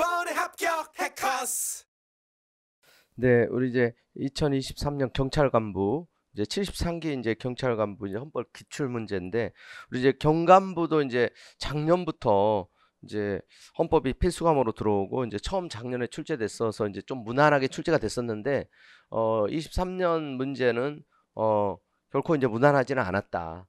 번에 합격해 커스. 네, 우리 이제 2023년 경찰 간부 이제 73기 이제 경찰 간부 이제 헌법 기출 문제인데 우리 이제 경간부도 이제 작년부터 이제 헌법이 필수과목으로 들어오고 이제 처음 작년에 출제됐어서 이제 좀 무난하게 출제가 됐었는데 어 23년 문제는 어 결코 이제 무난하지는 않았다.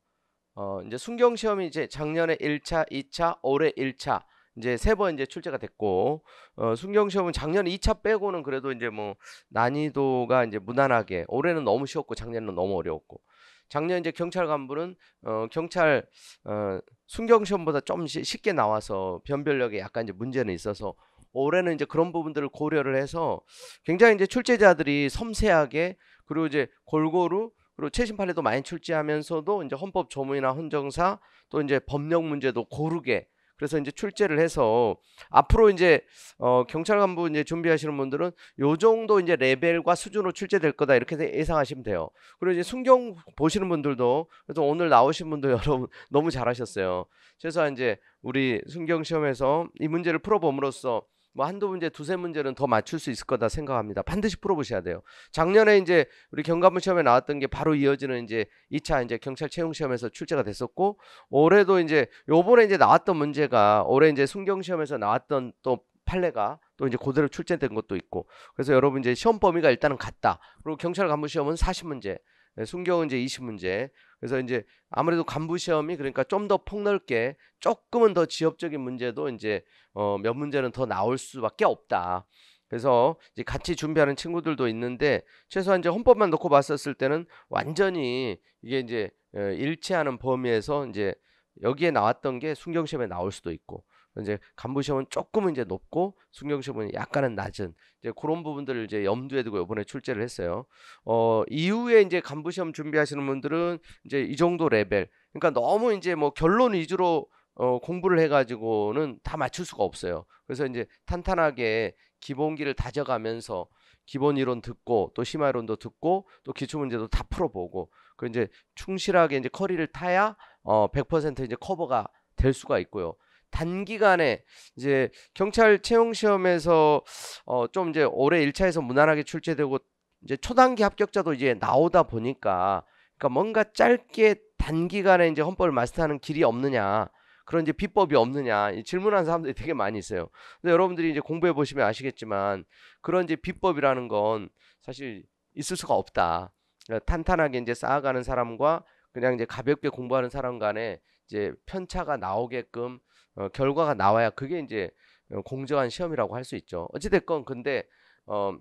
어 이제 순경 시험이 이제 작년에 1차, 2차, 올해 1차 이제 세 번 이제 출제가 됐고 어, 순경 시험은 작년 2차 빼고는 그래도 이제 뭐 난이도가 이제 무난하게 올해는 너무 쉬웠고 작년은 너무 어려웠고 작년 이제 경찰 간부는 어, 경찰 어, 순경 시험보다 좀 시, 쉽게 나와서 변별력에 약간 이제 문제는 있어서 올해는 이제 그런 부분들을 고려를 해서 굉장히 이제 출제자들이 섬세하게 그리고 이제 골고루 그리고 최신 판례도 많이 출제하면서도 이제 헌법 조문이나 헌정사 또 이제 법령 문제도 고르게 그래서 이제 출제를 해서 앞으로 이제 어, 경찰 간부 이제 준비하시는 분들은 요 정도 이제 레벨과 수준으로 출제될 거다 이렇게 예상하시면 돼요. 그리고 이제 순경 보시는 분들도 그래서 오늘 나오신 분들 여러분 너무 잘하셨어요. 최소한 이제 우리 순경 시험에서 이 문제를 풀어봄으로써 뭐 한두 문제 두세 문제는 더 맞출 수 있을 거다 생각합니다. 반드시 풀어보셔야 돼요. 작년에 이제 우리 경감문 시험에 나왔던 게 바로 이어지는 이제 2차 이제 경찰 채용 시험에서 출제가 됐었고 올해도 이제 요번에 이제 나왔던 문제가 올해 이제 순경 시험에서 나왔던 또 판례가 또 이제 고대로 출제된 것도 있고 그래서 여러분 이제 시험 범위가 일단은 같다. 그리고 경찰 간부 시험은 40문제, 순경은 이제 20문제 그래서 이제 아무래도 간부 시험이 그러니까 좀 더 폭넓게 조금은 더 지역적인 문제도 이제 어몇 문제는 더 나올 수밖에 없다. 그래서 이제 같이 준비하는 친구들도 있는데 최소한 이제 헌법만 놓고 봤었을 때는 완전히 이게 이제 어 일치하는 범위에서 이제 여기에 나왔던 게 순경 시험에 나올 수도 있고 이제 간부 시험은 조금은 이제 높고 순경 시험은 약간은 낮은 이제 그런 부분들을 이제 염두에 두고 이번에 출제를 했어요. 어 이후에 이제 간부 시험 준비하시는 분들은 이제 이 정도 레벨 그러니까 너무 이제 뭐 결론 위주로 어 공부를 해가지고는 다 맞출 수가 없어요. 그래서 이제 탄탄하게 기본기를 다져가면서 기본 이론 듣고 또 심화 이론도 듣고 또 기초 문제도 다 풀어보고 그 이제 충실하게 이제 커리를 타야 어 100% 이제 커버가 될 수가 있고요. 단기간에 이제 경찰 채용 시험에서 어좀 이제 올해 1차에서 무난하게 출제되고 이제 초단기 합격자도 이제 나오다 보니까 그러니까 뭔가 짧게 단기간에 이제 헌법을 마스터하는 길이 없느냐 그런 이제 비법이 없느냐 질문하는 사람들이 되게 많이 있어요. 근데 여러분들이 이제 공부해 보시면 아시겠지만 그런 이제 비법이라는 건 사실 있을 수가 없다. 그러니까 탄탄하게 이제 쌓아가는 사람과 그냥 이제 가볍게 공부하는 사람 간에 이제 편차가 나오게끔 어, 결과가 나와야 그게 이제 어, 공정한 시험이라고 할 수 있죠. 어찌됐건 근데 어,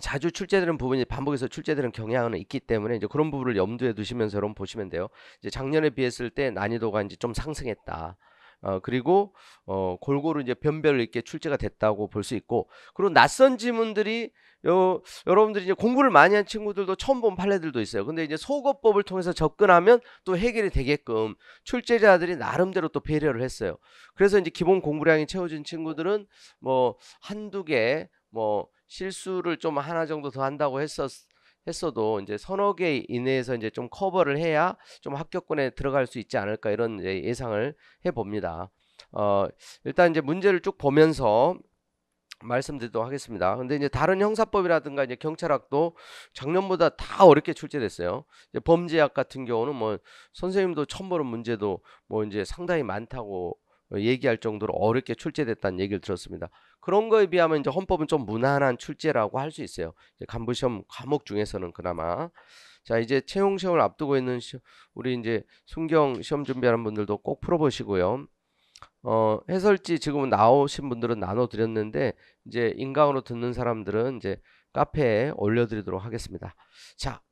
자주 출제되는 부분이 반복해서 출제되는 경향은 있기 때문에 이제 그런 부분을 염두에 두시면서 여러분 보시면 돼요. 이제 작년에 비했을 때 난이도가 이제 좀 상승했다. 어, 그리고 어, 골고루 이제 변별있게 출제가 됐다고 볼 수 있고 그리고 낯선 지문들이 요, 여러분들이 이제 공부를 많이 한 친구들도 처음 본 판례들도 있어요. 근데 이제 소거법을 통해서 접근하면 또 해결이 되게끔 출제자들이 나름대로 또 배려를 했어요. 그래서 이제 기본 공부량이 채워진 친구들은 뭐 한두 개 뭐 실수를 좀 하나 정도 더 한다고 했었 했어도 이제 서너 개 이내에서 이제 좀 커버를 해야 좀 합격권에 들어갈 수 있지 않을까 이런 예상을 해봅니다. 어, 일단 이제 문제를 쭉 보면서 말씀드리도록 하겠습니다. 근데 이제 다른 형사법이라든가 이제 경찰학도 작년보다 다 어렵게 출제됐어요. 이제 범죄학 같은 경우는 뭐 선생님도 처음 보는 문제도 뭐 이제 상당히 많다고 얘기할 정도로 어렵게 출제됐다는 얘기를 들었습니다. 그런 거에 비하면 이제 헌법은 좀 무난한 출제라고 할 수 있어요. 간부 시험 과목 중에서는 그나마 자 이제 채용 시험을 앞두고 있는 시, 우리 이제 순경 시험 준비하는 분들도 꼭 풀어보시고요. 어, 해설지 지금 나오신 분들은 나눠드렸는데 이제 인강으로 듣는 사람들은 이제 카페에 올려드리도록 하겠습니다. 자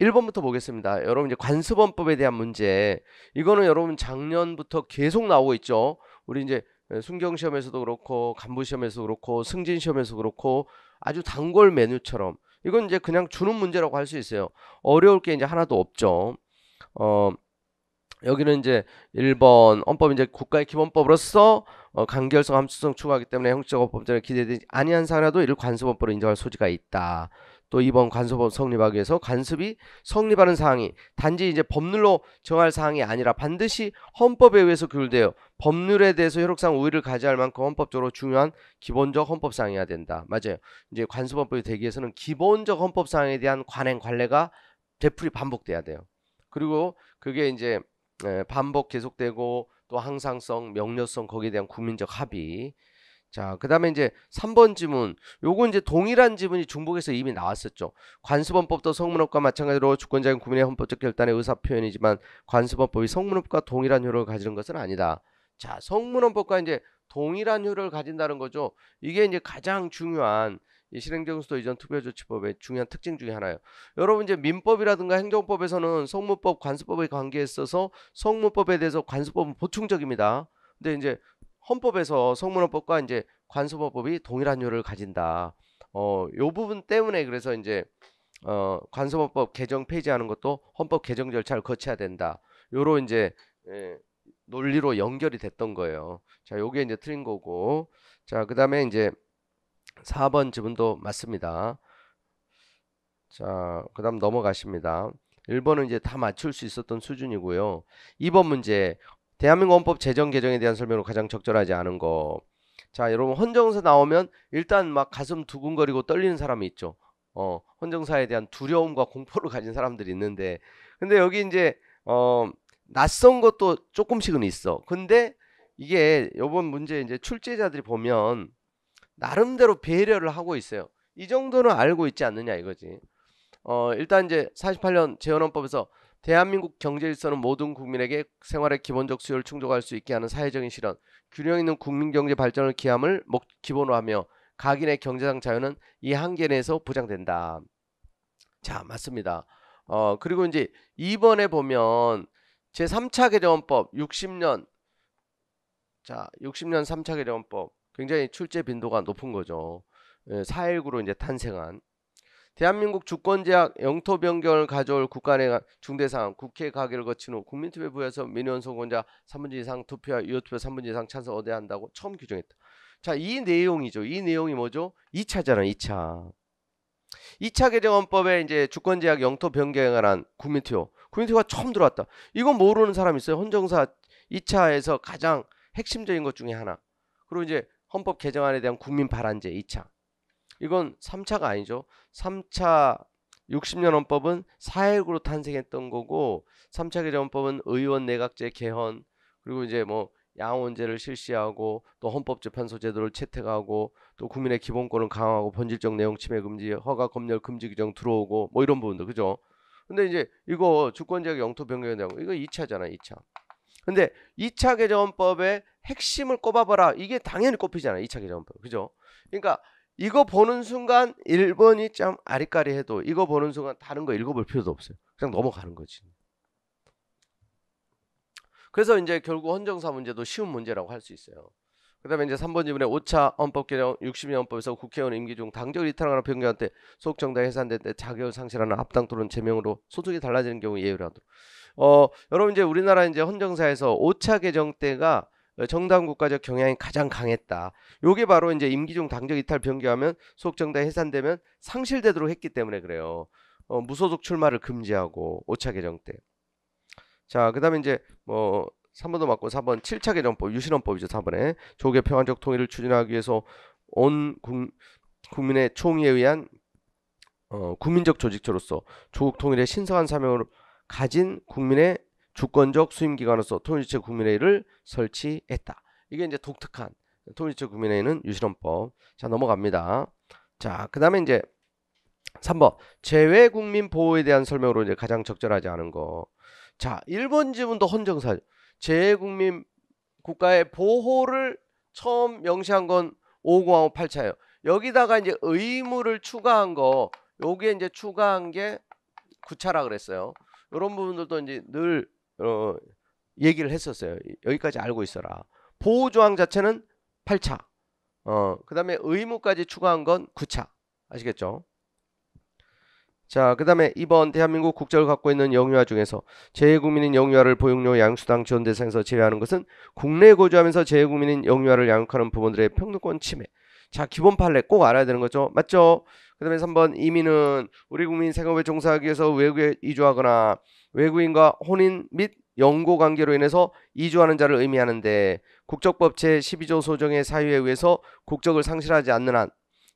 1번부터 보겠습니다. 여러분 이제 관습원법에 대한 문제 이거는 여러분 작년부터 계속 나오고 있죠. 우리 이제 순경 시험에서도 그렇고 간부 시험에서 그렇고 승진 시험에서 그렇고 아주 단골 메뉴처럼 이건 이제 그냥 주는 문제라고 할 수 있어요. 어려울 게 이제 하나도 없죠. 어 여기는 이제 1번 헌법 이제 국가의 기본법으로서 어, 간결성 함수성 추구하기 때문에 형식적 헌법제를 기대되지 아니한 사라도 이를 관습헌법으로 인정할 소지가 있다. 또 이번 간소법 성립하기 위해서 간섭이 성립하는 사항이 단지 이제 법률로 정할 사항이 아니라 반드시 헌법에 의해서 규율되어 법률에 대해서 효력상 우위를 가져할 만큼 헌법적으로 중요한 기본적 헌법 사항이어야 된다. 맞아요. 이제 관습헌법이 되기 위해서는 기본적 헌법 사항에 대한 관행 관례가 되풀이 반복돼야 돼요. 그리고 그게 이제 반복 계속되고 또 항상성, 명료성 거기에 대한 국민적 합의 자, 그 다음에 이제 3번 지문. 요거 이제 동일한 지문이 중복해서 이미 나왔었죠. 관수번법도 성문법과 마찬가지로 주권자인 국민의 헌법적 결단의 의사 표현이지만 관수번법이 성문법과 동일한 효력을 가지는 것은 아니다. 자, 성문헌법과 이제 동일한 효력을 가진다는 거죠. 이게 이제 가장 중요한 이 실행정수도 이전 특별조치법의 중요한 특징 중에 하나예요. 여러분 이제 민법이라든가 행정법에서는 성문법, 관수법의 관계에 있어서 성문법에 대해서 관수법은 보충적입니다. 근데 이제 헌법에서 성문헌법과 이제 관소법법이 동일한 요를 가진다. 어, 요 부분 때문에 그래서 이제 어, 관소법법 개정 폐지하는 것도 헌법 개정 절차를 거쳐야 된다. 요로 이제 예, 논리로 연결이 됐던 거예요. 자, 요게 이제 틀린 거고. 자, 그다음에 이제 4번 지문도 맞습니다. 자, 그다음 넘어가십니다. 1번은 이제 다 맞출 수 있었던 수준이고요. 2번 문제 대한민국 헌법 제정 개정에 대한 설명으로 가장 적절하지 않은 거. 자, 여러분 헌정사 나오면 일단 막 가슴 두근거리고 떨리는 사람이 있죠. 어, 헌정사에 대한 두려움과 공포를 가진 사람들이 있는데 근데 여기 이제 어 낯선 것도 조금씩은 있어. 근데 이게 요번 문제 이제 출제자들이 보면 나름대로 배려를 하고 있어요. 이 정도는 알고 있지 않느냐 이거지. 어, 일단 이제 48년 재헌헌법에서 대한민국 경제 일선은 모든 국민에게 생활의 기본적 수요를 충족할 수 있게 하는 사회적인 실현, 균형 있는 국민 경제 발전을 기함을 목, 기본으로하며 각인의 경제상 자유는 이 한계 내에서 보장된다. 자, 맞습니다. 어, 그리고 이제 이번에 보면 제3차 개정법 60년 자, 60년 3차 개정법 굉장히 출제 빈도가 높은 거죠. 4.19로 예, 이제 탄생한 대한민국 주권제약 영토 변경을 가져올 국가 내 중대사항 국회 가결을 거친 후 국민투표에 부여해서 민원 소권자 3분의 1 이상 투표와 유효투표 3분의 1 이상 찬성 얻어야 한다고 처음 규정했다. 자, 이 내용이죠. 이 내용이 뭐죠? 2차잖아, 2차. 2차 개정헌법에 이제 주권제약 영토 변경에 관한 국민투표. 국민투표가 처음 들어왔다. 이건 모르는 사람 있어요. 헌정사 2차에서 가장 핵심적인 것 중에 하나. 그리고 이제 헌법 개정안에 대한 국민 발안제 2차. 이건 3차가 아니죠. 3차 60년 헌법은 사회으로 탄생했던 거고 3차 개정헌법은 의원 내각제 개헌 그리고 이제 뭐 양원제를 실시하고 또 헌법재판소 제도를 채택하고 또 국민의 기본권을 강화하고 본질적 내용 침해 금지 허가 검열 금지 규정 들어오고 뭐 이런 부분도 그죠 근데 이제 이거 주권적 영토 변경이대고 이거 2차잖아 2차 근데 2차 개정헌법의 핵심을 꼽아봐라 이게 당연히 꼽히잖아 2차 개정헌법 그죠 그러니까 이거 보는 순간 1번이 좀 아리까리해도 이거 보는 순간 다른 거 읽어볼 필요도 없어요. 그냥 넘어가는 거지. 그래서 이제 결국 헌정사 문제도 쉬운 문제라고 할 수 있어요. 그 다음에 이제 3번 지문에 5차 헌법 개정 60년 헌법에서 국회의원 임기 중 당적 이탈하거나 변경할 때 소속정당이 해산될 때 자격을 상실하는 합당 또는 제명으로 소속이 달라지는 경우 예외라도 어 여러분 이제 우리나라 이제 헌정사에서 5차 개정 때가 어, 정당 국가적 경향이 가장 강했다. 요게 바로 이제 임기중 당적 이탈 변경하면 소속정당 해산되면 상실되도록 했기 때문에 그래요. 어, 무소속 출마를 금지하고 5차 개정 때. 자, 그다음에 이제 뭐 3번도 맞고 4번 7차 개정법 유신헌법이죠. 4번에 조계 평안적 통일을 추진하기 위해서 온 국, 국민의 총의에 의한 어, 국민적 조직체로서 조국 통일의 신성한 사명을 가진 국민의 주권적 수임기관으로서 통일체 국민회의를 설치했다. 이게 이제 독특한 통일체 국민회의는 유실헌법. 자 넘어갑니다. 자 그다음에 이제 3번 제외 국민 보호에 대한 설명으로 이제 가장 적절하지 않은 거. 자 1번 지문도 헌정사제외 국민 국가의 보호를 처음 명시한 건 5공항 8차예요. 여기다가 이제 의무를 추가한 거 여기에 이제 추가한 게구차라 그랬어요. 이런 부분들도 이제 늘 어, 얘기를 했었어요. 여기까지 알고 있어라. 보호 조항 자체는 8차. 어, 그다음에 의무까지 추가한 건 9차. 아시겠죠? 자, 그다음에 이번 대한민국 국적을 갖고 있는 영유아 중에서 재외국민인 영유아를 보육료 양수당 지원 대상에서 제외하는 것은 국내에 거주하면서 재외국민인 영유아를 양육하는 부모들의 평등권 침해. 자, 기본 판례 꼭 알아야 되는 거죠. 맞죠? 그 다음에 3번 이민은 우리 국민 생업에 종사하기 위해서 외국에 이주하거나 외국인과 혼인 및 연고 관계로 인해서 이주하는 자를 의미하는데 국적법 제12조 소정의 사유에 의해서 국적을 상실하지 않는 한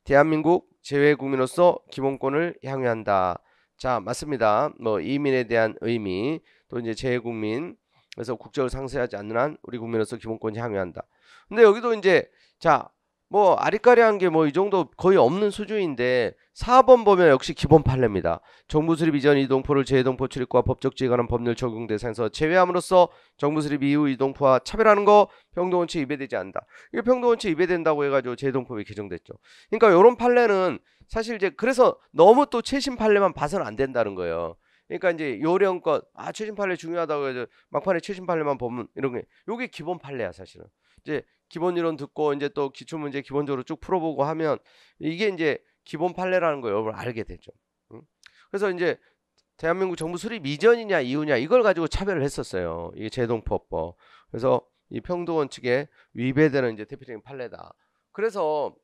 대한민국 제외국민으로서 기본권을 향유한다. 자 맞습니다. 뭐 이민에 대한 의미 또 이제 제외국민 그래서 국적을 상실하지 않는 한 우리 국민으로서 기본권이 향유한다. 근데 여기도 이제 자뭐 아리까리한 게 뭐 이 정도 거의 없는 수준인데 4번 보면 역시 기본 판례입니다. 정부 수립 이전 이동포를 재이동포 출입과 법적지에 관한 법률 적용 대상에서 제외함으로써 정부 수립 이후 이동포와 차별하는 거 평등원칙 위배되지 않는다. 이게 평등원칙 위배된다고 해가지고 재이동법이 개정됐죠. 그러니까 이런 판례는 사실 이제 그래서 너무 또 최신 판례만 봐서는 안 된다는 거예요. 그러니까 이제 요령껏 아 최신 판례 중요하다고 해서 막판에 최신 판례만 보면 이런 게 요게 기본 판례야 사실은. 이제 기본 이론 듣고 이제 또 기출 문제 기본적으로 쭉 풀어보고 하면 이게 이제 기본 판례라는 거 여러분 알게 되죠. 그래서 이제 대한민국 정부 수립 이전이냐 이후냐 이걸 가지고 차별을 했었어요. 이게 제동법법. 그래서 이평등 원칙에 위배되는 이제 대표적인 판례다. 그래서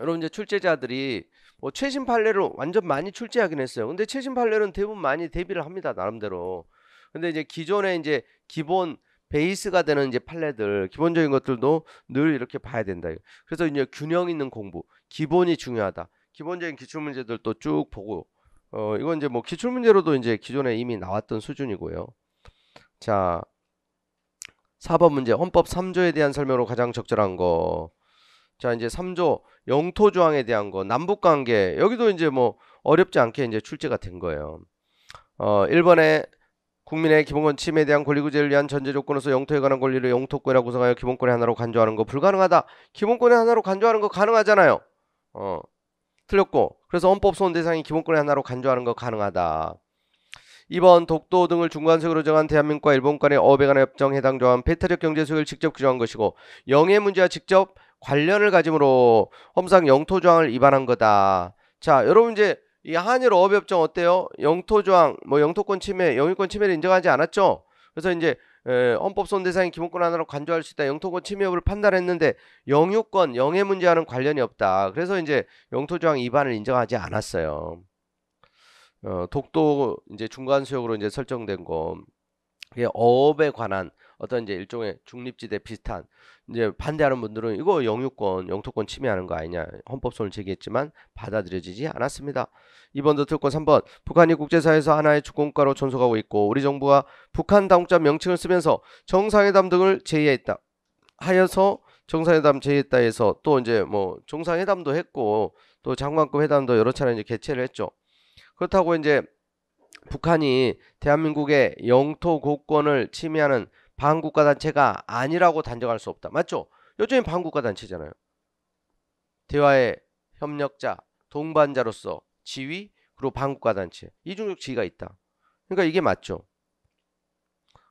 여러분 이제 출제자들이 뭐 최신 판례를 완전 많이 출제하긴 했어요. 근데 최신 판례는 대부분 많이 대비를 합니다. 나름대로. 근데 이제 기존에 이제 기본 베이스가 되는 이제 판례들 기본적인 것들도 늘 이렇게 봐야 된다. 그래서 이제 균형 있는 공부 기본이 중요하다. 기본적인 기출 문제들도 쭉 보고 어 이건 이제 뭐 기출 문제로도 이제 기존에 이미 나왔던 수준이고요. 자 4번 문제 헌법 3조에 대한 설명으로 가장 적절한 거. 자 이제 3조 영토 조항에 대한 거 남북 관계 여기도 이제 뭐 어렵지 않게 이제 출제가 된 거예요. 어 1번에 국민의 기본권 침해에 대한 권리구제를 위한 전제조건으로서 영토에 관한 권리를 영토권이라 고 구성하여 기본권의 하나로 간주하는 거 불가능하다. 기본권의 하나로 간주하는 거 가능하잖아요. 어, 틀렸고 그래서 헌법 소원 대상이 기본권의 하나로 간주하는 거 가능하다. 2번 독도 등을 중간석으로 정한 대한민국과 일본 간의 어업에 관한 협정 해당 조항 배타적 경제 수익을 직접 규정한 것이고 영해 문제와 직접 관련을 가지므로 험상 영토 조항을 위반한 거다. 자, 여러분 이제 이 한일 어업협정 어때요? 영토조항, 뭐 영토권 침해, 영유권 침해를 인정하지 않았죠. 그래서 이제 에, 헌법 손대상인 기본권 하나로 간주할 수 있다. 영토권 침해 여부를 판단했는데 영유권, 영해 문제와는 관련이 없다. 그래서 이제 영토조항 위반을 인정하지 않았어요. 어, 독도 이제 중간 수역으로 이제 설정된 거. 그게 어업에 관한 어떤 이제 일종의 중립지대 비슷한 이제 반대하는 분들은 이거 영유권, 영토권 침해하는 거 아니냐 헌법소원을 제기했지만 받아들여지지 않았습니다. 이번도 특권 3번 북한이 국제사회에서 하나의 주권국가로 존속하고 있고 우리 정부가 북한 당국자 명칭을 쓰면서 정상회담 등을 제의했다 하여서 정상회담 제의했다 해서 또 이제 뭐 정상회담도 했고 또 장관급 회담도 여러 차례 이제 개최를 했죠. 그렇다고 이제 북한이 대한민국의 영토 고권을 침해하는 반국가 단체가 아니라고 단정할 수 없다. 맞죠? 여전히 반국가 단체잖아요. 대화의 협력자, 동반자로서 지위, 그리고 반국가 단체, 이중적 지위가 있다. 그러니까 이게 맞죠.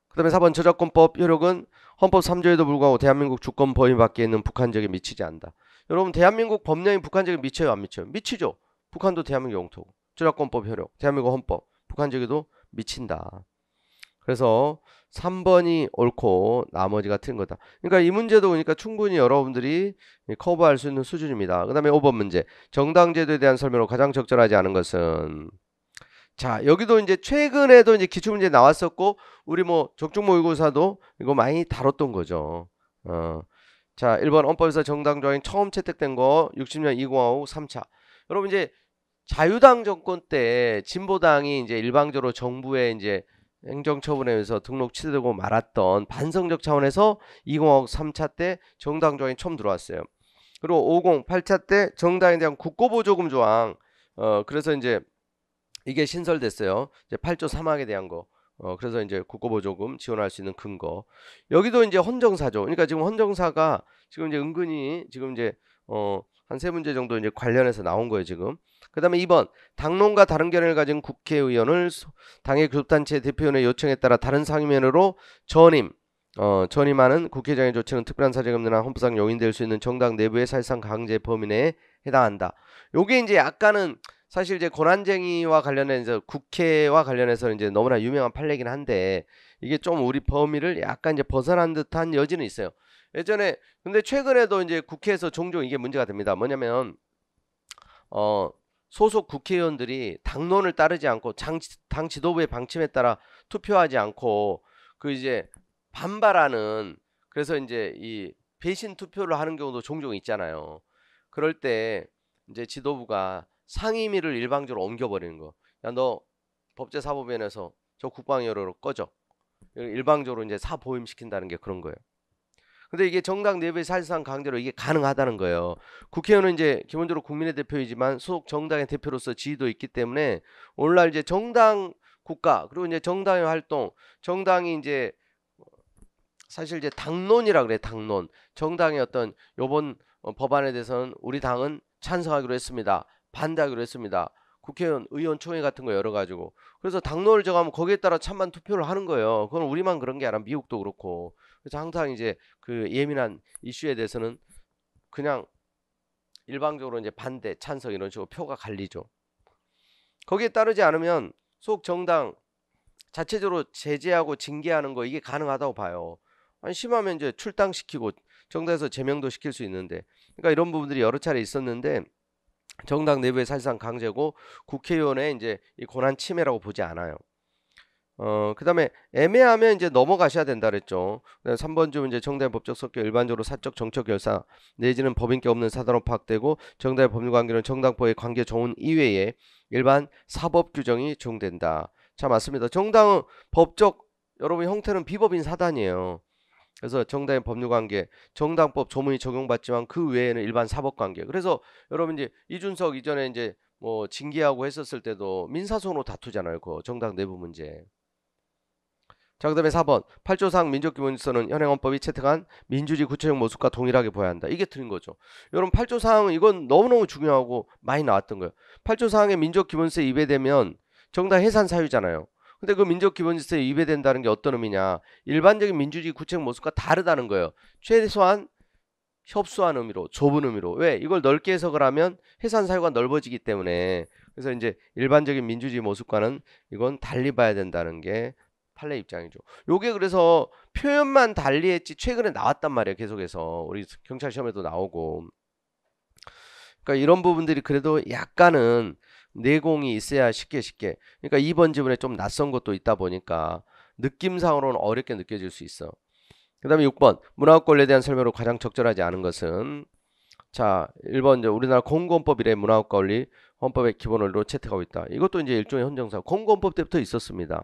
그 다음에 4번 저작권법 효력은 헌법 3조에도 불구하고 대한민국 주권 범위 밖에 는 북한 지역에 미치지 않는다. 여러분 대한민국 법령이 북한 지역에 미쳐요 안 미쳐요? 미치죠. 북한도 대한민국 영토고 저작권법 효력, 대한민국 헌법, 북한 지역에도 미친다. 그래서 3번이 옳고 나머지가 틀린 거다. 그러니까 이 문제도 보니까 충분히 여러분들이 커버할 수 있는 수준입니다. 그 다음에 5번 문제. 정당제도에 대한 설명으로 가장 적절하지 않은 것은 자 여기도 이제 최근에도 이제 기출문제 나왔었고 우리 뭐 적중모의고사도 이거 많이 다뤘던 거죠. 어. 자 1번 헌법에서 정당조항이 처음 채택된 거 60년 2공0 5 3차. 여러분 이제 자유당 정권 때 진보당이 이제 일방적으로 정부에 이제 행정처분에서 등록 취소되고 말았던 반성적 차원에서 20억 3차 때 정당 조항이 처음 들어왔어요. 그리고 50 8차 때 정당에 대한 국고보조금 조항 어 그래서 이제 이게 신설됐어요. 이제 8조 3항에 대한 거. 어 그래서 이제 국고보조금 지원할 수 있는 근거. 여기도 이제 헌정사죠. 그러니까 지금 헌정사가 지금 이제 은근히 지금 이제 어한 세 문제 정도 이제 관련해서 나온 거예요 지금. 그다음에 2번 당론과 다른 견해를 가진 국회의원을 당의 교섭단체 대표위원의 요청에 따라 다른 상임위원으로 전임 어, 전임하는 국회장의 조치는 특별한 사정 이 없느나 헌법상 용인될 수 있는 정당 내부의 사실상 강제 범위 내에 해당한다. 요게 이제 약간은 사실 이제 권한쟁의와 관련해서 국회와 관련해서 이제 너무나 유명한 판례긴 한데 이게 좀 우리 범위를 약간 이제 벗어난 듯한 여지는 있어요. 예전에 근데 최근에도 이제 국회에서 종종 이게 문제가 됩니다. 뭐냐면 어 소속 국회의원들이 당론을 따르지 않고 장, 당 지도부의 방침에 따라 투표하지 않고 그 이제 반발하는 그래서 이제 이 배신 투표를 하는 경우도 종종 있잖아요. 그럴 때 이제 지도부가 상임위를 일방적으로 옮겨버리는 거. 야 너 법제사법위원회에서 저 국방여로로 꺼져. 일방적으로 이제 사보임시킨다는 게 그런 거예요. 근데 이게 정당 내부의 사실상 강제로 이게 가능하다는 거예요. 국회의원은 이제 기본적으로 국민의 대표이지만 소속 정당의 대표로서 지위도 있기 때문에 오늘날 이제 정당 국가 그리고 이제 정당의 활동, 정당이 이제 사실 이제 당론이라 그래 당론. 정당의 어떤 요번 어, 법안에 대해서는 우리 당은 찬성하기로 했습니다. 반대하기로 했습니다. 국회의원 의원총회 같은 거 열어가지고 그래서 당론을 정하면 거기에 따라 찬반 투표를 하는 거예요. 그건 우리만 그런 게 아니라 미국도 그렇고 그래서 항상 이제 그 예민한 이슈에 대해서는 그냥 일방적으로 이제 반대, 찬성 이런 식으로 표가 갈리죠. 거기에 따르지 않으면 속 정당 자체적으로 제재하고 징계하는 거 이게 가능하다고 봐요. 아니 심하면 이제 출당시키고 정당에서 제명도 시킬 수 있는데 그러니까 이런 부분들이 여러 차례 있었는데 정당 내부의 사실상 강제고 국회의원의 이제 이 권한 침해라고 보지 않아요. 어, 그 다음에 애매하면 이제 넘어가셔야 된다 그랬죠. 3번 주이제 정당의 법적 성격 일반적으로 사적 정적 결사 내지는 법인께 없는 사단으로 파악되고 정당의 법률 관계는 정당법의 관계 정은 이외에 일반 사법 규정이 적용된다. 자 맞습니다. 정당은 법적 여러분 형태는 비법인 사단이에요. 그래서 정당의 법률관계, 정당법 조문이 적용받지만 그 외에는 일반 사법관계. 그래서 여러분 이제 이준석 이전에 이제 뭐 징계하고 했었을 때도 민사소로 다투잖아요. 그 정당 내부 문제. 자, 그 다음에 4번. 8조상 민족기본질서는 현행 헌법이 채택한 민주주의 구체적 모습과 동일하게 보여야 한다. 이게 틀린 거죠. 여러분 8조상 이건 너무너무 중요하고 많이 나왔던 거예요. 8조상의 민족기본질서에 입에되면 정당 해산 사유잖아요. 근데 그 민족기본질서에 위배된다는 게 어떤 의미냐. 일반적인 민주주의 구체적 모습과 다르다는 거예요. 최소한 협소한 의미로, 좁은 의미로. 왜? 이걸 넓게 해석을 하면 해산 사유가 넓어지기 때문에 그래서 이제 일반적인 민주주의 모습과는 이건 달리 봐야 된다는 게 판례 입장이죠. 요게 그래서 표현만 달리했지 최근에 나왔단 말이에요. 계속해서 우리 경찰 시험에도 나오고. 그러니까 이런 부분들이 그래도 약간은 내공이 있어야 쉽게 쉽게. 그러니까 2번 지문에 좀 낯선 것도 있다 보니까 느낌상으로는 어렵게 느껴질 수 있어. 그다음에 6번 문화권 권리에 대한 설명으로 가장 적절하지 않은 것은 자, 1번 이제 우리나라 공공법이래 문화권 권리 헌법의 기본 을로 채택하고 있다. 이것도 이제 일종의 헌정사 공공법 때부터 있었습니다.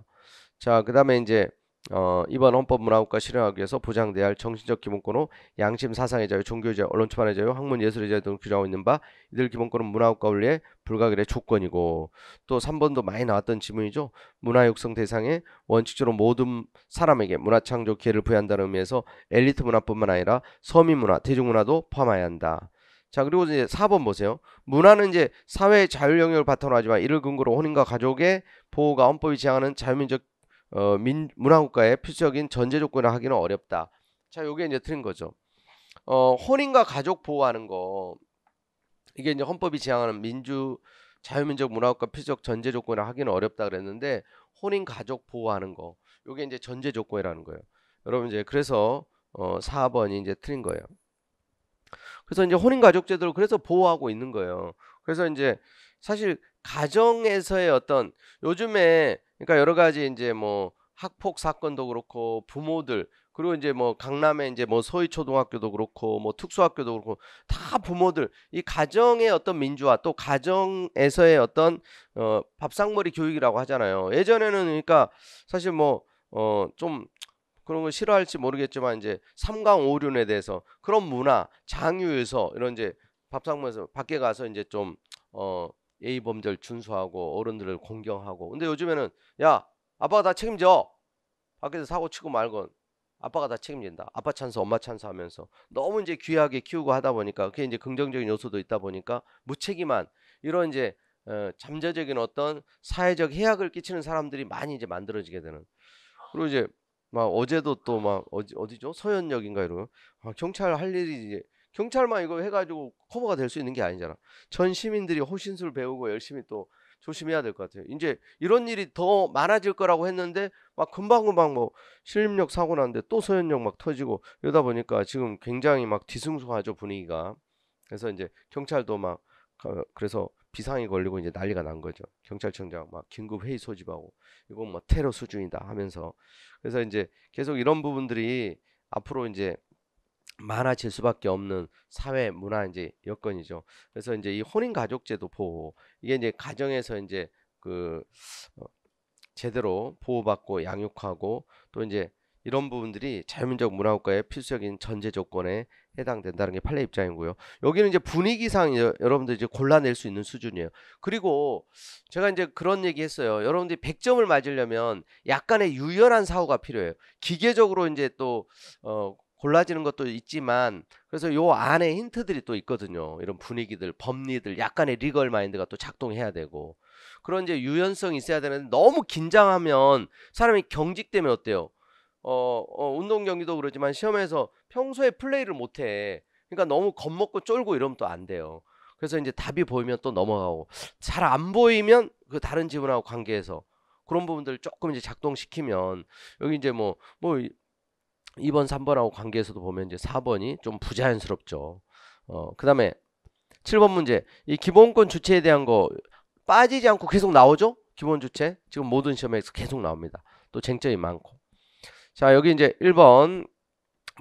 자, 그 다음에 이제 어, 이번 헌법 문화국가 실현하기 위해서 보장돼야 할 정신적 기본권으로 양심 사상의 자유, 종교의 자유, 언론 출판의 자유, 학문 예술의 자유 등 규정하고 있는 바 이들 기본권은 문화국가 원리의 불가결의 조건이고 또 3번도 많이 나왔던 지문이죠. 문화 육성 대상에 원칙적으로 모든 사람에게 문화 창조 기회를 부여한다는 의미에서 엘리트 문화뿐만 아니라 서민 문화, 대중문화도 포함해야 한다. 자 그리고 이제 4번 보세요. 문화는 이제 사회의 자율 영역을 바탕으로 하지만 이를 근거로 혼인과 가족의 보호가 헌법이 지향하는 자유민족 어, 민, 문화국가의 필수적인 전제 조건이라 하기는 어렵다. 자, 요게 이제 틀린 거죠. 어, 혼인과 가족 보호하는 거 이게 이제 헌법이 지향하는 민주 자유민족 문화국가 필수적 전제 조건이라 하기는 어렵다 그랬는데 혼인 가족 보호하는 거 요게 이제 전제 조건이라는 거예요. 여러분 이제 그래서 어 4번이 이제 틀린 거예요. 그래서 이제 혼인 가족 제도를 그래서 보호하고 있는 거예요. 그래서 이제 사실 가정에서의 어떤 요즘에 그러니까 여러 가지 이제 뭐 학폭 사건도 그렇고 부모들 그리고 이제 뭐 강남에 이제 뭐 서희 초등학교도 그렇고 뭐 특수학교도 그렇고 다 부모들 이 가정의 어떤 민주화 또 가정에서의 어떤 어 밥상머리 교육이라고 하잖아요. 예전에는 그러니까 사실 뭐어좀 그런 걸 싫어할지 모르겠지만 이제 삼강오륜에 대해서 그런 문화 장유에서 이런 이제 밥상머리에서 밖에 가서 이제 좀어 예의 범절 준수하고 어른들을 공경하고 근데 요즘에는 야 아빠가 다 책임져 밖에서 사고 치고 말건 아빠가 다 책임진다 아빠 찬스 엄마 찬스 하면서 너무 이제 귀하게 키우고 하다 보니까 그게 이제 긍정적인 요소도 있다 보니까 무책임한 이런 이제 어, 잠재적인 어떤 사회적 해악을 끼치는 사람들이 많이 이제 만들어지게 되는 그리고 이제 막 어제도 또 막 어디 어디죠 서현역인가 이러고 아, 경찰 할 일이 이제 경찰만 이거 해가지고 커버가 될 수 있는 게 아니잖아. 전 시민들이 호신술 배우고 열심히 또 조심해야 될 것 같아요. 이제 이런 일이 더 많아질 거라고 했는데 막 금방금방 뭐실림력 사고 났는데 또 서현역 막 터지고 이러다 보니까 지금 굉장히 막 뒤숭숭하죠 분위기가. 그래서 이제 경찰도 막 그래서 비상이 걸리고 이제 난리가 난 거죠. 경찰청장 막 긴급 회의 소집하고 이건 뭐 테러 수준이다 하면서 그래서 이제 계속 이런 부분들이 앞으로 이제 많아질 수밖에 없는 사회 문화 이제 여건이죠. 그래서 이제 이 혼인 가족제도 보호 이게 이제 가정에서 이제 그 어, 제대로 보호받고 양육하고 또 이제 이런 부분들이 자유민족 문화국가의 필수적인 전제 조건에 해당된다는 게 판례 입장이고요. 여기는 이제 분위기상 여러분들 이제 골라낼 수 있는 수준이에요. 그리고 제가 이제 그런 얘기 했어요. 여러분들이 100점을 맞으려면 약간의 유연한 사고가 필요해요. 기계적으로 이제 또어 골라지는 것도 있지만 그래서 요 안에 힌트들이 또 있거든요. 이런 분위기들, 법리들, 약간의 리걸 마인드가 또 작동해야 되고 그런 이제 유연성이 있어야 되는데 너무 긴장하면 사람이 경직되면 어때요? 어, 어 운동 경기도 그러지만 시험에서 평소에 플레이를 못해. 그러니까 너무 겁먹고 쫄고 이러면 또 안 돼요. 그래서 이제 답이 보이면 또 넘어가고 잘 안 보이면 그 다른 지문하고 관계해서 그런 부분들을 조금 이제 작동시키면 여기 이제 뭐뭐 뭐, 뭐 2번, 3번하고 관계에서도 보면 이제 4번이 좀 부자연스럽죠. 어, 그다음에 7번 문제. 이 기본권 주체에 대한 거 빠지지 않고 계속 나오죠? 기본 주체. 지금 모든 시험에서 계속 나옵니다. 또 쟁점이 많고. 자, 여기 이제 1번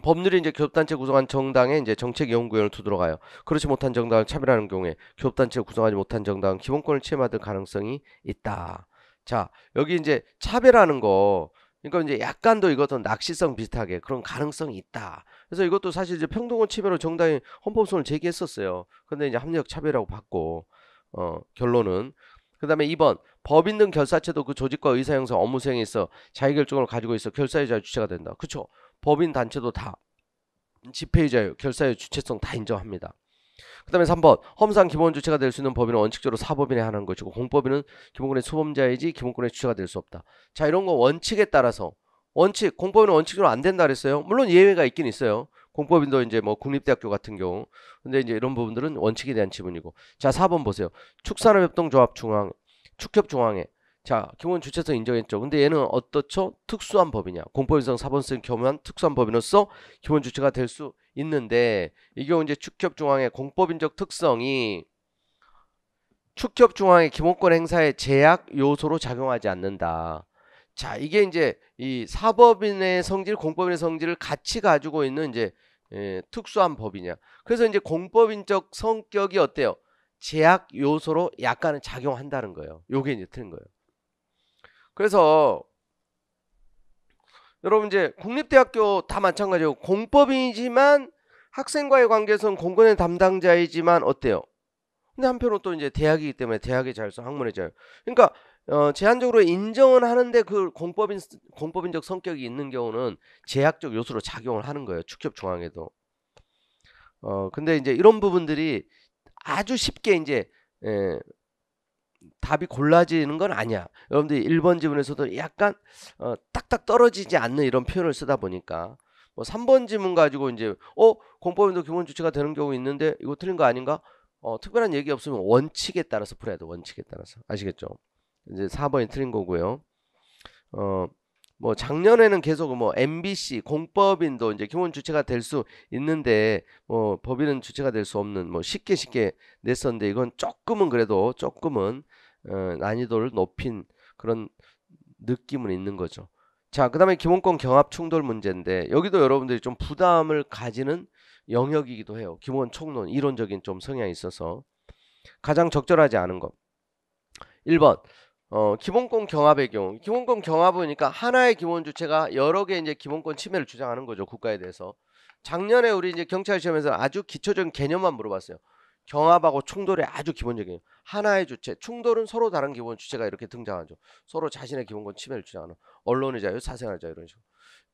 법률이 이제 교업단체 구성한 정당의 이제 정책연구위원을 두도록가요 그렇지 못한 정당을 차별하는 경우에 교업단체를 구성하지 못한 정당은 기본권을 침해받을 가능성이 있다. 자, 여기 이제 차별하는 거 그러니까 이제 약간 도 이것도 낚시성 비슷하게 그런 가능성이 있다. 그래서 이것도 사실 이제 평등원 침해로 정당이 헌법소원을 제기했었어요. 근데 이제 합리적 차별이라고 봤고 어, 결론은 그다음에 2번 법인 등 결사체도 그 조직과 의사 형성 업무 수행에 있어 자의결정을 가지고 있어 결사의자의 주체가 된다. 그렇죠? 법인 단체도 다 집회의자유, 결사의 주체성 다 인정합니다. 그 다음에 3번 험상 기본 주체가 될 수 있는 법인은 원칙적으로 사법인에 하는 것이고 공법인은 기본권의 수범자이지 기본권의 주체가 될 수 없다. 자 이런 거 원칙에 따라서 원칙 공법인은 원칙적으로 안 된다 그랬어요. 물론 예외가 있긴 있어요. 공법인도 이제 뭐 국립대학교 같은 경우 근데 이제 이런 부분들은 원칙에 대한 지문이고자 4번 보세요. 축산업협동조합중앙 축협중앙회 자, 기본 주체성 인정했죠. 근데 얘는 어떻죠? 특수한 법이냐. 공법인성 사번성 겸한 특수한 법인으로서 기본 주체가 될수 있는데 이게 이제 축협중앙의 공법인적 특성이 축협중앙의 기본권 행사의 제약 요소로 작용하지 않는다. 자, 이게 이제 이 사법인의 성질, 공법인의 성질을 같이 가지고 있는 이제 예, 특수한 법이냐. 그래서 이제 공법인적 성격이 어때요? 제약 요소로 약간은 작용한다는 거예요. 요게 이제 틀린 거예요. 그래서 여러분 이제 국립대학교 다 마찬가지고 공법이지만 학생과의 관계선 공권의 담당자이지만 어때요? 근데 한편으로 또 이제 대학이기 때문에 대학의 자율성, 학문의 자유. 그러니까 어, 제한적으로 인정은 하는데 그 공법인 공법인적 성격이 있는 경우는 제약적 요소로 작용을 하는 거예요. 축협 중앙에도. 어 근데 이제 이런 부분들이 아주 쉽게 이제 에, 예, 답이 골라지는 건 아니야. 여러분들 1번 지문에서도 약간 어, 딱딱 떨어지지 않는 이런 표현을 쓰다 보니까 뭐 3번 지문 가지고 이제 어 공법인도 기본 조치가 되는 경우 있는데 이거 틀린 거 아닌가? 어, 특별한 얘기 없으면 원칙에 따라서 풀어야 돼. 원칙에 따라서 아시겠죠? 이제 4번이 틀린 거고요. 어뭐 작년에는 계속 뭐 MBC 공법인도 이제 기본 주체가 될 수 있는데 뭐 법인은 주체가 될 수 없는 뭐 쉽게 쉽게 냈었는데 이건 조금은 그래도 조금은 어, 난이도를 높인 그런 느낌은 있는 거죠. 자, 그다음에 기본권 경합 충돌 문제인데 여기도 여러분들이 좀 부담을 가지는 영역이기도 해요. 기본 총론 이론적인 좀 성향이 있어서 가장 적절하지 않은 것. 1번 어, 기본권 경합의 경우 기본권 경합은그러니까 하나의 기본 주체가 여러 개 이제 기본권 침해를 주장하는 거죠 국가에 대해서 작년에 우리 이제 경찰 시험에서 아주 기초적인 개념만 물어봤어요 경합하고 충돌의 아주 기본적인 하나의 주체 충돌은 서로 다른 기본 주체가 이렇게 등장하죠 서로 자신의 기본권 침해를 주장하는 언론의 자유 사생활 자유 이런 식으로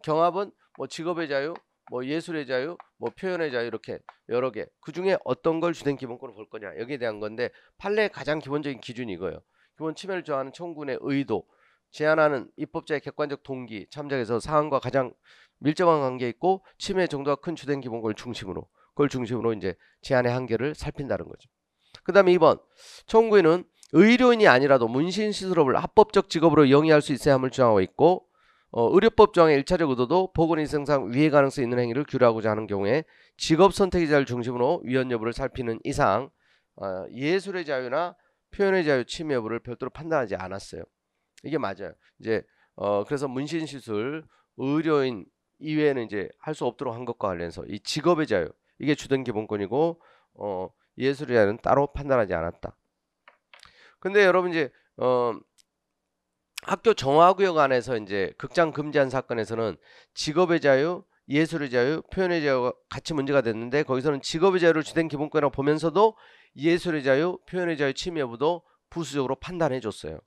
경합은 뭐 직업의 자유 뭐 예술의 자유, 뭐 표현의 자유 이렇게 여러 개. 그 중에 어떤 걸 주된 기본권을볼 거냐 여기에 대한 건데 판례의 가장 기본적인 기준이 이거예요. 기본 침해를 저하는 청구의 의도, 제한하는 입법자의 객관적 동기, 참작에서 사안과 가장 밀접한 관계 있고 침해 정도가 큰 주된 기본권을 중심으로 그걸 중심으로 이제 제한의 한계를 살핀다는 거죠. 그 다음에 2번 청구인은 의료인이 아니라도 문신 시술업을 합법적 직업으로 영위할 수 있어야 함을 주장하고 있고 어, 의료법 조항의 일차적 의도도 보건위생상 위해 가능성이 있는 행위를 규례하고자 하는 경우에 직업 선택자를 중심으로 위헌 여부를 살피는 이상 어, 예술의 자유나 표현의 자유 침해 여부를 별도로 판단하지 않았어요. 이게 맞아요. 이제 어 그래서 문신 시술 의료인 이외에는 이제 할 수 없도록 한 것과 관련해서 이 직업의 자유 이게 주된 기본권이고 어 예술의 자유는 따로 판단하지 않았다. 근데 여러분 이제 어 학교 정화구역 안에서 이제 극장 금지한 사건에서는 직업의 자유, 예술의 자유, 표현의 자유가 같이 문제가 됐는데 거기서는 직업의 자유를 주된 기본권이라고 보면서도 예술의 자유, 표현의 자유 침해 여부도 부수적으로 판단해 줬어요.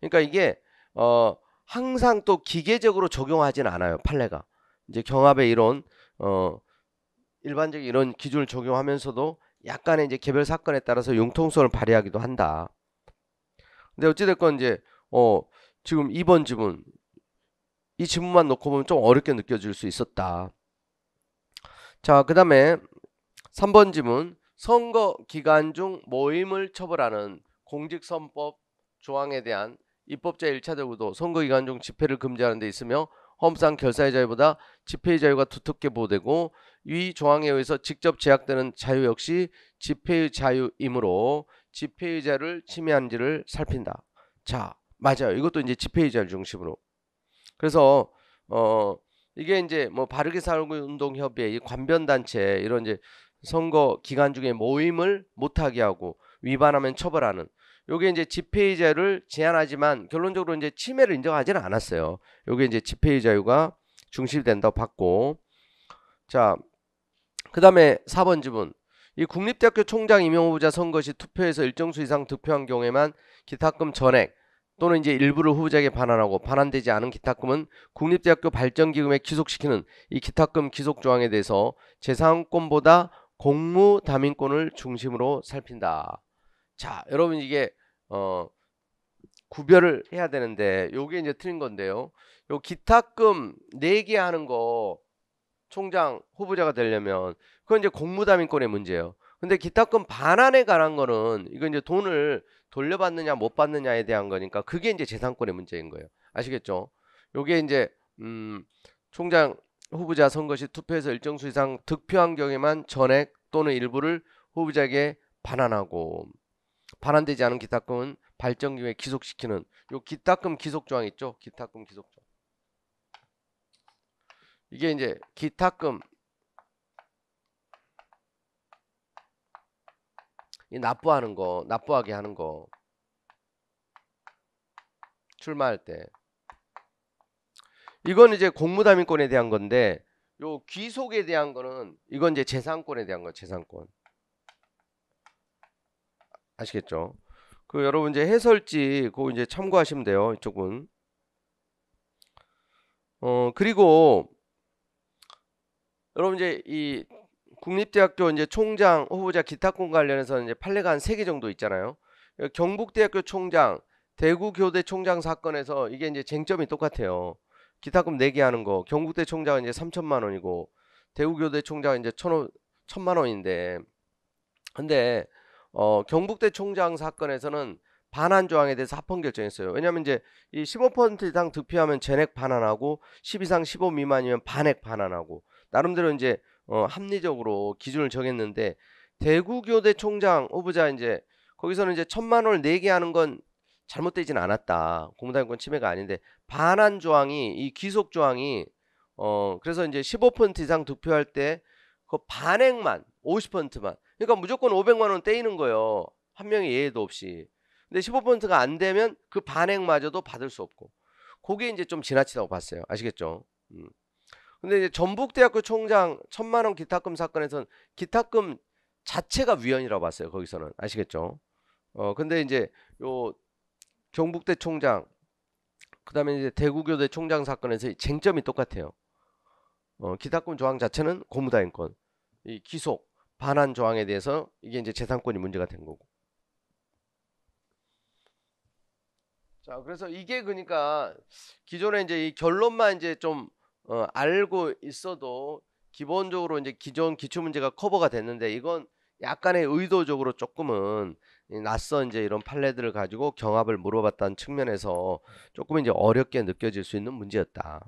그러니까 이게 어 항상 또 기계적으로 적용하진 않아요. 판례가. 이제 경합의 이론어 일반적인 이런 기준을 적용하면서도 약간의 이제 개별 사건에 따라서 융통성을 발휘하기도 한다. 근데 어찌 됐건 이제 어 지금 2번 지문 이 지문만 놓고 보면 좀 어렵게 느껴질 수 있었다. 자, 그다음에 3번 지문 선거 기간 중 모임을 처벌하는 공직선법 조항에 대한 입법자 1차 제보도 선거 기간 중 집회를 금지하는 데 있으며 험상 결사의 자유보다 집회의 자유가 두텁게 보호되고 위 조항에 의해서 직접 제약되는 자유 역시 집회의 자유이므로 집회의 자유를 침해한지를 살핀다. 자, 맞아요. 이것도 이제 집회의 자유 중심으로. 그래서 어 이게 이제 뭐 바르게 살고 운동협의 회이 관변단체 이런 이제 선거 기간 중에 모임을 못하게 하고 위반하면 처벌하는 요게 이제 집회의 자유를 제한하지만 결론적으로 이제 침해를 인정하지는 않았어요. 요게 이제 집회의 자유가 중시된다고 봤고 자 그다음에 4번 지문 이 국립대학교 총장 임용 후보자 선거 시 투표에서 일정수 이상 득표한 경우에만 기탁금 전액 또는 이제 일부를 후보자에게 반환하고 반환되지 않은 기탁금은 국립대학교 발전기금에 기속시키는 이 기탁금 기속 조항에 대해서 재산권보다 공무담임권을 중심으로 살핀다. 자, 여러분 이게 어, 구별을 해야 되는데 요게 이제 틀린 건데요. 요 기탁금 4개 하는 거 총장 후보자가 되려면 그건 이제 공무담임권의 문제예요. 근데 기탁금 반환에 관한 거는 이거 이제 돈을 돌려받느냐 못 받느냐에 대한 거니까 그게 이제 재산권의 문제인 거예요. 아시겠죠? 요게 이제 음 총장 후보자 선거 시 투표에서 일정 수 이상 득표한 경우에만 전액 또는 일부를 후보자에게 반환하고 반환되지 않은 기탁금은 발전기에 기속시키는 요 기탁금 기속 조항 있죠? 기탁금 기속 조항. 이게 이제 기탁금 이 납부하는 거, 납부하게 하는 거. 출마할 때 이건 이제 공무담임권에 대한 건데 요 귀속에 대한 거는 이건 이제 재산권에 대한 거 재산권 아시겠죠? 그 여러분 이제 해설지 그 이제 참고하시면 돼요 이쪽은 어 그리고 여러분 이제 이 국립대학교 이제 총장 후보자 기타권 관련해서는 이제 판례가 한 세 개 정도 있잖아요. 경북대학교 총장, 대구교대 총장 사건에서 이게 이제 쟁점이 똑같아요. 기타금 내기 네 하는 거 경북대 총장은 이제 3천만 원이고 대우교대 총장은 이제 천, 오 천만 원인데 근데 어, 경북대 총장 사건에서는 반환 조항에 대해서 합헌 결정했어요. 왜냐하면 이제 이15% 이상 득표하면 전액 반환하고 10 이상 15 미만이면 반액 반환하고 나름대로 이제 어, 합리적으로 기준을 정했는데 대구교대 총장 후보자 이제 거기서는 이제 천만 원을 내게 네 하는 건 잘못되진 않았다. 공무단권 침해가 아닌데 반환 조항이 이 기속 조항이 어 그래서 이제 15% 이상 투표할때 그 반액만 50%만 그러니까 무조건 500만 원 떼이는 거예요. 한 명의 예외도 없이. 근데 15%가 안 되면 그 반액마저도 받을 수 없고. 그게 이제 좀 지나치다고 봤어요. 아시겠죠? 음. 근데 이제 전북대학교 총장 천만 원 기탁금 사건에서는 기탁금 자체가 위헌이라고 봤어요. 거기서는 아시겠죠? 어 근데 이제 요 경북대 총장, 그 다음에 이제 대구교대 총장 사건에서 쟁점이 똑같아요. 어, 기타권 조항 자체는 고무다인권이 기속, 반환 조항에 대해서 이게 이제 재산권이 문제가 된 거고. 자, 그래서 이게 그러니까 기존에 이제 이 결론만 이제 좀 어, 알고 있어도 기본적으로 이제 기존 기초 문제가 커버가 됐는데 이건 약간의 의도적으로 조금은 낯선 이제 이런 판례들을 가지고 경합을 물어봤다는 측면에서 조금 이제 어렵게 느껴질 수 있는 문제였다.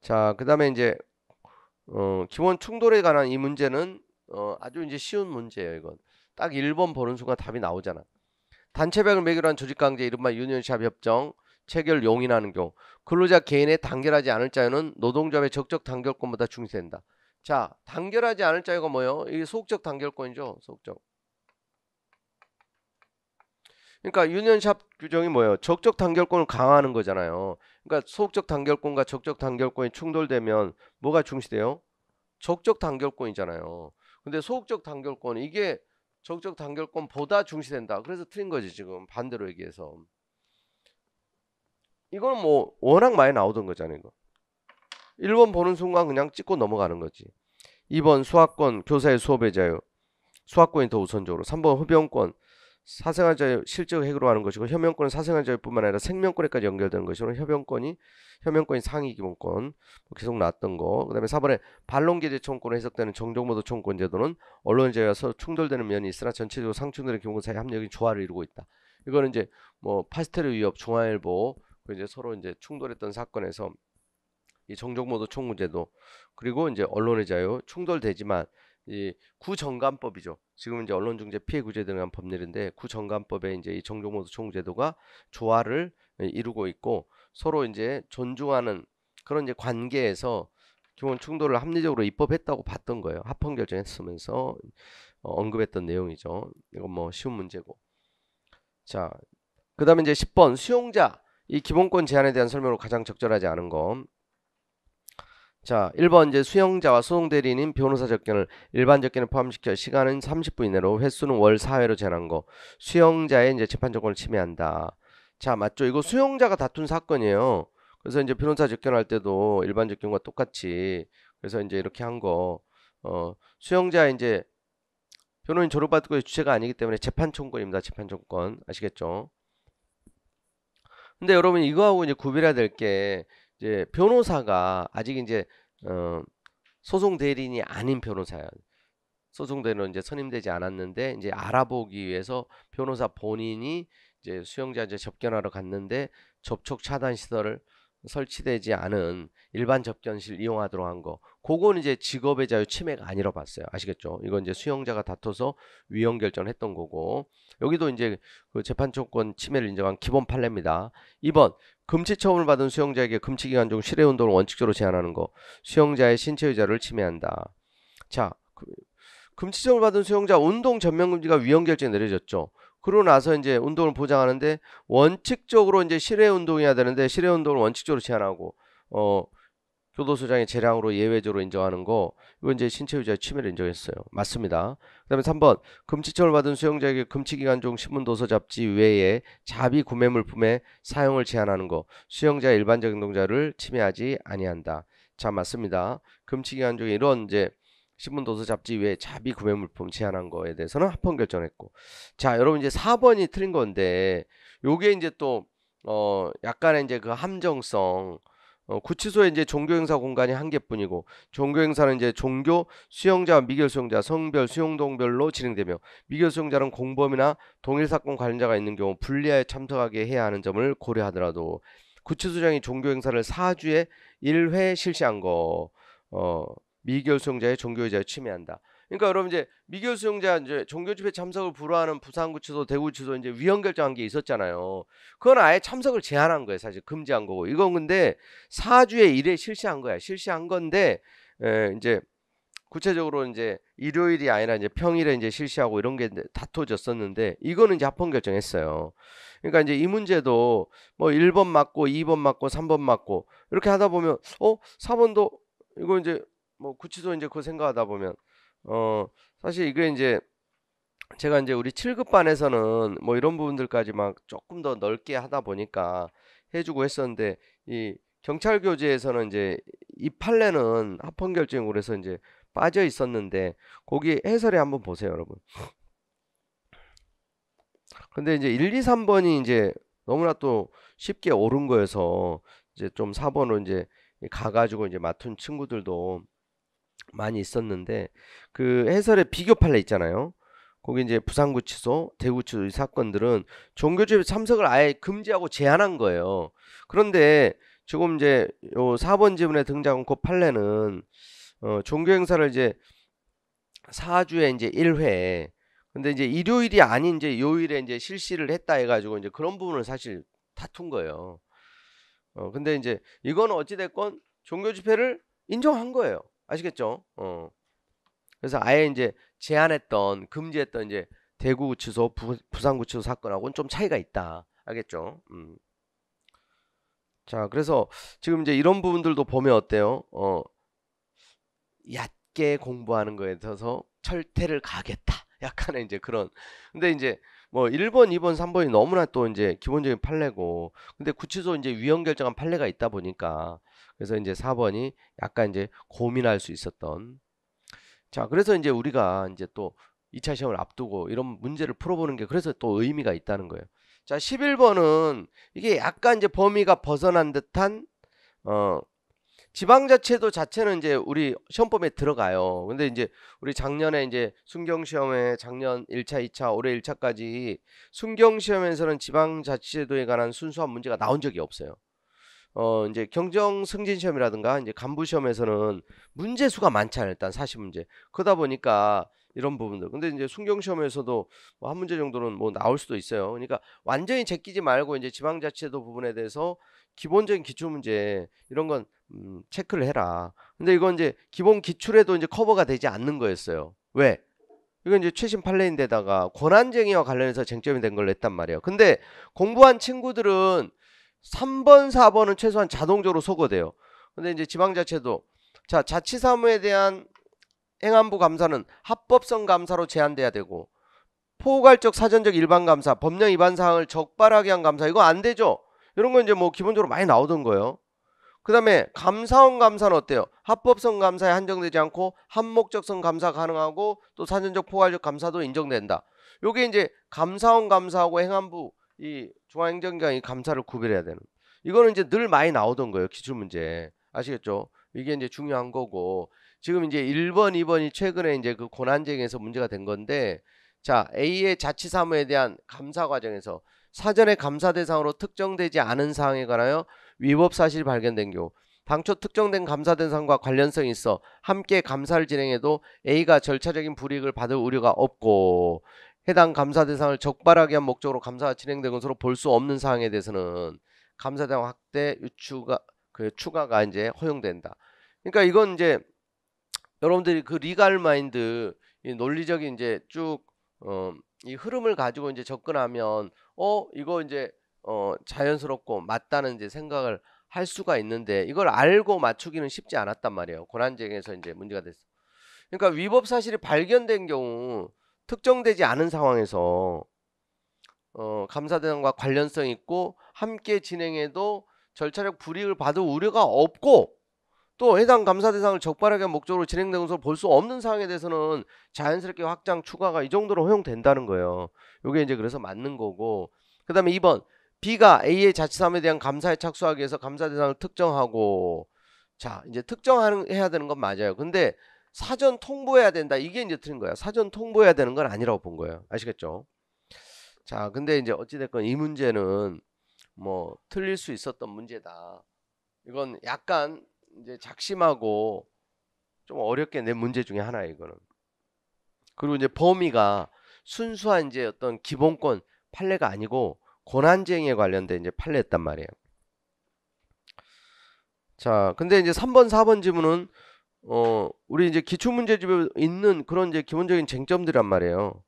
자, 그다음에 이제 어, 기본 충돌에 관한 이 문제는 어, 아주 이제 쉬운 문제예요, 이건. 딱 1번 보는 순간 답이 나오잖아. 단체백을 매기로 한 조직강제 이른바 유니언샵 협정 체결 용인하는 경우 근로자 개인의 단결하지 않을 자유는 노동조합의 적적 단결권보다 중시된다. 자, 단결하지 않을 자유가 뭐예요? 이게 소극적 단결권이죠. 소극적. 그러니까 유년샵 규정이 뭐예요? 적적 단결권을 강화하는 거잖아요. 그러니까 소극적 단결권과 적적 단결권이 충돌되면 뭐가 중시돼요? 적적 단결권이잖아요. 근데 소극적 단결권 이게 적적 단결권보다 중시된다. 그래서 틀린 거지 지금 반대로 얘기해서. 이거는 뭐 워낙 많이 나오던 거잖아요. 이거. 1번 보는 순간 그냥 찍고 넘어가는 거지. 2번 수학권 교사의 수업의 자유. 수학권이 더 우선적으로. 3번 흡연권. 사생활자유 실적 핵으로 하는 것이고 협명권은 사생활자유뿐만 아니라 생명권에까지 연결되는 것이고 협연권이 협명권이 상위 기본권 뭐 계속 나왔던 거. 그다음에 4번에 반론계제 청구권으 해석되는 정정모도 청구권 제도는 언론 제외와서 충돌되는 면이 있으나 전체적으로 상충되는 경우 사이 합력이 조화를 이루고 있다. 이거는 이제 뭐 파스텔의 위협, 중화일보 그 이제 서로 이제 충돌했던 사건에서 이정정모도 청구제도 그리고 이제 언론의 자유 충돌되지만 이 구정관법이죠. 지금 이제 언론중재 피해 구제에 대한 법률인데 구정관법에 이제 이 정종모두 총제도가 조화를 이루고 있고 서로 이제 존중하는 그런 이제 관계에서 기본 충돌을 합리적으로 입법했다고 봤던 거예요. 합헌 결정했으면서 어, 언급했던 내용이죠. 이건 뭐 쉬운 문제고. 자, 그다음에 이제 10번 수용자 이 기본권 제한에 대한 설명으로 가장 적절하지 않은 건 자, 1번 이제 수용자와 소송 대리인 인 변호사 접견을 일반 접견을 포함시켜 시간은 30분 이내로 횟수는 월 4회로 제한한 거. 수용자의 이제 재판 조건을 침해한다. 자, 맞죠? 이거 수용자가 다툰 사건이에요. 그래서 이제 변호사 접견할 때도 일반 접견과 똑같이 그래서 이제 이렇게 한 거. 어, 수용자 이제 변호인 졸업받고의 주체가 아니기 때문에 재판 청구입니다. 재판 청권 아시겠죠? 근데 여러분 이거하고 이제 구별해야 될게 이제 변호사가 아직 이제 어, 소송 대리인이 아닌 변호사야. 소송 대리는 이제 선임되지 않았는데 이제 알아보기 위해서 변호사 본인이 이제 수용자 이제 접견하러 갔는데 접촉 차단 시설을 설치되지 않은 일반 접견실 이용하도록 한 거. 그건 이제 직업의 자유 침해가 아니라 봤어요. 아시겠죠? 이건 이제 수용자가 다퉈서 위헌 결정을 했던 거고. 여기도 이제 그 재판 조건 침해를 인정한 기본 판례입니다. 2번 금치 처분을 받은 수용자에게 금치 기간 중 실외 운동을 원칙적으로 제한하는 거 수용자의 신체 의자를 침해한다. 자, 그, 금치 처분을 받은 수용자 운동 전면 금지가 위헌 결정이 내려졌죠. 그러고 나서 이제 운동을 보장하는데 원칙적으로 이제 실외 운동해야 되는데 실외 운동을 원칙적으로 제한하고 어 교도소장의 재량으로 예외적으로 인정하는 거이건 이제 신체 유지의 침해를 인정했어요. 맞습니다. 그다음에 3번 금치청을 받은 수용자에게 금치기간 중 신문도서 잡지 외에 자비 구매 물품의 사용을 제한하는 거 수용자 일반적 행동자를 침해하지 아니한다. 자 맞습니다. 금치기간 중에 이런 이제 신문 도서 잡지 외에 자비 구매 물품 제한한 거에 대해서는 합헌 결정했고 자 여러분 이제 4번이 틀린 건데 요게 이제 또 어 약간의 이제 그 함정성 어, 구치소에 이제 종교행사 공간이 한 개뿐이고 종교행사는 이제 종교 수용자와 미결 수용자 성별 수용동별로 진행되며 미결 수용자는 공범이나 동일 사건 관련자가 있는 경우 분리하여 참석하게 해야 하는 점을 고려하더라도 구치소장이 종교행사를 4주에 1회 실시한 거 어, 미결 수용자의 종교의자를 침해한다. 그러니까 여러분 이제 미교 수용자 이제 종교 집회 참석을 불허하는 부산구치소, 대구치소 이제 위헌 결정한 게 있었잖아요. 그건 아예 참석을 제한한 거예요. 사실 금지한 거고. 이건 근데 사주에일회 실시한 거야. 실시한 건데 에, 예, 이제 구체적으로 이제 일요일이 아니라 이제 평일에 이제 실시하고 이런 게 다퉈졌었는데 이거는 이제 합헌 결정했어요. 그러니까 이제 이 문제도 뭐 1번 맞고 2번 맞고 3번 맞고 이렇게 하다 보면 어 4번도 이거 이제 뭐 구치소 이제 그거 생각하다 보면 어 사실 이게 이제 제가 이제 우리 7급 반에서는 뭐 이런 부분들까지 막 조금 더 넓게 하다 보니까 해주고 했었는데 이 경찰 교재에서는 이제 이 판례는 합헌 결정으로 해서 이제 빠져 있었는데 거기 해설에 한번 보세요, 여러분. 근데 이제 1, 2, 3번이 이제 너무나 또 쉽게 오른 거여서 이제 좀 4번으로 이제 가가지고 이제 맡은 친구들도 많이 있었는데 그 해설의 비교 판례 있잖아요. 거기 이제 부산구치소, 대구치소 이 사건들은 종교집회 참석을 아예 금지하고 제한한 거예요. 그런데 지금 이제 요 4번 지문에 등장한 그 판례는 어, 종교 행사를 이제 4주에 이제 1회 근데 이제 일요일이 아닌 이제 요일에 이제 실시를 했다 해가지고 이제 그런 부분을 사실 다툰 거예요. 어, 근데 이제 이건 어찌됐건 종교 집회를 인정한 거예요. 아시겠죠? 어. 그래서 아예 이제 제한했던 금지했던 이제 대구구치소 부, 부산구치소 사건하고는 좀 차이가 있다. 알겠죠? 음. 자, 그래서 지금 이제 이런 부분들도 보면 어때요? 어, 얕게 공부하는 거에 대해서 철퇴를 가겠다. 약간의 이제 그런. 근데 이제 뭐 1번, 2번, 3번이 너무나 또 이제 기본적인 판례고, 근데 구치소 이제 위헌 결정한 판례가 있다 보니까 그래서 이제 4번이 약간 이제 고민할 수 있었던 자 그래서 이제 우리가 이제 또 2차 시험을 앞두고 이런 문제를 풀어보는 게 그래서 또 의미가 있다는 거예요. 자 11번은 이게 약간 이제 범위가 벗어난 듯한 어 지방자치도 자체는 이제 우리 시험법에 들어가요. 근데 이제 우리 작년에 이제 순경시험에 작년 1차, 2차, 올해 1차까지 순경시험에서는 지방자치제도에 관한 순수한 문제가 나온 적이 없어요. 어 이제 경정 승진 시험이라든가 이제 간부 시험에서는 문제 수가 많잖아요. 일단 사실 문제. 그러다 보니까 이런 부분들. 근데 이제 순경 시험에서도 뭐한 문제 정도는 뭐 나올 수도 있어요. 그러니까 완전히 제끼지 말고 이제 지방자치제도 부분에 대해서 기본적인 기초 문제 이런 건 음, 체크를 해라. 근데 이건 이제 기본 기출에도 이제 커버가 되지 않는 거였어요. 왜? 이건 이제 최신 판례인데다가 권한쟁의와 관련해서 쟁점이 된 걸 냈단 말이에요. 근데 공부한 친구들은 3번, 4번은 최소한 자동적으로 소거돼요. 근데 이제 지방자치도 자, 자치사무에 대한 행안부 감사는 합법성 감사로 제한돼야 되고 포괄적 사전적 일반 감사, 법령 위반 사항을 적발하게 한 감사 이거 안 되죠. 이런 건 이제 뭐 기본적으로 많이 나오던 거예요. 그다음에 감사원 감사는 어때요? 합법성 감사에 한정되지 않고 한목적성 감사 가능하고 또 사전적 포괄적 감사도 인정된다. 요게 이제 감사원 감사하고 행안부 이 중앙행정기관이 감사를 구별해야 되는. 이거는 이제 늘 많이 나오던 거예요. 기출문제. 아시겠죠? 이게 이제 중요한 거고. 지금 이제 1번, 2번이 최근에 이제 그 고난쟁에서 문제가 된 건데 자, A의 자치 사무에 대한 감사 과정에서 사전에 감사 대상으로 특정되지 않은 사항에 관하여 위법 사실이 발견된 경우 당초 특정된 감사 대상과 관련성이 있어 함께 감사를 진행해도 A가 절차적인 불이익을 받을 우려가 없고 해당 감사 대상을 적발하게 한 목적으로 감사가 진행된 것으로 볼 수 없는 사항에 대해서는 감사 대상 확대 유추가 그 추가가 이제 허용된다. 그러니까 이건 이제 여러분들이 그 리갈 마인드 이 논리적인 이제 쭉 어 이 흐름을 가지고 이제 접근하면 어 이거 이제 어 자연스럽고 맞다는 이제 생각을 할 수가 있는데 이걸 알고 맞추기는 쉽지 않았단 말이에요. 고난쟁에서 이제 문제가 됐어. 그러니까 위법 사실이 발견된 경우 특정되지 않은 상황에서 어, 감사대상과 관련성 있고 함께 진행해도 절차적 불이익을 받을 우려가 없고 또 해당 감사대상을 적발하게 목적으로 진행된 것으로볼 수 없는 사항에 대해서는 자연스럽게 확장 추가가 이 정도로 허용된다는 거예요. 이게 이제 그래서 맞는 거고 그 다음에 2번 B가 A의 자치사에 대한 감사에 착수하기 위해서 감사 대상을 특정하고 자 이제 특정해야 되는 건 맞아요. 근데 사전 통보해야 된다. 이게 이제 틀린 거야. 사전 통보해야 되는 건 아니라고 본 거예요. 아시겠죠? 자, 근데 이제 어찌됐건 이 문제는 뭐 틀릴 수 있었던 문제다. 이건 약간 이제 작심하고 좀 어렵게 낸 문제 중에 하나 이거는. 그리고 이제 범위가 순수한 이제 어떤 기본권 판례가 아니고 권한쟁에 관련된 이제 판례였단 말이에요. 자, 근데 이제 3번, 4번 지문은 어, 우리 이제 기출 문제집에 있는 그런 이제 기본적인 쟁점들이란 말이에요.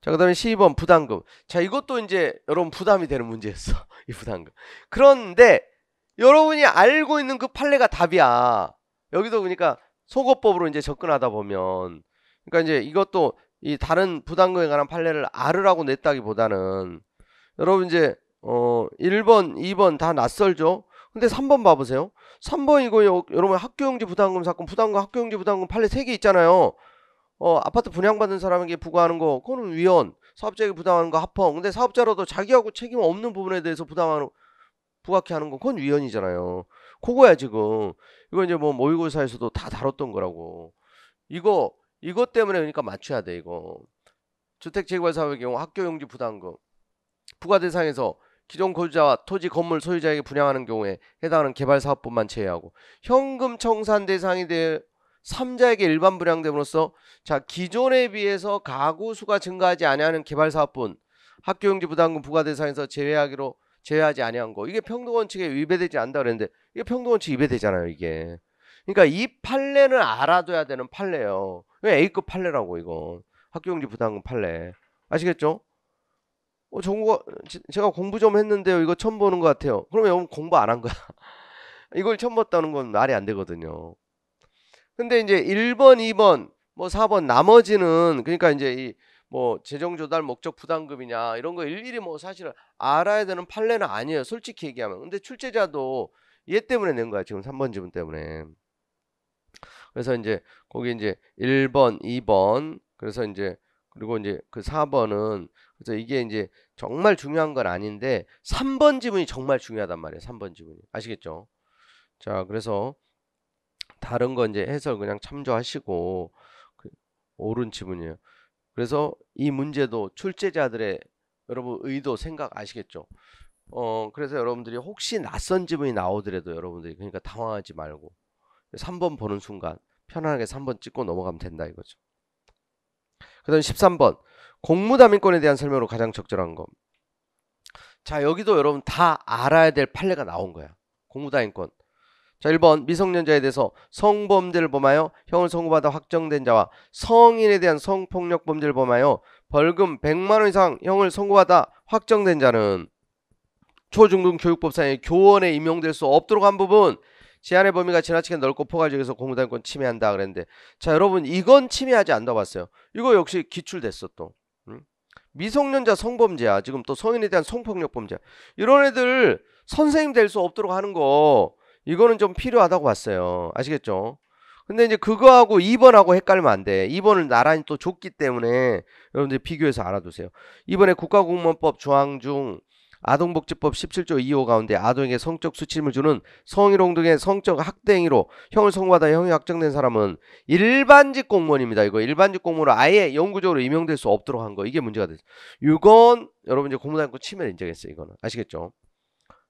자, 그다음에 12번 부담금. 자, 이것도 이제 여러분 부담이 되는 문제였어. 이 부담금. 그런데 여러분이 알고 있는 그 판례가 답이야. 여기도 보니까 그러니까 소거법으로 이제 접근하다 보면 그러니까 이제 이것도 이 다른 부담금에 관한 판례를 알으라고 냈다기보다는 여러분 이제 어 1번, 2번 다 낯설죠. 근데 3번 봐보세요. 3번 이거 여러분 여 학교용지 부담금 사건 부담금 학교용지 부담금 판례 3개 있잖아요. 어 아파트 분양받은 사람에게 부과하는 거 그거는 위헌 사업자에게 부담하는 거 합헌 근데 사업자로도 자기하고 책임 없는 부분에 대해서 부담하는 부각해 하는 건 그건 위헌이잖아요. 그거야 지금 이거 이제 뭐 모의고사에서도 다 다뤘던 거라고 이거 이것 때문에 그러니까 맞춰야 돼 이거 주택 재개발 사업의 경우 학교용지 부담금 부과 대상에서 기존 거주자와 토지 건물 소유자에게 분양하는 경우에 해당하는 개발 사업뿐만 제외하고 현금 청산 대상이 될 3자에게 일반 분양됨으로써 자 기존에 비해서 가구 수가 증가하지 아니하는 개발 사업분 학교용지 부담금 부과 대상에서 제외하기로 제외하지 아니한 거 이게 평등 원칙에 위배되지 않는다 그랬는데 이게 평등 원칙 위배되잖아요 이게 그러니까 이 판례는 알아둬야 되는 판례예요 왜 A급 판례라고 이거 학교용지 부담금 판례 아시겠죠? 어, 정우가 제가 공부 좀 했는데요. 이거 처음 보는 것 같아요. 그러면 여러분 공부 안 한 거야. 이걸 처음 봤다는 건 말이 안 되거든요. 근데 이제 1번, 2번, 뭐 4번 나머지는 그러니까 이제 이 뭐 재정 조달 목적 부담금이냐 이런 거 일일이 뭐사실 알아야 되는 판례는 아니에요. 솔직히 얘기하면. 근데 출제자도 얘 때문에 낸 거야. 지금 3번 지문 때문에. 그래서 이제 거기 이제 1번, 2번 그래서 이제 그리고 이제 그 4번은 그래서 이게 이제 정말 중요한 건 아닌데 3번 지문이 정말 중요하단 말이에요. 3번 지문이. 아시겠죠? 자, 그래서 다른 건 이제 해설 그냥 참조하시고 그, 옳은 지문이에요. 그래서 이 문제도 출제자들의 여러분 의도 생각 아시겠죠? 어, 그래서 여러분들이 혹시 낯선 지문이 나오더라도 여러분들이 그러니까 당황하지 말고 3번 보는 순간 편안하게 3번 찍고 넘어가면 된다 이거죠. 그다음 13번 공무담임권에 대한 설명으로 가장 적절한 거. 자, 여기도 여러분 다 알아야 될 판례가 나온 거야. 공무담임권 자, 1번 미성년자에 대해서 성범죄를 범하여 형을 선고받아 확정된 자와 성인에 대한 성폭력 범죄를 범하여 벌금 100만 원 이상 형을 선고받아 확정된 자는 초중등 교육법상의 교원에 임용될 수 없도록 한 부분 제한의 범위가 지나치게 넓고 포괄적에서 공무담임권 침해한다 그랬는데 자 여러분 이건 침해하지 않다 봤어요 이거 역시 기출됐어 또 미성년자 성범죄야 지금 또 성인에 대한 성폭력 범죄 이런 애들 선생님 될 수 없도록 하는 거 이거는 좀 필요하다고 봤어요 아시겠죠 근데 이제 그거하고 2번하고 헷갈리면 안 돼. 2번을 나란히 또 줬기 때문에 여러분들 이 비교해서 알아두세요. 이번에 국가공무원법 조항 중 아동복지법 17조 2호 가운데 아동에게 성적 수치임을 주는 성희롱 등의 성적 학대 행위로 형을 선고받아 형이 확정된 사람은 일반직 공무원입니다. 이거 일반직 공무원으로 아예 영구적으로 임용될수 없도록 한 거 이게 문제가 됐어요. 이건 여러분 이제 공무단고 치면 인정했어요. 이거는 아시겠죠?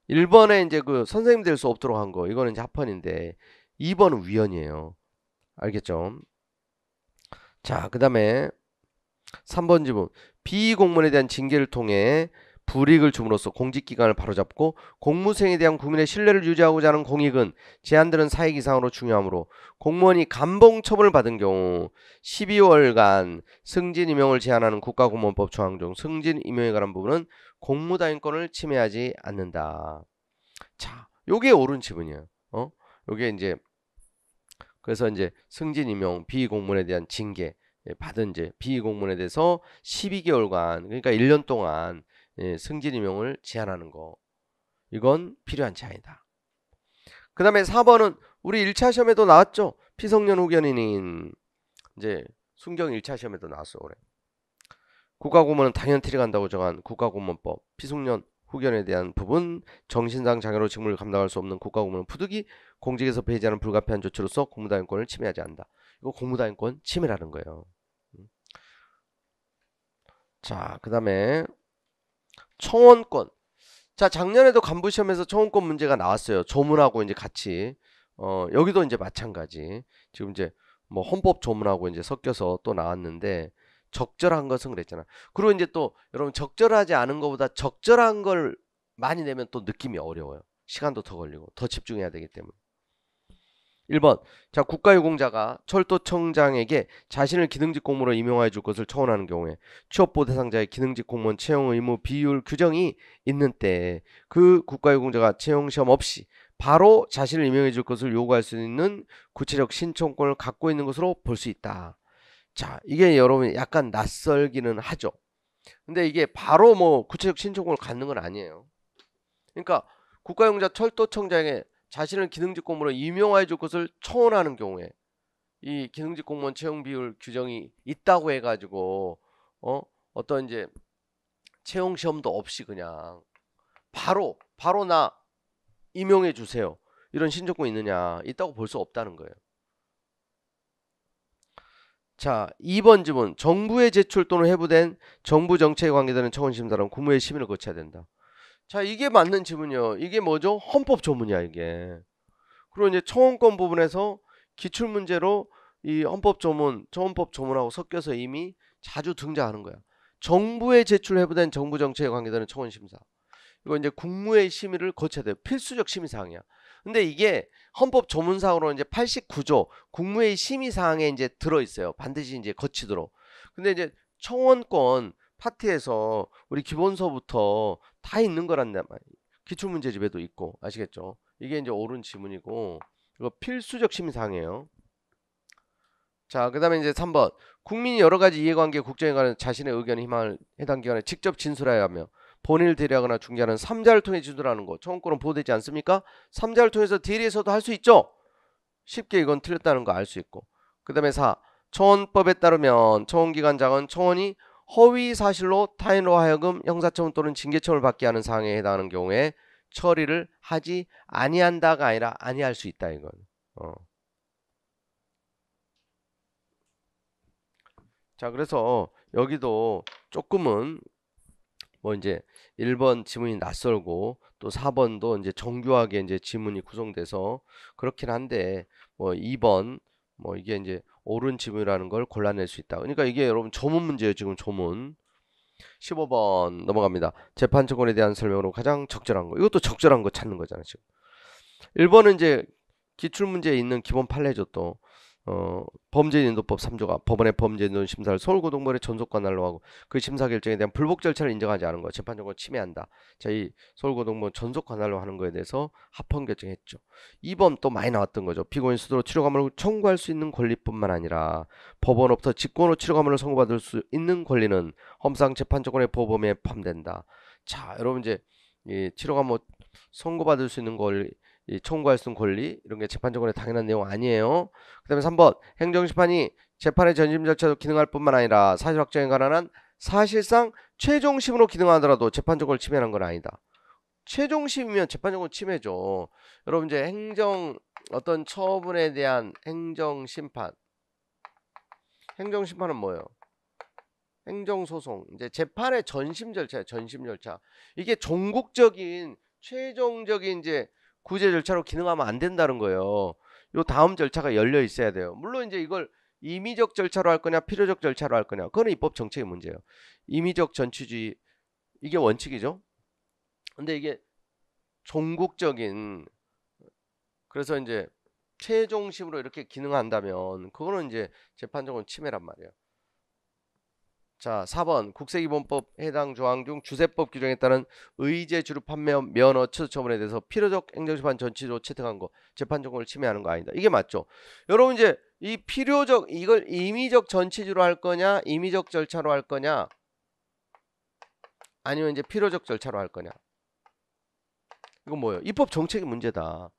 1번에 이제 그 선생님 될 수 없도록 한 거 이거는 이제 합헌인데 2번은 위헌이에요. 알겠죠? 자, 그 다음에 3번 지문 비공무원에 대한 징계를 통해 불이익을 줌으로써 공직기관을 바로잡고 공무생에 대한 국민의 신뢰를 유지하고자 하는 공익은 제한들은 사익 이상으로 중요하므로 공무원이 감봉 처분을 받은 경우 12월간 승진 임용을 제한하는 국가공무원법 조항 중 승진 임용에 관한 부분은 공무다인권을 침해하지 않는다. 자, 요게 옳은 지문이에요. 어? 요게 이제 그래서 이제 승진 임용 비공무원에 대한 징계 예, 받은 이제 비공무원에 대해서 12개월간 그러니까 1년 동안 예, 승진 임용을 제한하는 거 이건 필요한 제한이다. 그 다음에 4번은 우리 1차 시험에도 나왔죠. 피성년 후견인인 이제 순경 1차 시험에도 나왔어 올해. 국가공무원은 당연 틀이간다고 정한 국가공무원법 피성년 후견에 대한 부분 정신상 장애로 직무를 감당할 수 없는 국가고문은 부득이 공직에서 배제하는 불가피한 조치로서 공무단행권을 침해하지 않는다. 이거 공무단행권 침해라는 거예요. 음. 자, 그 다음에 청원권. 자, 작년에도 간부 시험에서 청원권 문제가 나왔어요. 조문하고 이제 같이. 어, 여기도 이제 마찬가지. 지금 이제 뭐 헌법 조문하고 이제 섞여서 또 나왔는데 적절한 것은 그랬잖아. 그리고 이제 또 여러분 적절하지 않은 것보다 적절한 걸 많이 내면 또 느낌이 어려워요. 시간도 더 걸리고 더 집중해야 되기 때문에. 1번 자 국가유공자가 철도청장에게 자신을 기능직 공무로 원으 임용하여 줄 것을 청원하는 경우에 취업보 대상자의 기능직 공무원 채용 의무 비율 규정이 있는 때 그 국가유공자가 채용시험 없이 바로 자신을 임용해 줄 것을 요구할 수 있는 구체적 신청권을 갖고 있는 것으로 볼 수 있다. 자 이게 여러분 약간 낯설기는 하죠. 근데 이게 바로 뭐 구체적 신청권을 갖는 건 아니에요. 그러니까 국가유공자 철도청장에 자신을 기능직 공무로 원으 임용하여 줄 것을 청원하는 경우에 이 기능직 공무원 채용 비율 규정이 있다고 해가지고 어 어떤 이제 채용 시험도 없이 그냥 바로 바로 나 임용해 주세요 이런 신청권 있느냐 있다고 볼 수 없다는 거예요. 자, 2번 지문 정부에 제출 또는 해부된 정부 정책에 관계되는 청원심사는 국무회의 심의를 거쳐야 된다. 자, 이게 맞는 지문이요. 이게 뭐죠? 헌법 조문이야, 이게. 그리고 이제 청원권 부분에서 기출 문제로 이 헌법 조문, 청원법 조문하고 섞여서 이미 자주 등장하는 거야. 정부에 제출해부된 정부 정책에 관계되는 청원 심사. 이거 이제 국무회의 심의를 거쳐야 돼요. 필수적 심의 사항이야. 근데 이게 헌법 조문 사항으로 이제 89조 국무회의 심의 사항에 이제 들어 있어요. 반드시 이제 거치도록. 근데 이제 청원권 파트에서 우리 기본서부터 다 있는 거란 말이에요. 기출문제집에도 있고 아시겠죠? 이게 이제 옳은 지문이고 이거 필수적 심사항이에요 자, 그 다음에 이제 3번. 국민이 여러 가지 이해관계 국정에 관한 자신의 의견, 희망을 해당 기관에 직접 진술하여 하며 본인을 대리하거나 중재하는 삼자를 통해 진술하는 거. 청구권은 보호되지 않습니까? 삼자를 통해서 대리에서도 할 수 있죠? 쉽게 이건 틀렸다는 거 알 수 있고. 그 다음에 4. 청원법에 따르면 청원기관장은 청원이 허위 사실로 타인으로 하여금 형사처분 또는 징계처분을 받게 하는 사항에 해당하는 경우에 처리를 하지 아니한다가 아니라 아니할 수 있다 이건. 어. 자 그래서 여기도 조금은 뭐 이제 1번 지문이 낯설고 또 4번도 이제 정교하게 이제 지문이 구성돼서 그렇긴 한데 뭐 2번 뭐 이게 이제 옳은 지문이라는 걸 골라낼 수 있다. 그러니까 이게 여러분 조문 문제예요. 지금 조문. 15번 넘어갑니다. 재판 청구에 대한 설명으로 가장 적절한 거. 이것도 적절한 거 찾는 거잖아, 요 지금. 1번은 이제 기출문제에 있는 기본 판례죠, 또. 어, 범죄인도법 3조가 법원의 범죄인도 심사를 서울고등법원의 전속관할로 하고 그 심사 결정에 대한 불복 절차를 인정하지 않은 것 재판정권 침해한다. 자, 이 서울고등법원 전속관할로 하는 것에 대해서 합헌 결정했죠. 이번또 많이 나왔던 거죠. 피고인 스스로 치료감을 청구할 수 있는 권리뿐만 아니라 법원로부터 직권으로 치료감을 선고받을수 있는 권리는 험상 재판정권의 보범에 포함된다. 자, 여러분 이제 이 치료감을 뭐 선고받을수 있는 권리 청구할 수 있는 권리 이런 게 재판정권의 당연한 내용 아니에요. 그다음에 3번 행정심판이 재판의 전심 절차도 기능할 뿐만 아니라 사실 확정에 관한 한 사실상 최종심으로 기능하더라도 재판정권을 침해한 건 아니다. 최종심이면 재판정권 침해죠. 여러분 이제 행정 어떤 처분에 대한 행정심판 행정심판은 뭐예요? 행정소송 이제 재판의 전심 절차예 전심 절차 이게 종국적인 최종적인 이제 구제 절차로 기능하면 안 된다는 거예요. 요 다음 절차가 열려 있어야 돼요. 물론 이제 이걸 임의적 절차로 할 거냐 필요적 절차로 할 거냐 그거는 입법 정책의 문제예요. 임의적 전취주의 이게 원칙이죠. 근데 이게 종국적인 그래서 이제 최종심으로 이렇게 기능한다면 그거는 이제 재판적으로 침해란 말이에요. 자, 4번 국세기본법 해당 조항 중 주세법 규정에 따른 의제 주류 판매 면허 취소 처분에 대해서 필요적 행정심판 전치로 채택한 거 재판 정보을 침해하는 거 아니다. 이게 맞죠? 여러분 이제 이 필요적 이걸 임의적 전치주로 할 거냐, 임의적 절차로 할 거냐, 아니면 이제 필요적 절차로 할 거냐. 이건 뭐예요? 입법 정책의 문제다.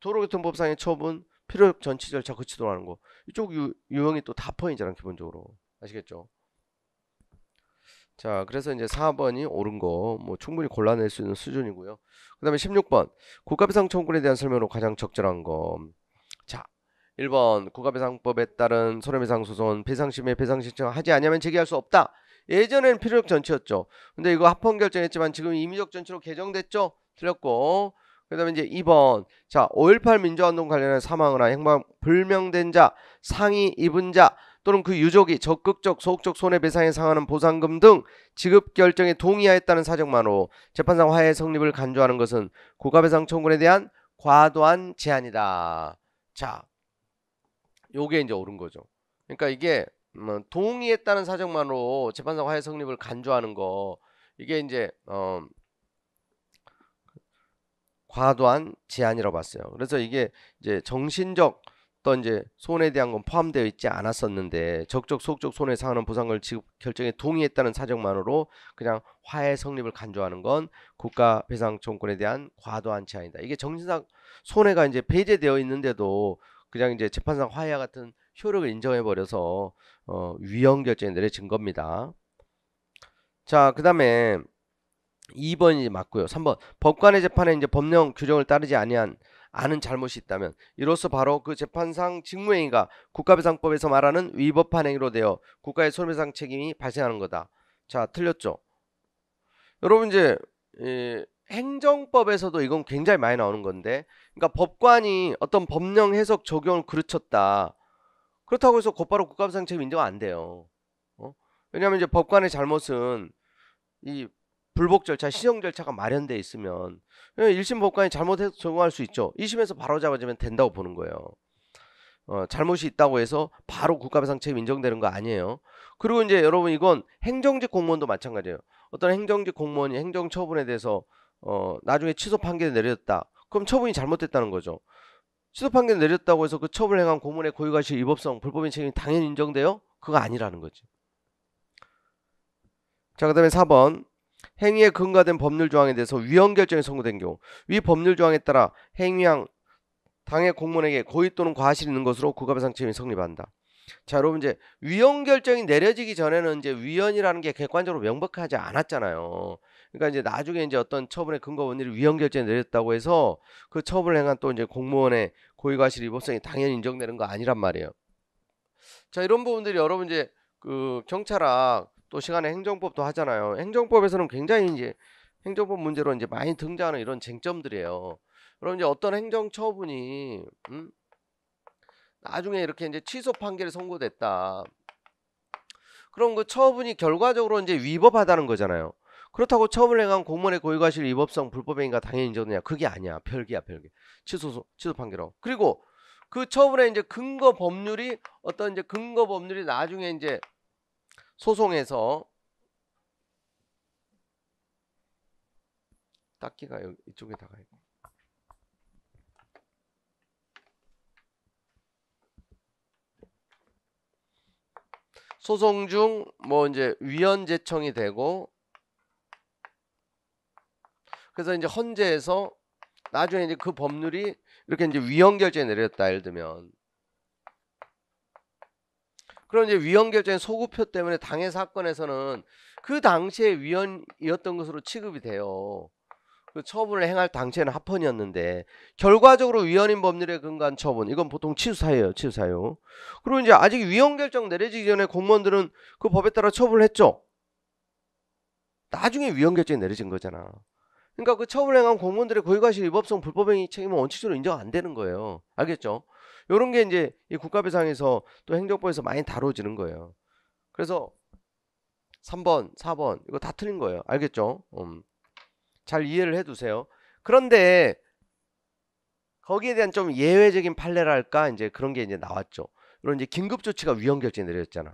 도로교통법상의 처분, 필요적 전치 절차 거치도록 하는 거. 이쪽 유, 유형이 또 다 포인트잖아 기본적으로. 아시겠죠? 자, 그래서 이제 4번이 옳은 거, 뭐, 충분히 골라낼 수 있는 수준이고요. 그 다음에 16번, 국가배상청구에 대한 설명으로 가장 적절한 거. 자, 1번, 국가배상법에 따른 손해배상소송, 배상심의 배상신청 하지 않으면 제기할 수 없다. 예전엔 필요적 전치였죠. 근데 이거 합헌 결정했지만 지금 임의적 전치로 개정됐죠? 틀렸고. 그 다음에 이제 2번. 자, 5.18 민주화운동 관련한 사망이나 행방 불명된 자, 상이 입은 자, 또는 그 유족이 적극적 소극적 손해배상에 상하는 보상금 등 지급 결정에 동의하였다는 사정만으로 재판상 화해 성립을 간주하는 것은 고가배상 청구에 대한 과도한 제한이다. 자, 요게 이제 옳은 거죠. 그러니까 이게 음, 동의했다는 사정만으로 재판상 화해 성립을 간주하는 거 이게 이제 어, 과도한 제한이라고 봤어요. 그래서 이게 이제 정신적 또떤 이제 손해에 대한 건 포함되어 있지 않았었는데 적적 소극적 손해 상하는 보상을 지급 결정에 동의했다는 사정만으로 그냥 화해 성립을 간주하는 건 국가 배상 청구권에 대한 과도한 제한이다. 이게 정신상 손해가 이제 배제되어 있는데도 그냥 이제 재판상 화해와 같은 효력을 인정해 버려서 어, 위헌 결정이 내려진 겁니다. 자, 그다음에 2번이 맞고요. 3번 법관의 재판에 이제 법령 규정을 따르지 아니한 아는 잘못이 있다면 이로써 바로 그 재판상 직무행위가 국가배상법에서 말하는 위법한 행위로 되어 국가의 손해배상 책임이 발생하는 거다. 자 틀렸죠. 여러분 이제 이 행정법에서도 이건 굉장히 많이 나오는 건데 그러니까 법관이 어떤 법령 해석 적용을 그르쳤다. 그렇다고 해서 곧바로 국가배상 책임 인정 안 돼요. 어? 왜냐하면 이제 법관의 잘못은 이 불복 절차, 시정 절차가 마련돼 있으면 1심 예, 법관이 잘못해서 적용할 수 있죠. 2심에서 바로 잡아주면 된다고 보는 거예요. 어, 잘못이 있다고 해서 바로 국가배상 책임 인정되는 거 아니에요. 그리고 이제 여러분 이건 행정직 공무원도 마찬가지예요. 어떤 행정직 공무원이 행정 처분에 대해서 어, 나중에 취소 판결이 내렸다. 그럼 처분이 잘못됐다는 거죠. 취소 판결 내렸다고 해서 그처분을 행한 공무원의 고유가실 위법성 불법인 책임이 당연히 인정돼요? 그거 아니라는 거죠. 자, 그다음에 4번. 행위에 근거된 법률 조항에 대해서 위헌 결정이 선고된 경우 위 법률 조항에 따라 행위한 당의 공무원에게 고의 또는 과실이 있는 것으로 국가배상 책임이 성립한다. 자, 여러분 이제 위헌 결정이 내려지기 전에는 이제 위헌이라는 게 객관적으로 명백하지 않았잖아요. 그러니까 이제 나중에 이제 어떤 처분의 근거 원인을 위헌 결정이 내렸다고 해서 그 처분을 행한 또 이제 공무원의 고의 과실 위법성이 당연히 인정되는 거 아니란 말이에요. 자, 이런 부분들이 여러분 이제 그 경찰학 또 시간에 행정법도 하잖아요. 행정법에서는 굉장히 이제 행정법 문제로 이제 많이 등장하는 이런 쟁점들이에요. 그럼 이제 어떤 행정 처분이 음? 나중에 이렇게 이제 취소 판결이 선고됐다. 그럼 그 처분이 결과적으로 이제 위법하다는 거잖아요. 그렇다고 처분을 행한 공무원의 고의과실 위법성 불법행위가 당연히 인정되냐? 그게 아니야. 별개야, 별개. 취소 취소 판결하고. 그리고 그처분의 이제 근거 법률이 어떤 이제 근거 법률이 나중에 이제 소송에서 딱기가 여기 이쪽에다가 있고 소송 중 뭐 이제 위헌 제청이 되고 그래서 이제 헌재에서 나중에 이제 그 법률이 이렇게 이제 위헌 결제 내렸다 예를 들면 그럼 이제 위헌 결정의 소급표 때문에 당해 사건에서는 그 당시에 위헌이었던 것으로 취급이 돼요. 그 처분을 행할 당시에는 합헌이었는데 결과적으로 위헌인 법률에 근거한 처분 이건 보통 치수사예요 치수사요 그리고 이제 아직 위헌 결정 내려지기 전에 공무원들은 그 법에 따라 처분을 했죠 나중에 위헌 결정이 내려진 거잖아 그러니까 그 처분을 행한 공무원들의 고의과실 위법성 불법행위 책임은 원칙적으로 인정 안 되는 거예요 알겠죠 요런 게 이제 이 국가배상에서 또 행정법에서 많이 다뤄지는 거예요. 그래서 3번, 4번 이거 다 틀린 거예요. 알겠죠? 음. 잘 이해를 해두세요. 그런데 거기에 대한 좀 예외적인 판례랄까 이제 그런 게 이제 나왔죠. 이런 이제 긴급조치가 위헌결정이 내려졌잖아.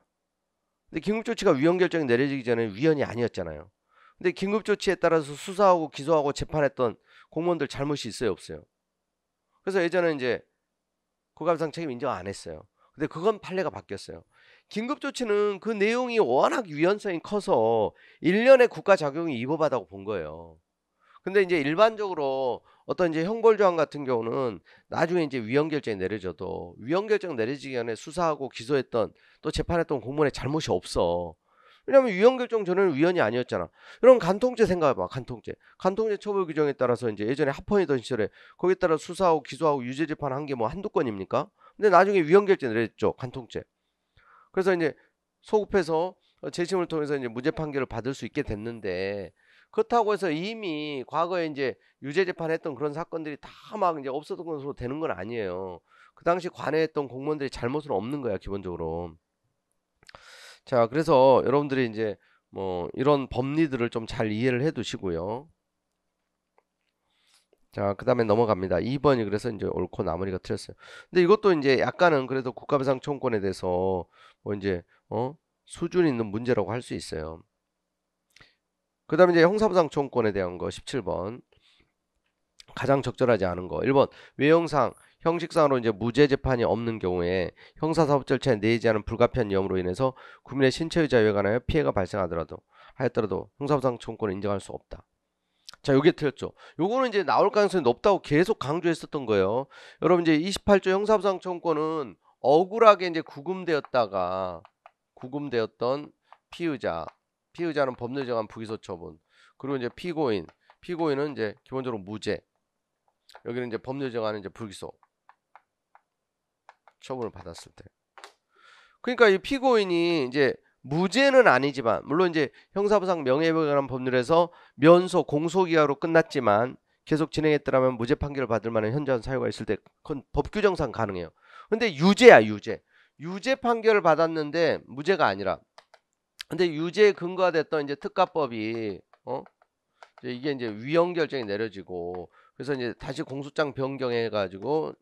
근데 긴급조치가 위헌결정이 내려지기 전에 위헌이 아니었잖아요. 근데 긴급조치에 따라서 수사하고 기소하고 재판했던 공무원들 잘못이 있어요 없어요? 그래서 예전에 이제 고감상 책임 인정 안 했어요. 근데 그건 판례가 바뀌었어요. 긴급조치는 그 내용이 워낙 유연성이 커서 일련의 국가 작용이 위법하다고 본 거예요. 근데 이제 일반적으로 어떤 이제 형벌 조항 같은 경우는 나중에 이제 위헌 결정이 내려져도 위헌 결정 내려지기 전에 수사하고 기소했던 또 재판했던 공무원의 잘못이 없어. 왜냐하면 위헌 결정 전에는 위헌이 아니었잖아. 그럼 간통죄 생각해봐. 간통죄. 간통죄 처벌 규정에 따라서 이제 예전에 합헌이던 시절에 거기에 따라 수사하고 기소하고 유죄 재판한 게 뭐 한두 건입니까? 근데 나중에 위헌결정 내렸죠. 간통죄. 그래서 이제 소급해서 재심을 통해서 이제 무죄 판결을 받을 수 있게 됐는데 그렇다고 해서 이미 과거에 이제 유죄 재판했던 그런 사건들이 다 막 이제 없었던 것으로 되는 건 아니에요. 그 당시 관여했던 공무원들이 잘못은 없는 거야 기본적으로. 자, 그래서 여러분들이 이제 뭐 이런 법리들을 좀 잘 이해를 해 두시고요. 자, 그 다음에 넘어갑니다. 2번이 그래서 이제 옳고 나머리가 틀렸어요. 근데 이것도 이제 약간은 그래도 국가배상 청구권에 대해서 뭐 이제 어? 수준 있는 문제라고 할 수 있어요. 그 다음에 이제 형사보상 청구권에 대한 거 17번 가장 적절하지 않은 거 1번 외형상 형식상으로 이제 무죄 재판이 없는 경우에 형사사법 절차에 내지 않은 불가피한 위험으로 인해서 국민의 신체의 자유에 관하여 피해가 발생하더라도 하였더라도 형사보상 청구권을 인정할 수 없다. 자, 요게 틀렸죠. 요거는 이제 나올 가능성이 높다고 계속 강조했었던 거예요. 여러분 이제 28조 형사보상 청구권은 억울하게 이제 구금되었다가 구금되었던 피의자, 피의자는 법률 정한 부기소 처분. 그리고 이제 피고인, 피고인은 이제 기본적으로 무죄. 여기는 이제 법률 정한 이제 불기소. 처분을 받았을 때. 그러니까 이 피고인이 이제 무죄는 아니지만 물론 이제 형사부상 명예훼손에 관한 법률에서 면소 공소기하로 끝났지만 계속 진행했더라면 무죄 판결을 받을 만한 현저한 사유가 있을 때 그건 법규정상 가능해요. 근데 유죄야 유죄. 유죄 판결을 받았는데 무죄가 아니라 근데 유죄 에 근거가 됐던 이제 특가법이 어 이게 이제 위헌 결정이 내려지고 그래서 이제 다시 공소장 변경해 가지고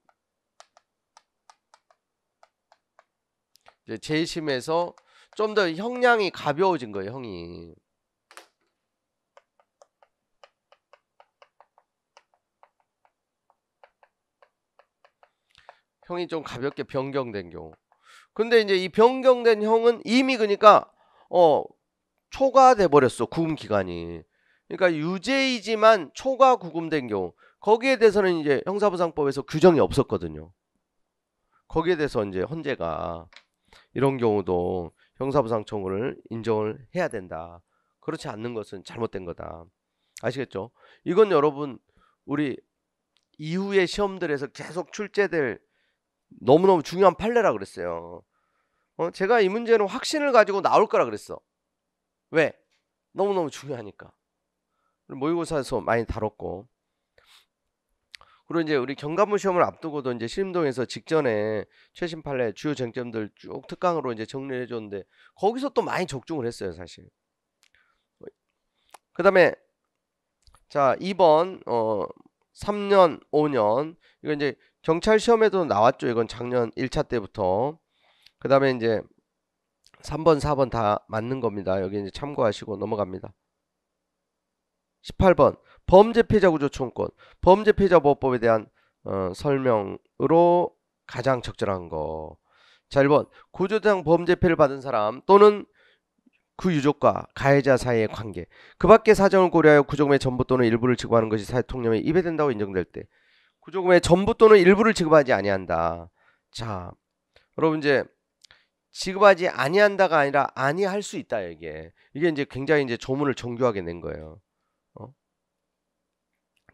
재심에서 좀 더 형량이 가벼워진 거예요, 형이. 형이 좀 가볍게 변경된 경우. 근데 이제 이 변경된 형은 이미 그러니까 어 초과돼 버렸어 구금 기간이. 그러니까 유죄이지만 초과 구금된 경우 거기에 대해서는 이제 형사부상법에서 규정이 없었거든요. 거기에 대해서 이제 헌재가 이런 경우도 형사부상 청구를 인정을 해야 된다. 그렇지 않는 것은 잘못된 거다. 아시겠죠? 이건 여러분 우리 이후의 시험들에서 계속 출제될 너무너무 중요한 판례라 그랬어요. 어, 제가 이 문제는 확신을 가지고 나올 거라 그랬어. 왜? 너무너무 중요하니까. 모의고사에서 많이 다뤘고 그리고 이제 우리 경과문 시험을 앞두고도 이제 신림동에서 직전에 최신 판례 주요 쟁점들 쭉 특강으로 이제 정리해 를 줬는데 거기서 또 많이 적중을 했어요, 사실. 그다음에 자, 2번 어 3년, 5년. 이거 이제 경찰 시험에도 나왔죠. 이건 작년 1차 때부터. 그다음에 이제 3번, 4번 다 맞는 겁니다. 여기 이제 참고하시고 넘어갑니다. 18번 범죄 피해자 구조 총권 범죄 피해자 보호법에 대한 어, 설명으로 가장 적절한 거. 자, 1번. 구조상 대 범죄 피해를 받은 사람 또는 그 유족과 가해자 사이의 관계. 그 밖의 사정을 고려하여 구조금의 전부 또는 일부를 지급하는 것이 사회통념에 입에된다고 인정될 때 구조금의 전부 또는 일부를 지급하지 아니한다. 자, 여러분 이제 지급하지 아니한다가 아니라 아니할 수 있다 이게 이게 이제 굉장히 이제 조문을 정교하게 낸 거예요.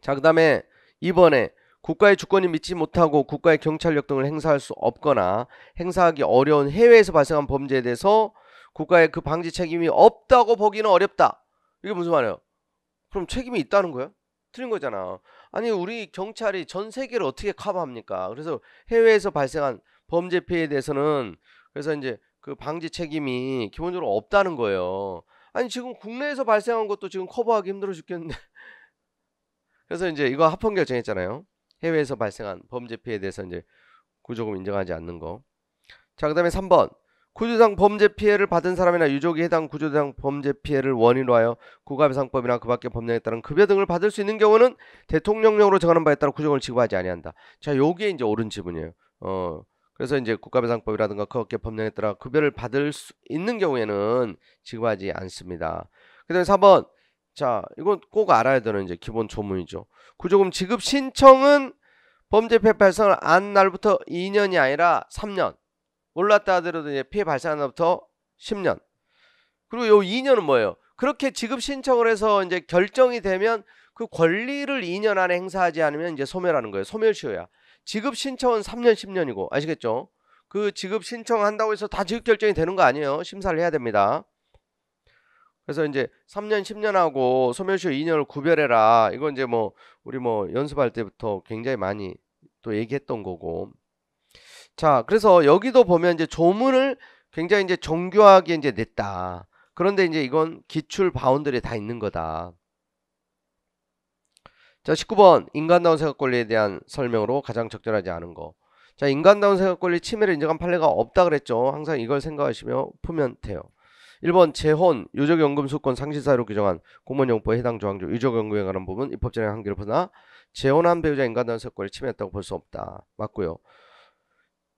자, 그 다음에 이번에 국가의 주권이 믿지 못하고 국가의 경찰력 등을 행사할 수 없거나 행사하기 어려운 해외에서 발생한 범죄에 대해서 국가의 그 방지 책임이 없다고 보기는 어렵다. 이게 무슨 말이에요? 그럼 책임이 있다는 거야? 틀린 거잖아. 아니 우리 경찰이 전 세계를 어떻게 커버합니까? 그래서 해외에서 발생한 범죄 피해에 대해서는 그래서 이제 그 방지 책임이 기본적으로 없다는 거예요. 아니 지금 국내에서 발생한 것도 지금 커버하기 힘들어 죽겠는데 그래서 이제 이거 합헌 결정했잖아요. 해외에서 발생한 범죄 피해에 대해서 이제 구조금 인정하지 않는 거. 자, 그다음에 3번. 구조상 범죄 피해를 받은 사람이나 유족이 해당 구조상 범죄 피해를 원인으로 하여 국가배상법이나그밖의 법령에 따른 급여 등을 받을 수 있는 경우는 대통령령으로 정하는 바에 따라 구조금을 지급하지 아니한다. 자, 요게 이제 옳은 지문이에요. 어. 그래서 이제 국가배상법이라든가 그밖의 법령에 따라 급여를 받을 수 있는 경우에는 지급하지 않습니다. 그다음에 4번. 자, 이건 꼭 알아야 되는 이제 기본 조문이죠. 구조금 지급 신청은 범죄 피해 발생을 안 날부터 2년이 아니라 3년. 올랐다 하더라도 이제 피해 발생한 날부터 10년. 그리고 요 2년은 뭐예요? 그렇게 지급 신청을 해서 이제 결정이 되면 그 권리를 2년 안에 행사하지 않으면 이제 소멸하는 거예요. 소멸시효야. 지급 신청은 3년 10년이고 아시겠죠? 그 지급 신청한다고 해서 다 지급 결정이 되는 거 아니에요. 심사를 해야 됩니다. 그래서 이제 3년, 10년하고 소멸시효 2년을 구별해라. 이건 이제 뭐 우리 뭐 연습할 때부터 굉장히 많이 또 얘기했던 거고. 자, 그래서 여기도 보면 이제 조문을 굉장히 이제 정교하게 이제 냈다. 그런데 이제 이건 기출 바운드리에 다 있는 거다. 자, 19번 인간다운 생각 권리에 대한 설명으로 가장 적절하지 않은 거. 자, 인간다운 생각 권리 침해를 인정한 판례가 없다 그랬죠. 항상 이걸 생각하시며 보면 돼요. 1번 재혼, 유족연금 수권 상실 사유로 규정한 공무원용법에 해당 조항 중 유족연금에 관한 부분 입법전의 한계를 벗어나 재혼한 배우자 인간단속권을 침해했다고 볼 수 없다. 맞고요.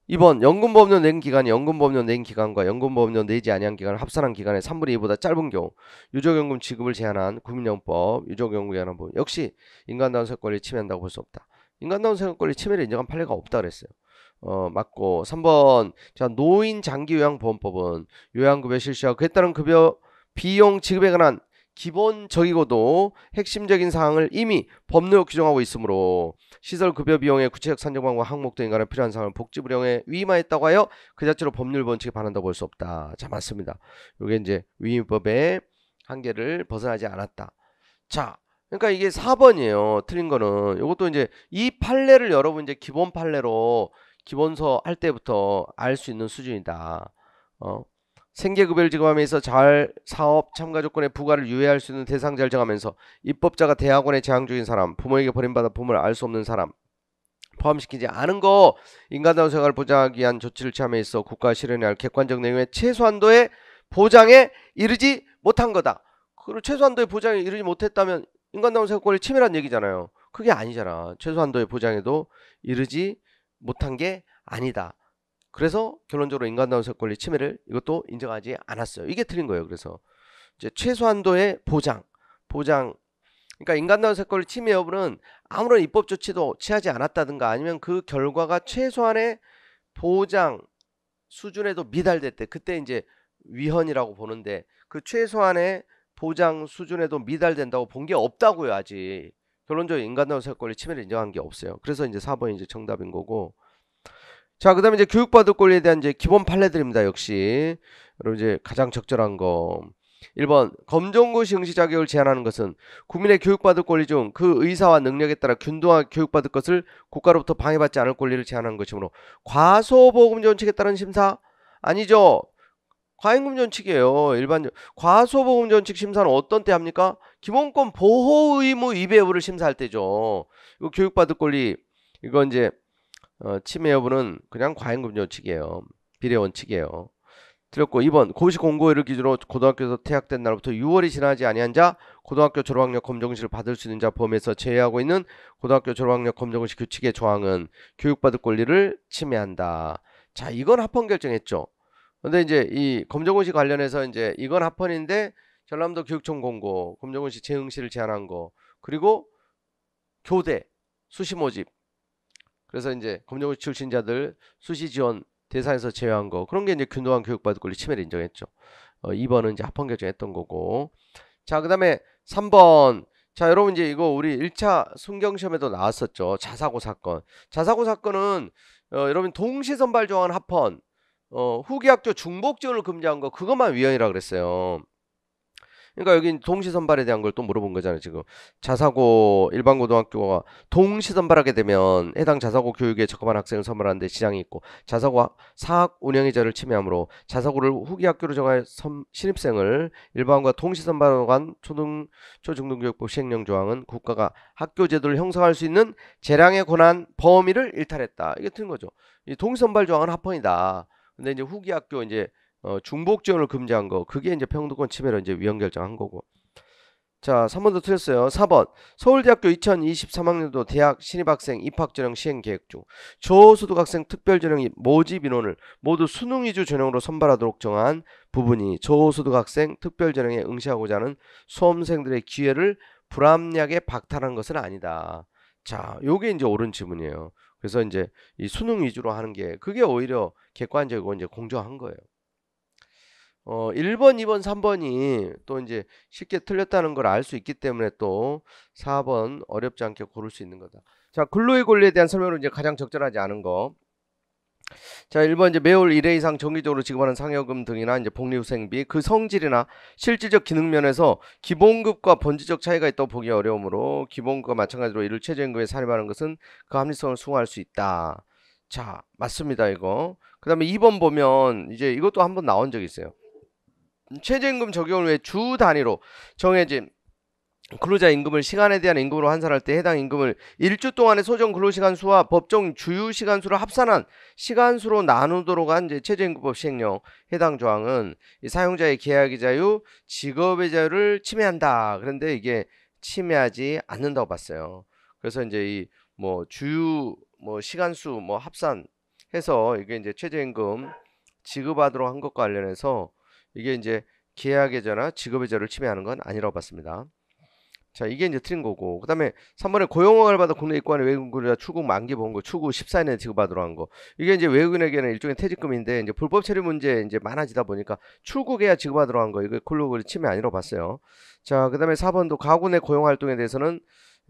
2번 연금법료 낸 기간이 연금법료 낸 기간과 연금법료 내지 아니한 기간을 합산한 기간의 3분의 2보다 짧은 경우 유족연금 지급을 제한한 국민연법 유족연금에 관한 부분 역시 인간다운 세권을 침해한다고 볼 수 없다. 인간다운 세권을 침해를 인정한 판례가 없다 그랬어요. 어, 맞고 3번 자 노인 장기 요양 보험법은 요양급여 실시하고 그에 따른 급여 비용 지급에 관한 기본적이고도 핵심적인 사항을 이미 법률 규정하고 있으므로 시설 급여 비용의 구체적 산정 방법 항목 등에 관한 필요한 사항을 복지부령에 위임하였다고 하여 그 자체로 법률 원칙에 반한다고 볼 수 없다. 자 맞습니다. 이게 이제 위임법의 한계를 벗어나지 않았다. 자 그러니까 이게 4번이에요. 틀린 거는 이것도 이제 이 판례를 여러분 이제 기본 판례로 기본서 할 때부터 알 수 있는 수준이다. 어, 생계급여를 지급하면서 잘 사업 참가 조건의 부과를 유예할 수 있는 대상자를 정하면서 입법자가 대학원에 재학 중인 사람, 부모에게 버림받아 부모를 알 수 없는 사람, 포함시키지 않은 거 인간다운 생활을 보장하기 위한 조치를 취함에 있어 국가 실현에 할 객관적 내용의 최소한도의 보장에 이르지 못한 거다. 그리고 최소한도의 보장에 이르지 못했다면 인간다운 생활권을 침해란 얘기잖아요. 그게 아니잖아. 최소한도의 보장에도 이르지 못한 게 아니다. 그래서 결론적으로 인간다운 권리 침해를 이것도 인정하지 않았어요. 이게 틀린 거예요. 그래서 이제 최소한도의 보장, 보장. 그러니까 인간다운 권리 침해 여부는 아무런 입법 조치도 취하지 않았다든가 아니면 그 결과가 최소한의 보장 수준에도 미달됐대 그때 이제 위헌이라고 보는데 그 최소한의 보장 수준에도 미달된다고 본 게 없다고요 아직 결론적으로 인간다운 권리 침해를 인정한 게 없어요. 그래서 이제 4번이 이제 정답인 거고. 자, 그 다음에 이제 교육받을 권리에 대한 이제 기본 판례들입니다. 역시. 여러분 이제 가장 적절한 거. 1번 검정고시 응시 자격을 제한하는 것은 국민의 교육받을 권리 중 그 의사와 능력에 따라 균등하게 교육받을 것을 국가로부터 방해받지 않을 권리를 제한하는 것이므로 과소보금 정책에 따른 심사 아니죠. 과잉금 전칙이에요. 일반 과소보험 전칙 심사는 어떤 때 합니까? 기본권 보호 의무 위배 여부를 심사할 때죠. 이거 교육받을 권리 이거 이제 어, 침해 여부는 그냥 과잉금 전칙이에요. 비례 원칙이에요. 드렸고 2번 고시 공고일을 기준으로 고등학교에서 퇴학된 날부터 6월이 지나지 아니한 자 고등학교 졸업학력 검정시를 받을 수 있는 자 범위에서 제외하고 있는 고등학교 졸업학력 검정시 규칙의 조항은 교육받을 권리를 침해한다. 자 이건 합헌 결정했죠. 근데 이제 이 검정고시 관련해서 이제 이건 합헌인데 전남도 교육청 공고, 검정고시 재응시를 제안한 거, 그리고 교대 수시 모집. 그래서 이제 검정고시 출신자들 수시 지원 대상에서 제외한 거 그런 게 이제 균등한 교육받을 권리 침해를 인정했죠. 어, 2번은 이제 합헌 결정했던 거고. 자, 그다음에 3번. 자, 여러분 이제 이거 우리 1차 순경 시험에도 나왔었죠. 자사고 사건. 자사고 사건은 어, 여러분 동시 선발 조항 합헌 어, 후기학교 중복 지원을 금지한 거 그것만 위헌이라 그랬어요. 그러니까 여기 동시 선발에 대한 걸 또 물어본 거잖아요, 지금. 자사고 일반 고등학교가 동시 선발하게 되면 해당 자사고 교육에 적합한 학생을 선발하는데 지장이 있고 자사고 사학 운영의 자를 침해하므로 자사고를 후기 학교로 정할 선, 신입생을 일반과 동시 선발로 한 초등 초중등교육법 시행령 조항은 국가가 학교 제도를 형성할 수 있는 재량의 권한 범위를 일탈했다. 이게 틀린 거죠. 이 동시 선발 조항은 합헌이다. 근데 이제 후기 학교 이제 어, 중복 지원을 금지한 거 그게 이제 평등권 침해로 이제 위헌 결정한 거고. 자, 3번더 틀렸어요. 4번. 서울대학교 2023학년도 대학 신입학생 입학전형 시행 계획 중 저소득 학생 특별전형 모집 인원을 모두 수능 위주 전형으로 선발하도록 정한 부분이 저소득 학생 특별전형에 응시하고자 하는 수험생들의 기회를 불합리하게 박탈한 것은 아니다. 자, 요게 이제 옳은 지문이에요. 그래서 이제 이 수능 위주로 하는 게 그게 오히려 객관적이고 이제 공정한 거예요. 어, 1번, 2번, 3번이 또 이제 쉽게 틀렸다는 걸 알 수 있기 때문에 또 4번 어렵지 않게 고를 수 있는 거다. 자, 근로의 권리에 대한 설명으로 이제 가장 적절하지 않은 거. 자, 1번 이제 매월 1회 이상 정기적으로 지급하는 상여금 등이나 이제 복리후생비 그 성질이나 실질적 기능 면에서 기본급과 본질적 차이가 있다고 보기 어려우므로 기본급과 마찬가지로 이를 최저임금에 산입하는 것은 그 합리성을 수호할 수 있다. 자, 맞습니다. 이거. 그다음에 2번 보면 이제 이것도 한번 나온 적이 있어요. 최저임금 적용을 위해 주 단위로 정해진 근로자 임금을 시간에 대한 임금으로 환산할 때 해당 임금을 일주 동안의 소정 근로시간 수와 법정 주휴 시간 수를 합산한 시간 수로 나누도록 한 이제 최저임금법 시행령 해당 조항은 사용자의 계약의 자유, 직업의 자유를 침해한다. 그런데 이게 침해하지 않는다고 봤어요. 그래서 이제 이 뭐 주휴 뭐, 뭐 시간 수 뭐 합산해서 이게 이제 최저임금 지급하도록 한 것과 관련해서 이게 이제 계약의 자나 직업의 자를 침해하는 건 아니라고 봤습니다. 자, 이게 이제 틀린 거고. 그다음에 3번에 고용허가를 받아 국내 입국의 외국인이나 출국 만기 본거 금 출국 14년에 지급하도록 한 거. 이게 이제 외국인에게는 일종의 퇴직금인데 이제 불법 체류 문제 이제 많아지다 보니까 출국해야 지급하도록 한 거. 이거 콜록을 침해 아니라고 봤어요. 자, 그다음에 4번도 가구 내 고용 활동에 대해서는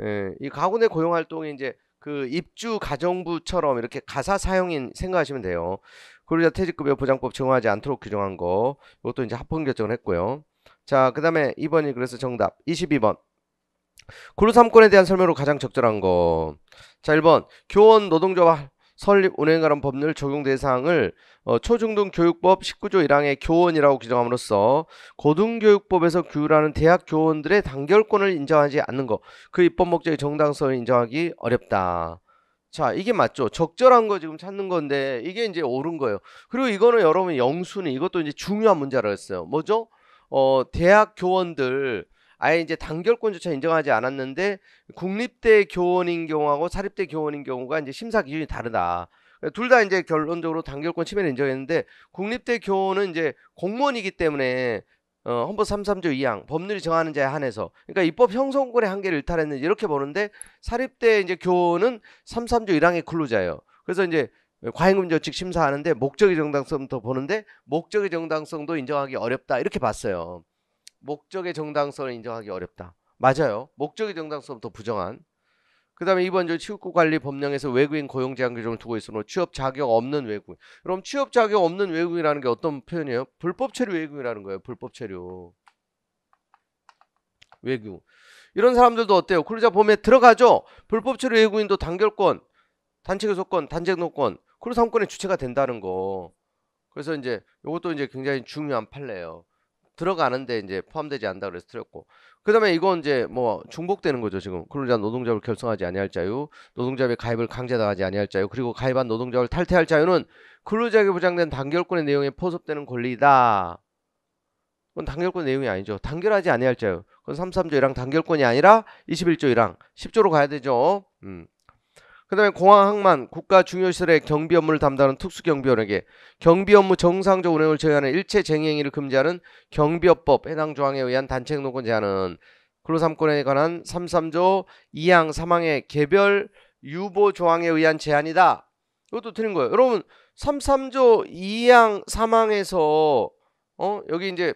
예, 이 가구 내 고용 활동이 이제 그 입주 가정부처럼 이렇게 가사 사용인 생각하시면 돼요. 근로자 퇴직급여 보장법 적용하지 않도록 규정한 거. 이것도 이제 합헌 결정을 했고요. 자, 그 다음에 2번이 그래서 정답 22번. 근로 3권에 대한 설명으로 가장 적절한 거. 자, 1번. 교원 노동자와 설립 운행하는 법률 적용 대상을 어, 초중등 교육법 19조 1항의 교원이라고 규정함으로써 고등교육법에서 규율하는 대학 교원들의 단결권을 인정하지 않는 것. 그 입법 목적의 정당성을 인정하기 어렵다. 자, 이게 맞죠. 적절한 거 지금 찾는 건데 이게 이제 옳은 거예요. 그리고 이거는 여러분 영순위 이것도 이제 중요한 문제라 했어요. 뭐죠? 어, 대학 교원들 아예 이제 단결권조차 인정하지 않았는데 국립대 교원인 경우하고 사립대 교원인 경우가 이제 심사 기준이 다르다. 그러니까 둘다 이제 결론적으로 단결권 침해를 인정했는데 국립대 교원은 이제 공무원이기 때문에 어, 헌법 33조 2항 법률이 정하는 자에 한해서 그러니까 입법 형성권의 한계를 일탈했는지 이렇게 보는데 사립대 이제 교원은 33조 1항의 근로자예요. 그래서 이제 과잉금 지 조칙 심사하는데 목적의 정당성부터 보는데 목적의 정당성도 인정하기 어렵다 이렇게 봤어요. 목적의 정당성을 인정하기 어렵다. 맞아요. 목적의 정당성부더 부정한. 그 다음에 이번 저 취업국관리 법령에서 외국인 고용 제한 규정을 두고 있으므로 취업 자격 없는 외국인. 그럼 취업 자격 없는 외국인이라는 게 어떤 표현이에요? 불법 체류 외국인이라는 거예요. 불법 체류. 외국. 이런 사람들도 어때요? 근로자 범위에 들어가죠. 불법 체류 외국인도 단결권, 단체교섭권, 단체노권, 근로사무권의 주체가 된다는 거. 그래서 이제 이것도 이제 굉장히 중요한 판례예요. 들어가는데 이제 포함되지 않다 그래서 틀렸고 그 다음에 이건 이제 뭐 중복되는 거죠 지금 근로자 노동자를 결성하지 아니할 자유 노동자의 가입을 강제당하지 아니할 자유 그리고 가입한 노동자를 탈퇴할 자유는 근로자에게 보장된 단결권의 내용에 포섭되는 권리다 그건 단결권 내용이 아니죠 단결하지 아니할 자유 그건 33조 1항 단결권이 아니라 21조 1항 10조로 가야 되죠 음. 그다음에 공항항만 국가 중요시설의 경비 업무를 담당하는 특수경비원에게 경비 업무 정상적 운영을 제외하는 일체 쟁행위를 금지하는 경비업법 해당 조항에 의한 단체 행동권 제한은 근로삼권에 관한 33조 2항 3항의 개별 유보 조항에 의한 제한이다. 이것도 틀린 거예요. 여러분 33조 2항 3항에서 어 여기 이제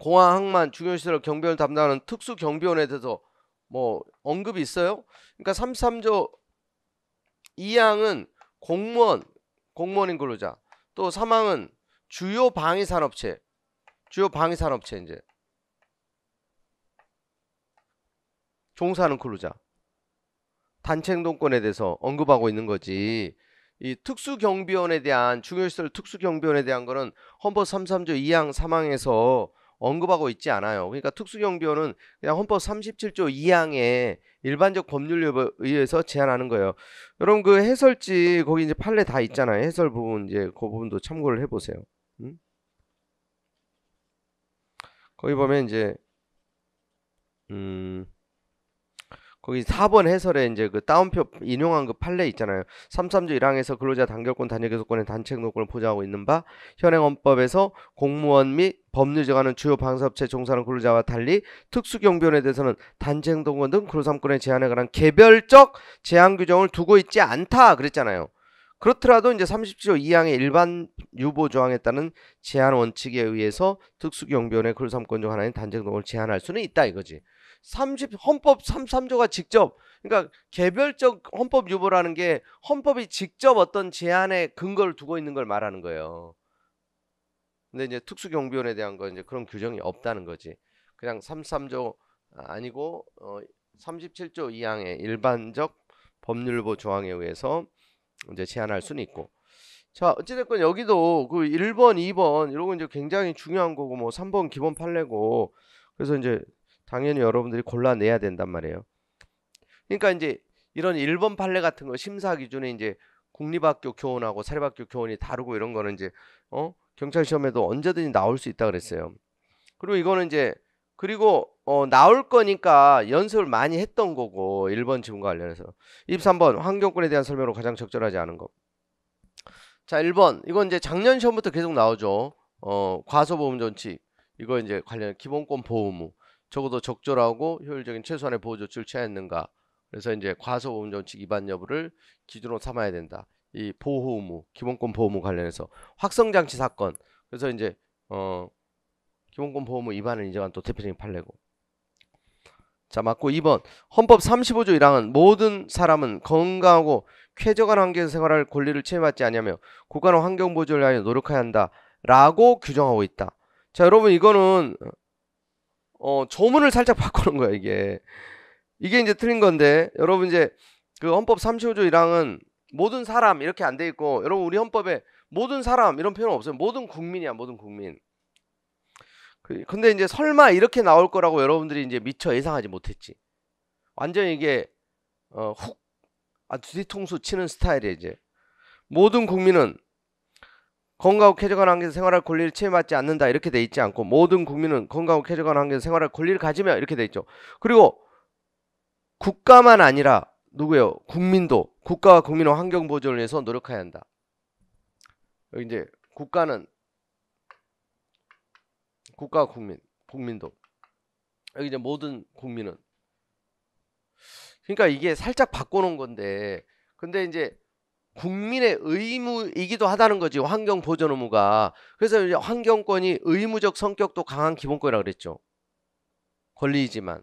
공항항만 중요시설 경비원을 담당하는 특수경비원에 대해서 뭐 언급이 있어요. 그러니까 33조 2항은 공무원, 공무원인 근로자. 또 3항은 주요 방위 산업체. 주요 방위 산업체 이제. 종사하는 근로자. 단체 행동권에 대해서 언급하고 있는 거지. 이 특수경비원에 대한 중요시설 특수경비원에 대한 거는 헌법 33조 2항 3항에서 언급하고 있지 않아요. 그러니까 특수경비원은 그냥 헌법 37조 2항에 일반적 법률에 의해서 제한하는 거예요. 여러분 그 해설지 거기 이제 판례 다 있잖아요. 해설 부분 이제 그 부분도 참고를 해보세요. 음? 거기 보면 이제 음 거기 4번 해설에 이제 그 다운표 인용한 그 판례 있잖아요. 33조 1항에서 근로자 단결권 단역계속권의 단책 체 노권을 보장하고 있는 바 현행 헌법에서 공무원 및 법률정하는 주요 방사업체 종사하는 근로자와 달리 특수경비원에 대해서는 단체행동권 등 근로삼권의 제한에 관한 개별적 제한 규정을 두고 있지 않다 그랬잖아요. 그렇더라도 이제 37조 2항의 일반 유보 조항에 따른 제한 원칙에 의해서 특수경비원의 근로삼권 중 하나인 단체행동을 제한할 수는 있다 이거지. 30 헌법 33조가 직접 그러니까 개별적 헌법 유보라는 게 헌법이 직접 어떤 제안에 근거를 두고 있는 걸 말하는 거예요. 근데 이제 특수경비원에 대한 건 이제 그런 규정이 없다는 거지. 그냥 33조 아니고 어 37조 이항의 일반적 법률보 조항에 의해서 이제 제한할 수는 있고. 자, 어찌됐건 여기도 그 1번, 2번 이런 건 이제 굉장히 중요한 거고 뭐 3번 기본 판례고 그래서 이제 당연히 여러분들이 골라내야 된단 말이에요. 그러니까 이제 이런 일번 판례 같은 거 심사 기준에 이제 국립학교 교원하고 사립학교 교원이 다르고 이런 거는 이제 어 경찰 시험에도 언제든지 나올 수 있다 그랬어요. 그리고 이거는 이제 그리고 어 나올 거니까 연습을 많이 했던 거고 1번 지문과 관련해서 23번 환경권에 대한 설명으로 가장 적절하지 않은 거. 자 1번 이건 이제 작년 시험부터 계속 나오죠. 어 과소보험 전치 이거 이제 관련 기본권 보호무 적어도 적절하고 효율적인 최소한의 보호 조치를 취하였는가 그래서 이제 과소음 정책 위반 여부를 기준으로 삼아야 된다 이 보호 의무 기본권 보호 의무 관련해서 확성 장치 사건 그래서 이제 어 기본권 보호 의무 위반을 인정한 또 대표적인 판례고 자 맞고 2번 헌법 35조 1항은 모든 사람은 건강하고 쾌적한 환경에서 생활할 권리를 체험받지 아니하며 국가는 환경 보조를 위하여 노력해야 한다 라고 규정하고 있다 자 여러분 이거는 어, 조문을 살짝 바꾸는 거야, 이게. 이게 이제 틀린 건데, 여러분 이제 그 헌법 35조 1항은 모든 사람 이렇게 안 돼 있고, 여러분 우리 헌법에 모든 사람 이런 표현 없어요. 모든 국민이야, 모든 국민. 그, 근데 이제 설마 이렇게 나올 거라고 여러분들이 이제 미처 예상하지 못했지. 완전 이게 어, 훅 아, 뒤통수 치는 스타일이 이제 모든 국민은 건강하고 쾌적한 환경에서 생활할 권리를 침해받지 않는다 이렇게 돼 있지 않고 모든 국민은 건강하고 쾌적한 환경에서 생활할 권리를 가지며 이렇게 돼 있죠. 그리고 국가만 아니라 누구예요? 국민도 국가와 국민의 환경 보존을 위해서 노력해야 한다. 여기 이제 국가는 국가 국민, 국민도 여기 이제 모든 국민은 그러니까 이게 살짝 바꿔놓은 건데 근데 이제 국민의 의무이기도 하다는 거지 환경 보전 의무가 그래서 이제 환경권이 의무적 성격도 강한 기본권이라 그랬죠 권리이지만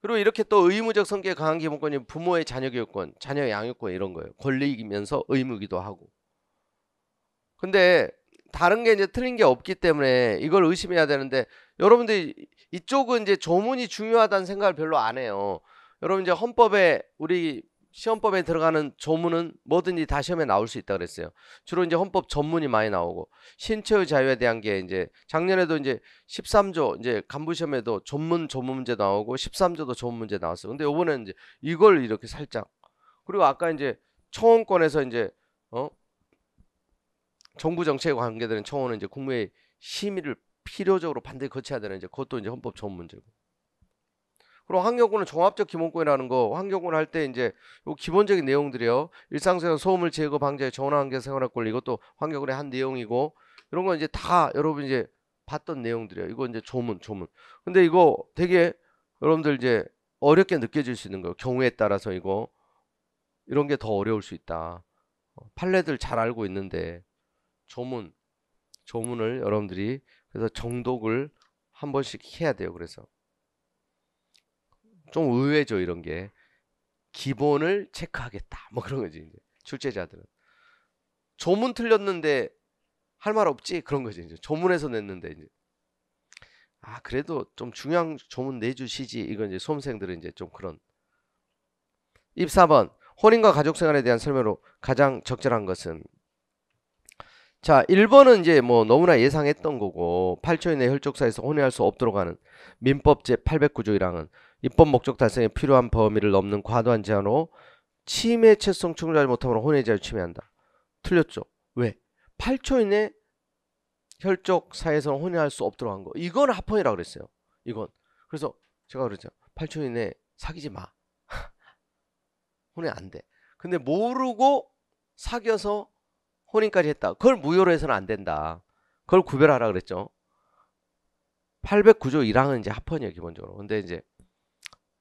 그리고 이렇게 또 의무적 성격이 강한 기본권이 부모의 자녀 교육권 자녀 양육권 이런 거예요 권리이면서 의무기도 이 하고 근데 다른 게 이제 틀린 게 없기 때문에 이걸 의심해야 되는데 여러분들이 이쪽은 이제 조문이 중요하다는 생각을 별로 안 해요 여러분 이제 헌법에 우리 시험법에 들어가는 조문은 뭐든지 다 시험에 나올 수 있다 그랬어요. 주로 이제 헌법 전문이 많이 나오고 신체의 자유에 대한 게 이제 작년에도 이제 13조 이제 간부 시험에도 전문 조문 문제 도 나오고 13조도 조문 문제 나왔어요. 근데 요번에는 이제 이걸 이렇게 살짝 그리고 아까 이제 청원권에서 이제 어 정부 정책과 관계되는 청원은 이제 국무회의 심의를 필요적으로 반드시 거쳐야 되는 이제 그것도 이제 헌법 전문 문제고. 그럼 환경권은 종합적 기본권이라는 거 환경권 할때 이제 요 기본적인 내용들이요. 일상생활 소음을 제거 방지에 전환환계 생활할 권리 이것도 환경권의 한 내용이고 이런 건 이제 다 여러분 이제 봤던 내용들이에요. 이거 이제 조문 조문. 근데 이거 되게 여러분들 이제 어렵게 느껴질 수 있는 거예요. 경우에 따라서 이거 이런 게 더 어려울 수 있다. 어, 판례들 잘 알고 있는데 조문 조문을 여러분들이 그래서 정독을 한 번씩 해야 돼요. 그래서 좀 의외죠 이런 게 기본을 체크하겠다 뭐 그런 거지 이제 출제자들은 조문 틀렸는데 할 말 없지 그런 거지 이제 조문에서 냈는데 이제 아 그래도 좀 중요한 조문 내주시지 이건 이제 수험생들은 이제 좀 그런 입사번 혼인과 가족생활에 대한 설명으로 가장 적절한 것은 자 1번은 이제 뭐 너무나 예상했던 거고 8초 이내 혈족사에서 혼인할수 없도록 하는 민법 제 809조 1항은 입법 목적 달성에 필요한 범위를 넘는 과도한 제한으로 침해 채성 충족하지 못하으로 혼의 자유 침해한다. 틀렸죠. 왜? 8초 이내 혈족 사이에서는 혼외할 수 없도록 한 거. 이건 합헌이라 고 그랬어요. 이건. 그래서 제가 그러죠. 8초 이내 사귀지 마. 혼외 안 돼. 근데 모르고 사귀어서 혼인까지 했다. 그걸 무효로 해서는 안 된다. 그걸 구별하라 그랬죠. 809조 1항은 이제 합헌이에요, 기본적으로. 근데 이제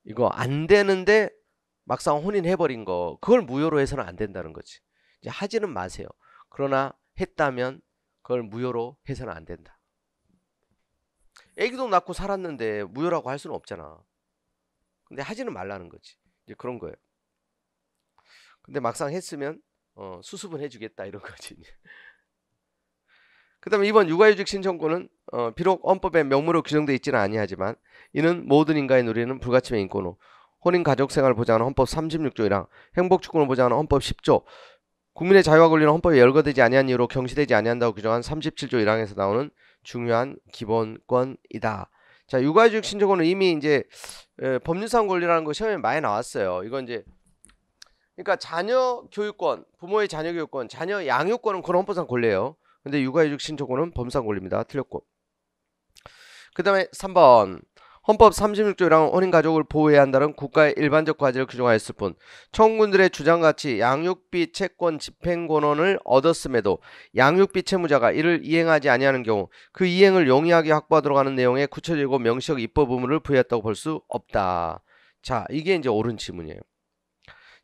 이거 안 되는데 막상 혼인해버린 거 그걸 무효로 해서는 안 된다는 거지. 이제 하지는 마세요. 그러나 했다면 그걸 무효로 해서는 안 된다. 애기도 낳고 살았는데 무효라고 할 수는 없잖아. 근데 하지는 말라는 거지. 이제 그런 거예요. 근데 막상 했으면 어, 수습은 해주겠다 이런 거지. 그다음에 이번 육아휴직 신청권은 어, 비록 헌법에 명무로 규정돼 있지는 아니하지만 이는 모든 인간이 누리는 불가침의 인권으로 혼인 가족 생활을 보장하는 헌법 36조이랑 행복 주권을 보장하는 헌법 10조 국민의 자유와 권리는 헌법에 열거되지 아니한 이유로 경시되지 아니한다고 규정한 37조 1항에서 나오는 중요한 기본권이다. 자, 육아휴직 신청권은 이미 이제 에, 법률상 권리라는 거 시험에 많이 나왔어요. 이건 이제 그러니까 자녀 교육권, 부모의 자녀 교육권, 자녀 양육권은 그런 헌법상 권리예요. 근데 육아휴직 신청권은 범상 걸입니다 틀렸고. 그 다음에 3번. 헌법 36조 1항은 혼인 가족을 보호해야 한다는 국가의 일반적 과제를 규정하였을 뿐 청군들의 주장같이 양육비 채권 집행 권한을 얻었음에도 양육비 채무자가 이를 이행하지 아니하는 경우 그 이행을 용이하게 확보하도록 하는 내용의 구체적이고 명시적 입법 의무를 부여했다고 볼 수 없다. 자, 이게 이제 옳은 지문이에요.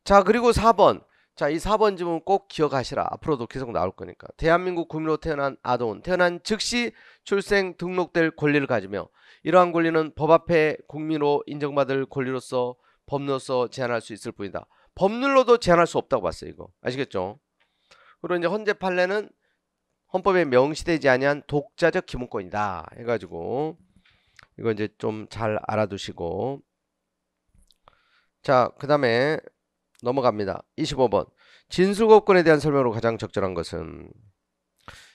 자, 그리고 4번. 자, 이 4번 지문 꼭 기억하시라. 앞으로도 계속 나올 거니까. 대한민국 국민으로 태어난 아동은 태어난 즉시 출생 등록될 권리를 가지며 이러한 권리는 법 앞에 국민으로 인정받을 권리로서 법률로서 제한할 수 있을 뿐이다. 법률로도 제한할 수 없다고 봤어요, 이거. 아시겠죠? 그리고 이제 헌재 판례는 헌법에 명시되지 아니한 독자적 기본권이다 해 가지고 이거 이제 좀 잘 알아두시고 자, 그다음에 넘어갑니다. 25번. 진술거부권에 대한 설명으로 가장 적절한 것은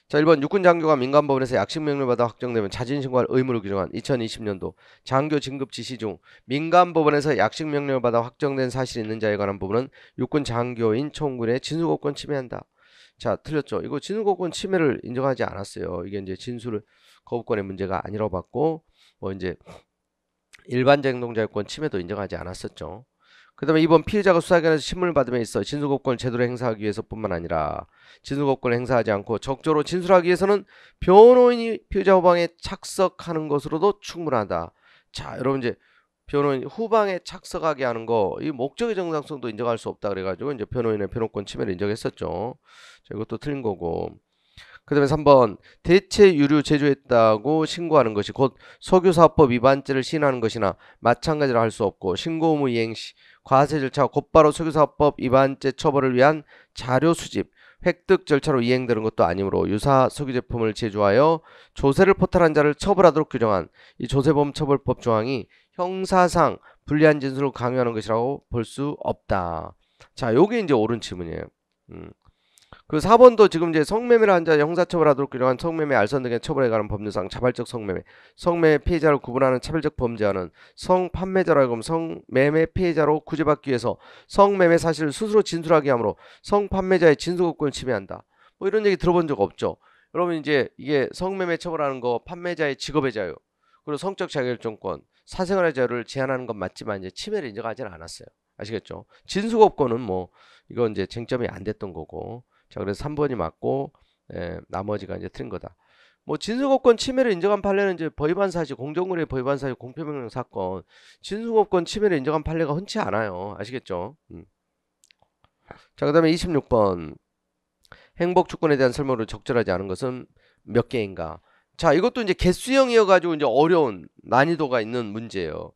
자 1번 육군 장교가 민간법원에서 약식 명령받아 을 확정되면 자진신고할 의무를 규정한 2020년도 장교 진급 지시 중 민간법원에서 약식 명령받아 을 확정된 사실이 있는 자에 관한 부분은 육군 장교인 총군의 진술거권 부 침해한다. 자 틀렸죠. 이거 진술거권 부 침해를 인정하지 않았어요. 이게 이제 진술 을 거부권의 문제가 아니라 고 봤고 뭐 이제 일반적 행동자유권 침해도 인정하지 않았었죠. 그 다음에 이번 피해자가 수사기관에서 신문을 받으며 있어 진술거권을 제대로 행사하기 위해서뿐만 아니라 진술거권을 행사하지 않고 적절로 진술하기 위해서는 변호인이 피의자 후방에 착석하는 것으로도 충분하다. 자 여러분 이제 변호인 후방에 착석하게 하는 거 이 목적의 정당성도 인정할 수 없다 그래가지고 이제 변호인의 변호권 침해를 인정했었죠. 자, 이것도 틀린 거고. 그 다음에 3번 대체 유류 제조했다고 신고하는 것이 곧 석유사업법 위반죄를 시인하는 것이나 마찬가지로 할 수 없고 신고 의무 이행 시 과세 절차 곧바로 소유사법 업 위반죄 처벌을 위한 자료 수집 획득 절차로 이행되는 것도 아니므로 유사 소유 제품을 제조하여 조세를 포탈한 자를 처벌하도록 규정한 이 조세범 처벌법 조항이 형사상 불리한 진술을 강요하는 것이라고 볼 수 없다. 자, 요게 이제 옳은 지문이에요. 음. 그 4번도 지금 이제 성매매를 한 자 형사처벌하도록 기록한 성매매 알선 등의 처벌에 관한 법률상 자발적 성매매, 성매매 피해자를 구분하는 차별적 범죄와는 성판매자로 하여금 성매매 피해자로 구제받기 위해서 성매매 사실을 스스로 진술하게 하므로 성판매자의 진술권을 침해한다. 뭐 이런 얘기 들어본 적 없죠. 여러분 이제 이게 성매매 처벌하는 거 판매자의 직업의 자유, 그리고 성적 자결정권, 사생활의 자유를 제한하는 건 맞지만 이제 침해를 인정하지는 않았어요. 아시겠죠? 진수업권은 뭐 이건 이제 쟁점이 안 됐던 거고 자, 그래서 3번이 맞고 예, 나머지가 이제 틀린 거다. 뭐 진수고권 침해를 인정한 판례는 이제 법위반 사실 공정거래 법위반 사실 공표명령 사건 진수고권 침해를 인정한 판례가 흔치 않아요. 아시겠죠? 음. 자, 그다음에 26번 행복 주권에 대한 설명으로 적절하지 않은 것은 몇 개인가? 자, 이것도 이제 개수형이어 가지고 이제 어려운 난이도가 있는 문제예요.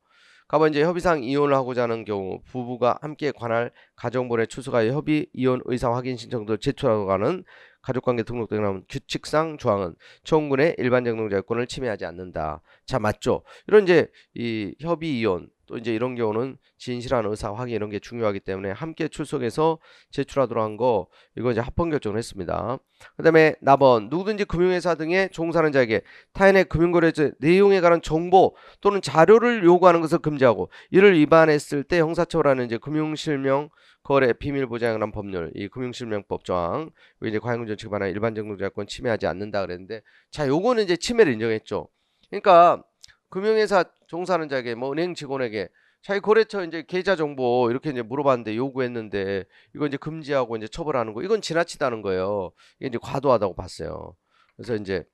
가만 이제 협의상 이혼을 하고자 하는 경우 부부가 함께 관할 가정법의 추수가 협의 이혼 의사 확인 신청도 제출하고 가는 가족관계 등록등에 나온 규칙상 조항은 청구군의 일반적 노자유권을 침해하지 않는다. 자 맞죠? 이런 이제 이 협의 이혼 또 이제 이런 경우는 진실한 의사 확인 이런 게 중요하기 때문에 함께 출석해서 제출하도록 한 거 이거 이제 합헌 결정을 했습니다. 그다음에 나번 누구든지 금융회사 등의 종사하는 자에게 타인의 금융거래 내용에 관한 정보 또는 자료를 요구하는 것을 금지하고 이를 위반했을 때 형사처벌하는 이제 금융실명 거래 비밀 보장이란 법률 이 금융실명법 조항 이제 과잉금전 측에 관한 일반정동자권 침해하지 않는다 그랬는데 자 요거는 이제 침해를 인정했죠. 그러니까 금융회사 종사하는 자에게 뭐 은행 직원에게 자기 거래처 이제 계좌 정보 이렇게 이제 물어봤는데 요구했는데 이거 이제 금지하고 이제 처벌하는 거 이건 지나치다는 거예요. 이게 이제 과도하다고 봤어요. 그래서 이제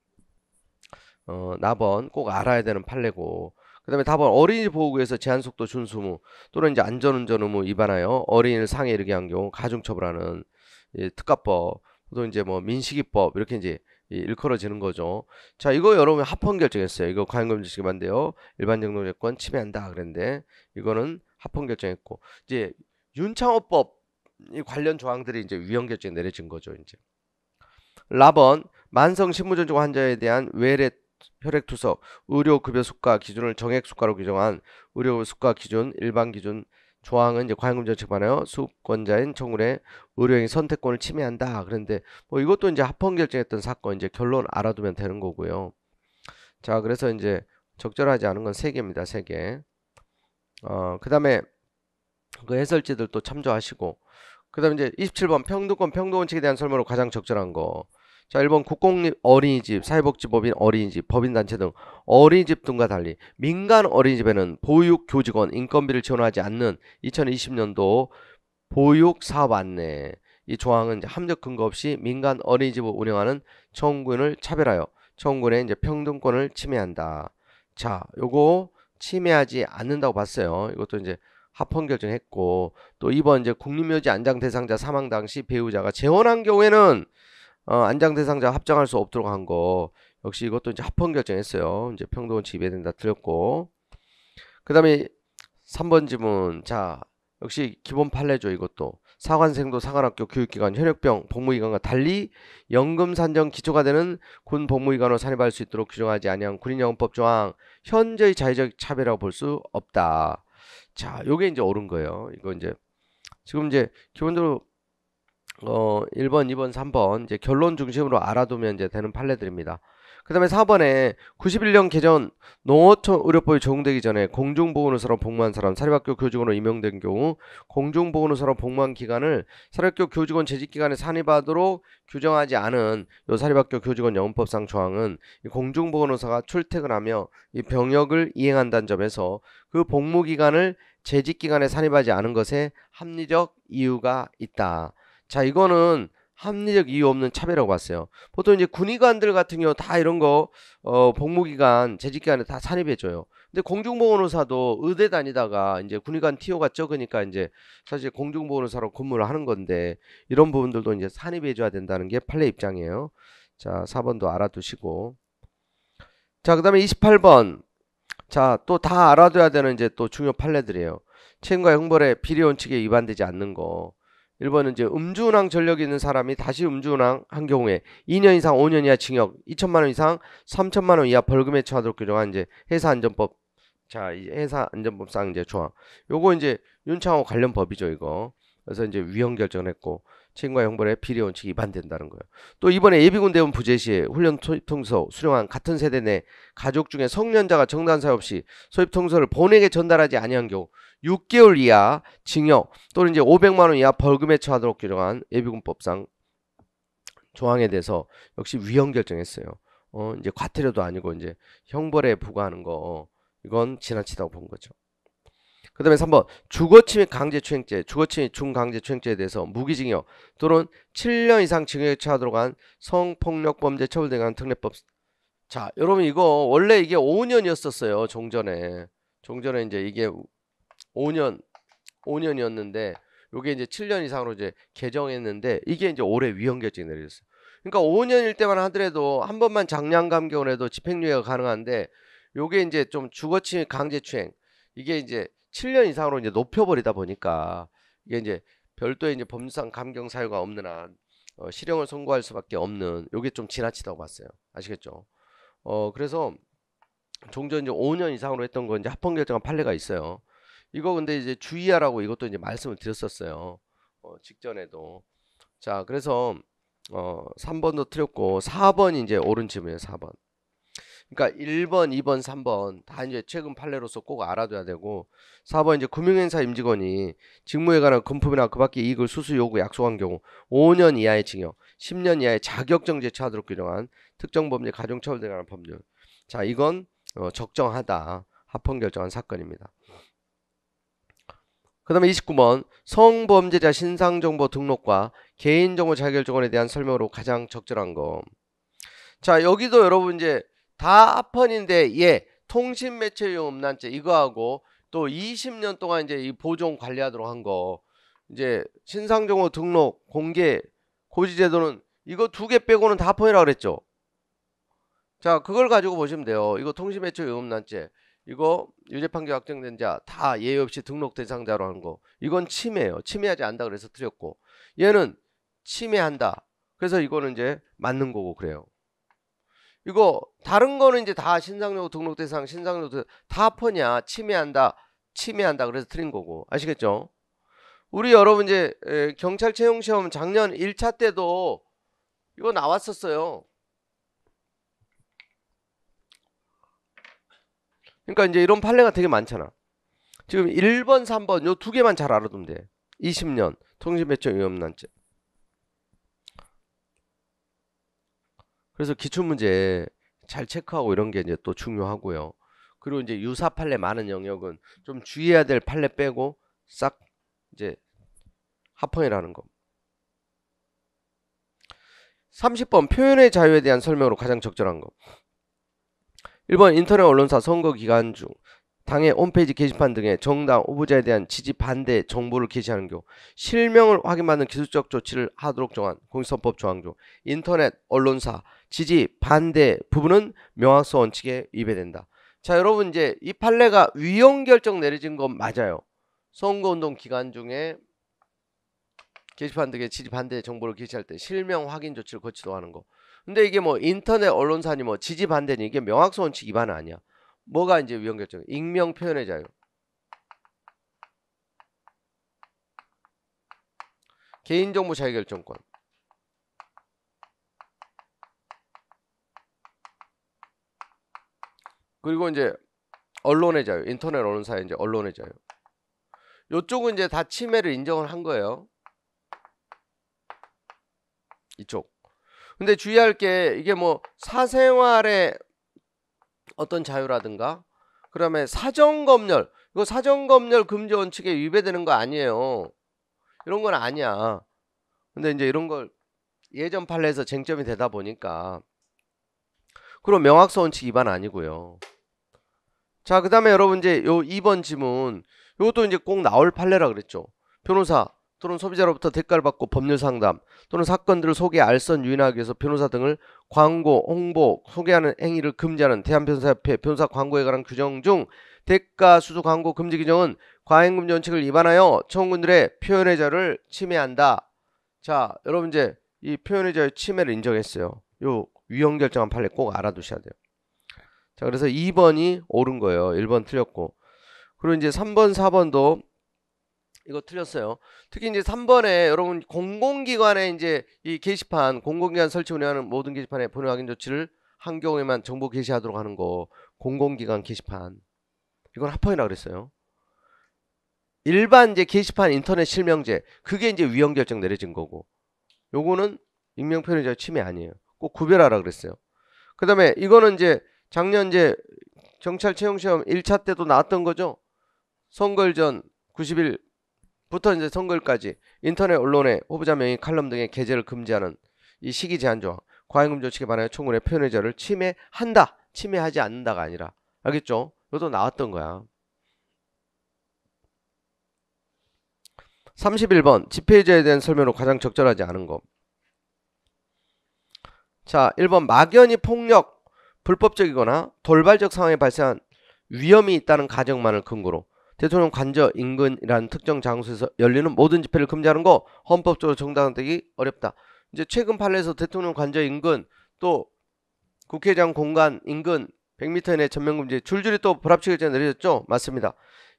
어, 나번 꼭 알아야 되는 판례고 그 다음에 답은 어린이 보호구에서 제한속도 준수 무 또는 이제 안전운전 의무 위반하여 어린이를 상해 이르게 한 경우 가중처벌하는 특가법 또 이제 뭐 민식이법 이렇게 이제 일컬어지는 거죠. 자, 이거 여러분 합헌 결정했어요. 이거 과잉금지식이 반대요. 일반 적노재권 침해한다 그랬는데 이거는 합헌 결정했고 이제 윤창호법 관련 조항들이 이제 위헌 결정이 내려진 거죠. 이제 라번 만성 신부전증 환자에 대한 외래 혈액투석, 의료급여 수가 기준을 정액 수가로 규정한 의료급여 수가 기준 일반 기준 조항은 이제 과잉금전책 반하여 수권자인 청구의 의료행위 선택권을 침해한다. 그런데 뭐 이것도 이제 합헌 결정했던 사건 이제 결론 알아두면 되는 거고요. 자, 그래서 이제 적절하지 않은 건 세 개입니다. 세 개. 어, 그다음에 그 해설지들도 참조하시고 그다음에 이제 27번 평등권 평등원칙에 대한 설명으로 가장 적절한 거. 자, 1번 국공립 어린이집, 사회복지법인 어린이집, 법인단체 등 어린이집 등과 달리 민간 어린이집에는 보육 교직원 인건비를 지원하지 않는 2020년도 보육 사업 안내 이 조항은 이제 합력 근거 없이 민간 어린이집을 운영하는 청군을 차별하여 청군의 이제 평등권을 침해한다. 자, 요거 침해하지 않는다고 봤어요. 이것도 이제 합헌 결정했고 또 이번 이제 국립묘지 안장 대상자 사망 당시 배우자가 재혼한 경우에는 어, 안장 대상자 합정할수 없도록 한 거 역시 이것도 이제 합헌 결정했어요. 이제 평등원 지배된다 들렸고 그 다음에 3번 지문 자 역시 기본 판례죠 이것도 사관생도 사관학교 교육기관 현역병 복무기관과 달리 연금 산정 기초가 되는 군 복무기관으로 산입할 수 있도록 규정하지 아니한 군인영업법 조항 현재의 자의적 차별이라고 볼 수 없다 자 요게 이제 옳은 거예요 이거 이제 지금 이제 기본적으로 어 1번, 2번, 3번 이제 결론 중심으로 알아두면 이제 되는 판례들입니다. 그 다음에 4번에 91년 개정 농어촌 의료법이 적용되기 전에 공중보건의사로 복무한 사람 사립학교 교직원으로 임명된 경우 공중보건의사로 복무한 기간을 사립학교 교직원 재직기간에 산입하도록 규정하지 않은 요 사립학교 교직원 영업법상 조항은 이공중보건의사가 출퇴근하며 이 병역을 이행한다는 점에서 그 복무기간을 재직기간에 산입하지 않은 것에 합리적 이유가 있다. 자, 이거는 합리적 이유 없는 차별이라고 봤어요. 보통 이제 군의관들 같은 경우 다 이런 거, 어, 복무기간, 재직기간에 다 산입해줘요. 근데 공중보건의사도 의대 다니다가 이제 군의관 티오가 적으니까 이제 사실 공중보건의사로 근무를 하는 건데 이런 부분들도 이제 산입해줘야 된다는 게 판례 입장이에요. 자, 4번도 알아두시고. 자, 그 다음에 28번. 자, 또 다 알아둬야 되는 이제 또 중요 판례들이에요. 책임과 형벌의 비리 원칙에 위반되지 않는 거. 1번은 이제 음주운항 전력이 있는 사람이 다시 음주운항 한 경우에 2년 이상 5년 이하 징역, 2천만 원 이상 3천만 원 이하 벌금에 처하도록 규정한 이제 회사 안전법 자, 이제 회사 안전법상 이제 조항. 요거 이제 윤창호 관련 법이죠, 이거. 그래서 이제 위헌 결정했고 책임과 형벌의 비례 원칙이 위반된다는 거예요. 또 이번에 예비군 대원 부재 시에 훈련 소 통서 수령한 같은 세대 내 가족 중에 성년자가 정당사 없이 소입 통서를 본에게 전달하지 아니한 경우 6개월 이하 징역 또는 이제 500만 원 이하 벌금에 처하도록 규정한 예비군법상 조항에 대해서 역시 위헌 결정했어요. 어 이제 과태료도 아니고 이제 형벌에 부과하는 거 어, 이건 지나치다고 본 거죠. 그 다음에 3번 주거침입 강제추행죄 주거침입 중강제추행죄에 대해서 무기징역 또는 7년 이상 징역에 처하도록 한 성폭력범죄 처벌 등한 특례법 자 여러분 이거 원래 이게 5년이었었어요 종전에 종전에 이제 이게 5년 5년이었는데 요게 이제 7년 이상으로 이제 개정했는데 이게 이제 올해 위헌 결정이 내려졌어요. 그러니까 5년일 때만 하더라도 한 번만 장량 감경을 해도 집행유예가 가능한데 요게 이제 좀주거침입 강제추행 이게 이제 7년 이상으로 이제 높여버리다 보니까 이게 이제 별도의 이제 법률상 감경 사유가 없는 한 어, 실형을 선고할 수밖에 없는 요게 좀 지나치다고 봤어요. 아시겠죠? 어 그래서 종전 이제 5년 이상으로 했던 건 이제 합헌 결정한 판례가 있어요. 이거 근데 이제 주의하라고 이것도 이제 말씀을 드렸었어요. 어, 직전에도. 자, 그래서 어, 3번도 틀렸고 4번이 이제 옳은 질문이에요. 4번. 그러니까 1번, 2번, 3번 다 이제 최근 판례로서 꼭 알아둬야 되고 4번 이제 금융행사 임직원이 직무에 관한 금품이나 그밖에 이익을 수수 요구 약속한 경우 5년 이하의 징역, 10년 이하의 자격정지에 처하도록 규정한 특정 범죄 가중처벌에 관한 법률. 자, 이건 어, 적정하다. 합헌 결정한 사건입니다. 그 다음에 29번 성범죄자 신상정보 등록과 개인정보 자결조건에 대한 설명으로 가장 적절한 거. 자 여기도 여러분 이제 다 합헌인데 예 통신매체 이용음란죄 이거하고 또 20년 동안 이제 이 보존 관리하도록 한거 이제 신상정보 등록 공개 고지제도는 이거 두 개 빼고는 다합헌이라 그랬죠. 자 그걸 가지고 보시면 돼요. 이거 통신매체 이용음란죄 이거 유죄 판결 확정된 자 다 예외 없이 등록 대상자로 하는 거 이건 침해예요. 침해하지 않다 그래서 틀렸고 얘는 침해한다. 그래서 이거는 이제 맞는 거고 그래요. 이거 다른 거는 이제 다 신상용 등록 대상 신상용 다 퍼냐 침해한다 침해한다 그래서 틀린 거고 아시겠죠? 우리 여러분 이제 경찰 채용 시험 작년 1차 때도 이거 나왔었어요. 그러니까 이제 이런 판례가 되게 많잖아. 지금 1번, 3번 요 두 개만 잘 알아두면 돼. 20년 통신배출 위험난증. 그래서 기출문제 잘 체크하고 이런 게 이제 또 중요하고요. 그리고 이제 유사 판례 많은 영역은 좀 주의해야 될 판례 빼고 싹 이제 합헌이라는 거. 30번 표현의 자유에 대한 설명으로 가장 적절한 거. 일본 인터넷 언론사 선거 기간 중 당의 홈페이지 게시판 등에 정당 후보자에 대한 지지 반대 정보를 게시하는 경우 실명을 확인받는 기술적 조치를 하도록 정한 공익선법 조항 중 인터넷 언론사 지지 반대 부분은 명확성 원칙에 위배된다. 자 여러분 이제 이 판례가 위헌 결정 내려진 건 맞아요. 선거운동 기간 중에 게시판 등에 지지 반대 정보를 게시할 때 실명 확인 조치를 거치도록 하는 거. 근데 이게 뭐 인터넷 언론사니 뭐 지지 반대니 이게 명확성 원칙 위반은 아니야. 뭐가 이제 위헌 결정? 익명 표현의 자유. 개인정보 자유결정권. 그리고 이제 언론의 자유, 인터넷 언론사의 이제 언론의 자유. 요쪽은 이제 다 침해를 인정을 한 거예요. 이쪽. 근데 주의할 게 이게 뭐 사생활의 어떤 자유라든가 그다음에 사정검열 이거 사정검열 금지 원칙에 위배되는 거 아니에요. 이런 건 아니야. 근데 이제 이런 걸 예전 판례에서 쟁점이 되다 보니까 그럼 명확성 원칙 위반 아니고요. 자, 그다음에 여러분 이제 요 2번 지문 요것도 이제 꼭 나올 판례라 그랬죠. 변호사 또는 소비자로부터 대가를 받고 법률 상담 또는 사건들을 소개 알선 유인하기 위해서 변호사 등을 광고, 홍보, 소개하는 행위를 금지하는 대한변호사협회 변호사 광고에 관한 규정 중 대가 수수 광고 금지 규정은 과잉금지 원칙을 위반하여 청구인들의 표현의 자유를 침해한다. 자, 여러분 이제 이 표현의 자유 침해를 인정했어요. 요 위헌 결정한 판례 꼭 알아두셔야 돼요. 자, 그래서 2번이 옳은 거예요. 1번 틀렸고. 그리고 이제 3번, 4번도 이거 틀렸어요. 특히 이제 3번에 여러분 공공기관에 이제 이 게시판 공공기관 설치 운영하는 모든 게시판에 본인 확인 조치를 한 경우에만 정보 게시하도록 하는 거 공공기관 게시판 이건 합헌이라 그랬어요. 일반 이제 게시판 인터넷 실명제 그게 이제 위험 결정 내려진 거고 요거는 익명 표현자 침해 아니에요. 꼭 구별하라 그랬어요. 그다음에 이거는 이제 작년 이제 경찰 채용 시험 1차 때도 나왔던 거죠. 선거일 전 90일 부터 이제 선거일까지 인터넷 언론에 후보자 명의 칼럼 등의 게재를 금지하는 이 시기 제한 조항 과잉금 조칙에 반하여 총군의 표현의 자유를 침해한다 침해하지 않는다가 아니라 알겠죠? 이것도 나왔던 거야 31번 집회의자에 대한 설명으로 가장 적절하지 않은 것 자, 1번 막연히 폭력, 불법적이거나 돌발적 상황에 발생한 위험이 있다는 가정만을 근거로 대통령 관저 인근이라는 특정 장소에서 열리는 모든 집회를 금지하는 거 헌법적으로 정당화되기 어렵다. 이제 최근 판례에서 대통령 관저 인근 또 국회의장 공간 인근 100m 이내 전면금지 줄줄이 또 불합치 결정 내려졌죠? 맞습니다.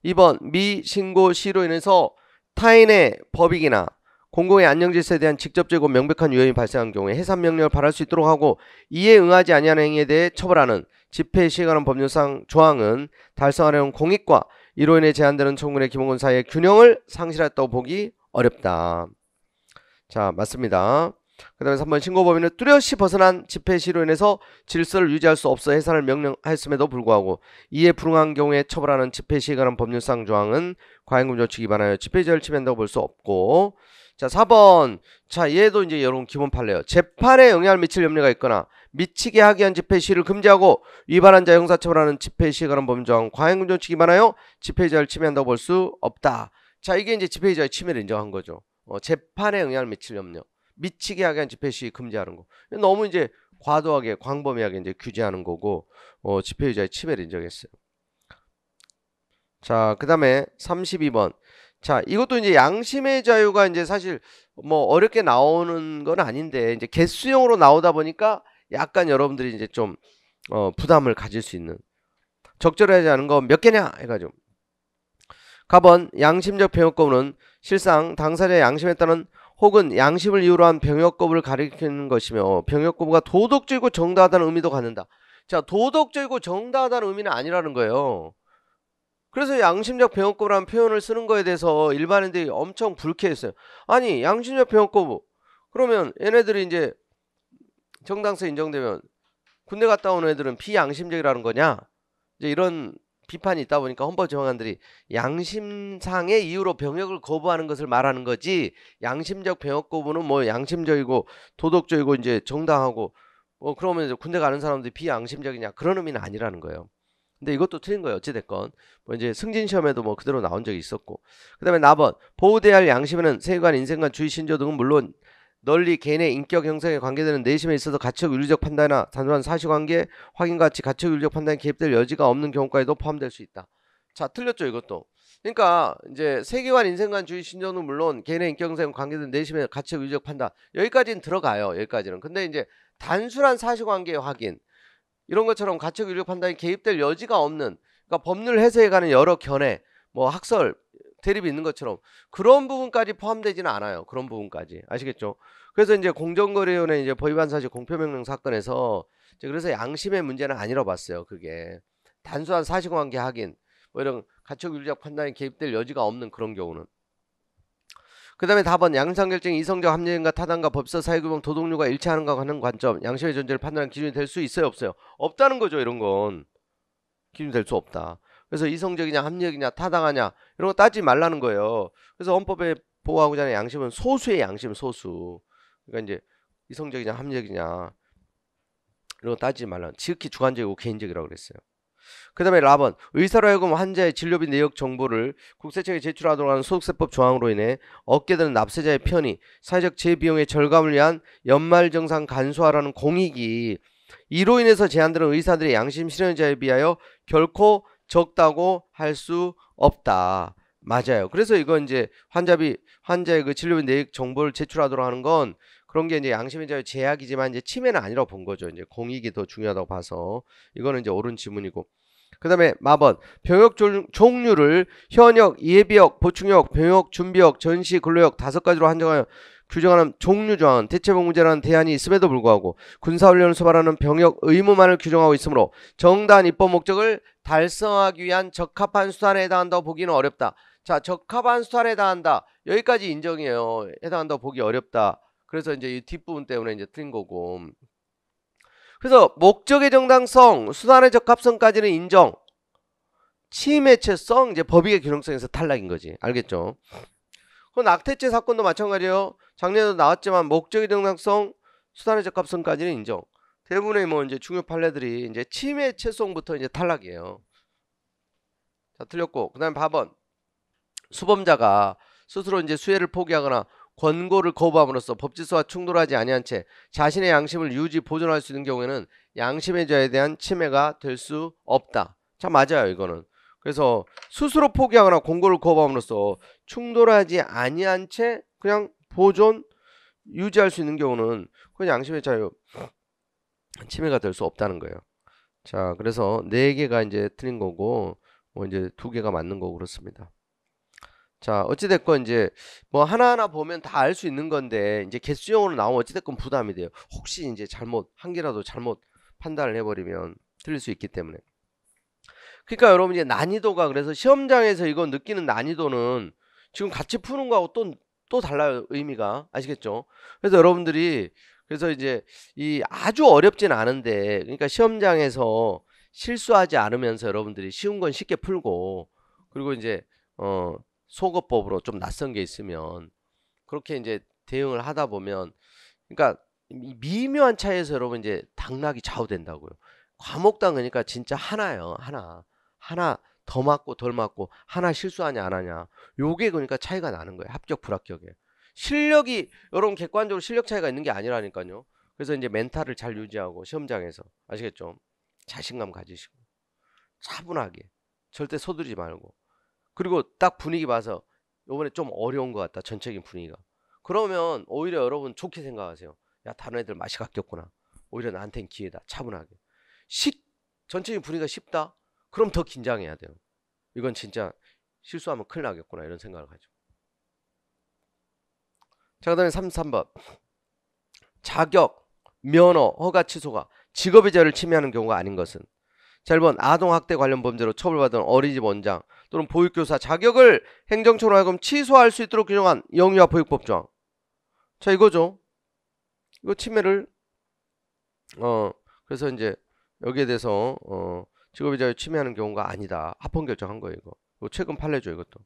2번 미신고 시로 인해서 타인의 법익이나 공공의 안녕질서에 대한 직접적이고 명백한 위험이 발생한 경우에 해산명령을 발할 수 있도록 하고 이에 응하지 아니하는 행위에 대해 처벌하는 집회 시행하는 법률상 조항은 달성하려는 공익과 이로 인해 제한되는 청문회 기본근 사이의 균형을 상실했다고 보기 어렵다. 자 맞습니다. 그 다음에 3번 신고 범위는 뚜렷이 벗어난 집회 시로 인해서 질서를 유지할 수 없어 해산을 명령했음에도 불구하고 이에 불응한 경우에 처벌하는 집회 시에 관한 법률상 조항은 과잉금 조치 위반하여 집회지를 침해한다고 볼 수 없고 자 4번 자 얘도 이제 여러분 기본 판례요 재판에 영향을 미칠 염려가 있거나 미치게 하기위한 집회 시위를 금지하고 위반한 자 형사처벌하는 집회 시에 관한 범정 과잉금전 측이 많아요. 집회의 자를 침해한다고 볼 수 없다. 자 이게 이제 집회의 자유 침해를 인정한 거죠. 어, 재판에 영향을 미칠 염려. 미치게 하기위한 집회 시위 금지하는 거. 너무 이제 과도하게 광범위하게 이제 규제하는 거고 어, 집회의 자유 침해를 인정했어요. 자, 그다음에 32번. 자, 이것도 이제 양심의 자유가 이제 사실 뭐 어렵게 나오는 건 아닌데 이제 개수형으로 나오다 보니까 약간 여러분들이 이제 좀 어, 부담을 가질 수 있는 적절하지 않은 거 몇 개냐 해가지고 가번 양심적 병역거부는 실상 당사자의 양심에 따른 혹은 양심을 이유로 한 병역거부를 가리키는 것이며 병역거부가 도덕적이고 정당하다는 의미도 갖는다. 자 도덕적이고 정당하다는 의미는 아니라는 거예요. 그래서 양심적 병역거부라는 표현을 쓰는 거에 대해서 일반인들이 엄청 불쾌했어요. 아니 양심적 병역거부 그러면 얘네들이 이제 정당성 인정되면 군대 갔다 오는 애들은 비양심적이라는 거냐? 이제 이런 비판이 있다 보니까 헌법 재판관들이 양심상의 이유로 병역을 거부하는 것을 말하는 거지 양심적 병역 거부는 뭐 양심적이고 도덕적이고 이제 정당하고 뭐 그러면 이제 군대 가는 사람들이 비양심적이냐 그런 의미는 아니라는 거예요. 근데 이것도 틀린 거예요. 어찌됐건. 뭐 이제 승진 시험에도 뭐 그대로 나온 적이 있었고. 그 다음에 나번. 보호대야할 양심에는 세관, 인생관, 주의, 신조 등은 물론 널리 개인의 인격 형성에 관계되는 내심에 있어서 가처적 윤리적 판단이나 단순한 사실관계 확인과 같이 가처적 윤리적 판단이 개입될 여지가 없는 경우까지도 포함될 수 있다. 자 틀렸죠 이것도. 그러니까 이제 세계관 인생관주의 신조는 물론 개인의 인격 형성에 관계되는 내심에가처적 윤리적 판단 여기까지는 들어가요. 여기까지는. 근데 이제 단순한 사실관계 확인 이런 것처럼 가처적 윤리적 판단이 개입될 여지가 없는 그러니까 법률 해석에 관한 여러 견해 뭐 학설 대립이 있는 것처럼 그런 부분까지 포함되지는 않아요. 그런 부분까지 아시겠죠? 그래서 이제 공정거래위원회 이제 법위반 사실 공표명령 사건에서 그래서 양심의 문제는 아니라 봤어요. 그게 단순한 사실관계 확인 뭐 이런 가처 윤리적 판단이 개입될 여지가 없는 그런 경우는 그 다음에 답은 양상결정 이성적 이합리적인가 타당과 법사 사회규범 도덕류가 일치하는가 하는 관점 양심의 존재를 판단하는 기준이 될 수 있어요 없어요 없다는 거죠 이런 건 기준이 될 수 없다 그래서 이성적이냐 합리적이냐 타당하냐 이런 거 따지지 말라는 거예요. 그래서 헌법에 보호하고자 하는 양심은 소수의 양심 소수. 그러니까 이제 이성적이냐 합리적이냐 이런 거 따지지 말라. 는 지극히 주관적이고 개인적이라고 그랬어요. 그 다음에 라번 의사로 하여금 환자의 진료비 내역 정보를 국세청에 제출하도록 하는 소득세법 조항으로 인해 얻게 되는 납세자의 편의 사회적 재비용의 절감을 위한 연말정산 간소화라는 공익이 이로 인해서 제한되는 의사들의 양심 실현자에 비하여 결코 적다고 할 수 없다. 맞아요. 그래서 이건 이제 환자비 환자의 그 진료비 내역 정보를 제출하도록 하는 건 그런 게 이제 양심의 자유 제약이지만 이제 침해는 아니라고 본 거죠. 이제 공익이 더 중요하다고 봐서 이거는 이제 옳은 지문이고. 그다음에 마 번 병역 종류를 현역, 예비역, 보충역, 병역 준비역, 전시 근로역 다섯 가지로 한정하여 규정하는 종류 조항, 대체복무제라는 대안이 있음에도 불구하고 군사훈련을 소발하는 병역 의무만을 규정하고 있으므로 정당한 입법 목적을 달성하기 위한 적합한 수단에 해당한다고 보기는 어렵다. 자, 적합한 수단에 해당한다. 여기까지 인정이에요. 해당한다고 보기 어렵다. 그래서 이제 이 뒷부분 때문에 이제 틀린 거고. 그래서 목적의 정당성, 수단의 적합성까지는 인정. 침해체성, 이제 법익의 균형성에서 탈락인 거지. 알겠죠? 그 낙태죄 사건도 마찬가지예요. 작년에도 나왔지만 목적의 정당성, 수단의 적합성까지는 인정. 대부분의 뭐 이제 중요 판례들이 이제 침해 채송부터 이제 탈락이에요. 자, 틀렸고. 그다음에 4번. 수범자가 스스로 이제 수혜를 포기하거나 권고를 거부함으로써 법질서와 충돌하지 아니한 채 자신의 양심을 유지 보존할 수 있는 경우에는 양심의 자에 대한 침해가 될 수 없다. 참 맞아요, 이거는. 그래서 스스로 포기하거나 권고를 거부함으로써 충돌하지 아니한 채 그냥 보존 유지할 수 있는 경우는 그건 양심의 자유 침해가 될 수 없다는 거예요. 자, 그래서 네 개가 이제 틀린 거고 뭐 이제 두 개가 맞는 거고 그렇습니다. 자, 어찌 됐건 이제 뭐 하나하나 보면 다 알 수 있는 건데 이제 개수형으로 나오면 어찌 됐건 부담이 돼요. 혹시 이제 잘못 한 개라도 잘못 판단을 해 버리면 틀릴 수 있기 때문에. 그러니까 여러분 이제 난이도가 그래서 시험장에서 이거 느끼는 난이도는 지금 같이 푸는 거하고 또또 달라요 의미가 아시겠죠 그래서 여러분들이 그래서 이제 이 아주 어렵진 않은데 그러니까 시험장에서 실수하지 않으면서 여러분들이 쉬운 건 쉽게 풀고 그리고 이제 어 소거법으로 좀 낯선 게 있으면 그렇게 이제 대응을 하다 보면 그러니까 미묘한 차이에서 여러분 이제 당락이 좌우된다고요 과목당 그러니까 진짜 하나요 하나 하나 더 맞고 덜 맞고 하나 실수하냐 안 하냐 요게 그러니까 차이가 나는 거예요 합격 불합격에 실력이 여러분 객관적으로 실력 차이가 있는 게 아니라니까요 그래서 이제 멘탈을 잘 유지하고 시험장에서 아시겠죠 자신감 가지시고 차분하게 절대 서두르지 말고 그리고 딱 분위기 봐서 요번에 좀 어려운 것 같다 전체적인 분위기가 그러면 오히려 여러분 좋게 생각하세요 야 다른 애들 맛이 바뀌었구나 오히려 나한테는 기회다 차분하게 식 전체적인 분위기가 쉽다 그럼 더 긴장해야 돼요. 이건 진짜 실수하면 큰일 나겠구나 이런 생각을 가지고. 자, 그 다음에 33번. 자격, 면허, 허가 취소가 직업의 자유를 침해하는 경우가 아닌 것은 자, 1번 아동학대 관련 범죄로 처벌받은 어린이집 원장 또는 보육교사 자격을 행정처로 하여금 취소할 수 있도록 규정한 영유아 보육법 조항. 자, 이거죠. 이거 침해를 어, 그래서 이제 여기에 대해서 어, 직업이 자유 침해하는 경우가 아니다. 합헌 결정한 거예요, 이거. 이거 최근 판례죠, 이것도.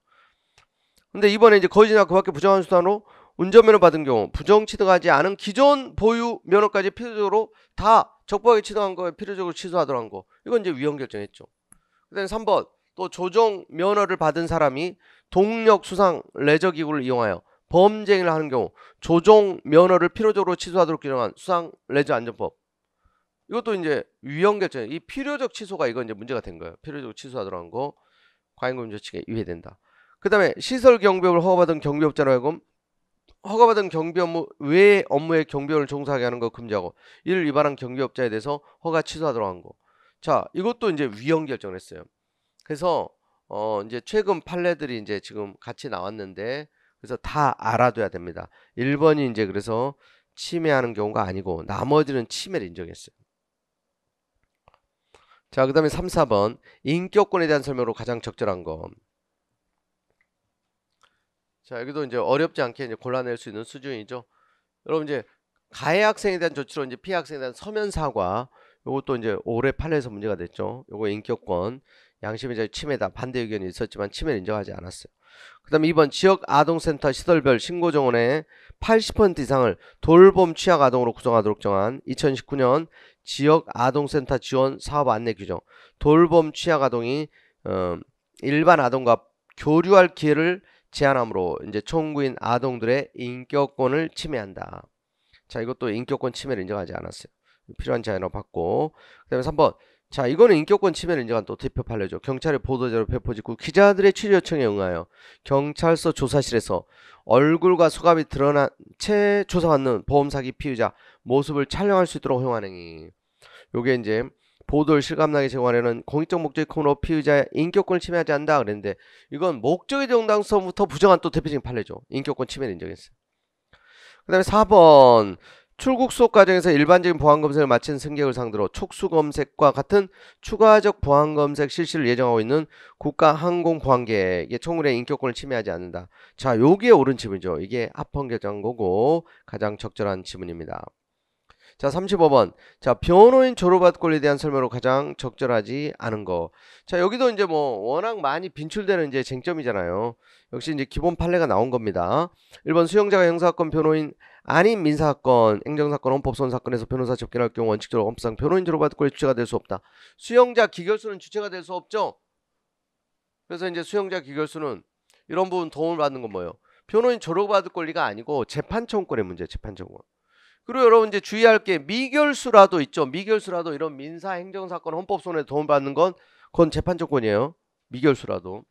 근데 이번에 이제 거짓이나 그밖에 부정한 수단으로 운전면허 받은 경우 부정 취득하지 않은 기존 보유 면허까지 필요적으로 다 적법하게 취득한 거에 필요적으로 취소하도록 한 거. 이건 이제 위헌 결정했죠. 그다음에 3번 또 조정 면허를 받은 사람이 동력 수상 레저 기구를 이용하여 범죄행위를 하는 경우 조정 면허를 필요적으로 취소하도록 규정한 수상 레저 안전법. 이것도 이제 위험 결정 이 필요적 취소가 이건 이제 문제가 된 거예요. 필요적 취소하 들어간 거 과잉금 조치에 위배된다. 그다음에 시설 경비업을 허가받은 경비업자로 하여금 허가받은 경비 업무 외 업무에 경비업을 종사하게 하는 거 금지하고 이를 위반한 경비업자에 대해서 허가 취소하도록 한 거. 자, 이것도 이제 위헌 결정을 했어요. 그래서 어 이제 최근 판례들이 이제 지금 같이 나왔는데 그래서 다 알아둬야 됩니다. 1번이 이제 그래서 침해하는 경우가 아니고 나머지는 침해를 인정했어요. 자, 그 다음에 3, 4번. 인격권에 대한 설명으로 가장 적절한 거. 자, 여기도 이제 어렵지 않게 이제 골라낼 수 있는 수준이죠. 여러분 이제 가해 학생에 대한 조치로 이제 피해 학생에 대한 서면 사과. 요것도 이제 올해 판례에서 문제가 됐죠. 요거 인격권. 양심의 자 침해다 반대 의견이 있었지만 침해를 인정하지 않았어요. 그 다음에 이번 지역 아동센터 시설별 신고 정원의 80% 이상을 돌봄 취약 아동으로 구성하도록 정한 2019년 지역 아동센터 지원 사업 안내 규정 돌봄 취약 아동이 어, 일반 아동과 교류할 기회를 제한함으로 이제 총구인 아동들의 인격권을 침해한다. 자 이것도 인격권 침해를 인정하지 않았어요. 필요한 제한으 받고 그 다음에 3번 자, 이거는 인격권 침해를 인정한 또 대표 판례죠. 경찰의 보도자료 배포 직후 기자들의 취재 요청에 응하여 경찰서 조사실에서 얼굴과 소감이 드러난 채 조사받는 보험사기 피의자 모습을 촬영할 수 있도록 허용한 행위. 요게 이제 보도를 실감나게 제공하려는 공익적 목적의 코너 피의자의 인격권을 침해하지 않는다 그랬는데 이건 목적의 정당성부터 부정한 또 대표적인 판례죠. 인격권 침해를 인정했어요. 그 다음에 4번 출국 수속 과정에서 일반적인 보안 검색을 마친 승객을 상대로 촉수 검색과 같은 추가적 보안 검색 실시를 예정하고 있는 국가 항공 보안계의 총무의 인격권을 침해하지 않는다. 자, 여기에 오른 지문이죠. 이게 합헌 결정고고 가장 적절한 지문입니다. 자, 35번. 자, 변호인 졸업받 권리에 대한 설명으로 가장 적절하지 않은 거. 자, 여기도 이제 뭐 워낙 많이 빈출되는 이제 쟁점이잖아요. 역시 이제 기본 판례가 나온 겁니다. 1번 수용자가 형사건 변호인 아닌 민사사건, 행정사건, 헌법소원사건에서 변호사 접견할 경우 원칙적으로 헌법상 변호인으로 받고의 을 주체가 될 수 없다. 수용자 기결수는 주체가 될 수 없죠. 그래서 이제 수용자 기결수는 이런 부분 도움을 받는 건 뭐예요? 변호인 조로받을 권리가 아니고 재판청권의 문제, 재판청권. 그리고 여러분 이제 주의할 게 미결수라도 있죠. 미결수라도 이런 민사, 행정사건, 헌법소원에 도움받는 건 그건 재판청권이에요. 미결수라도.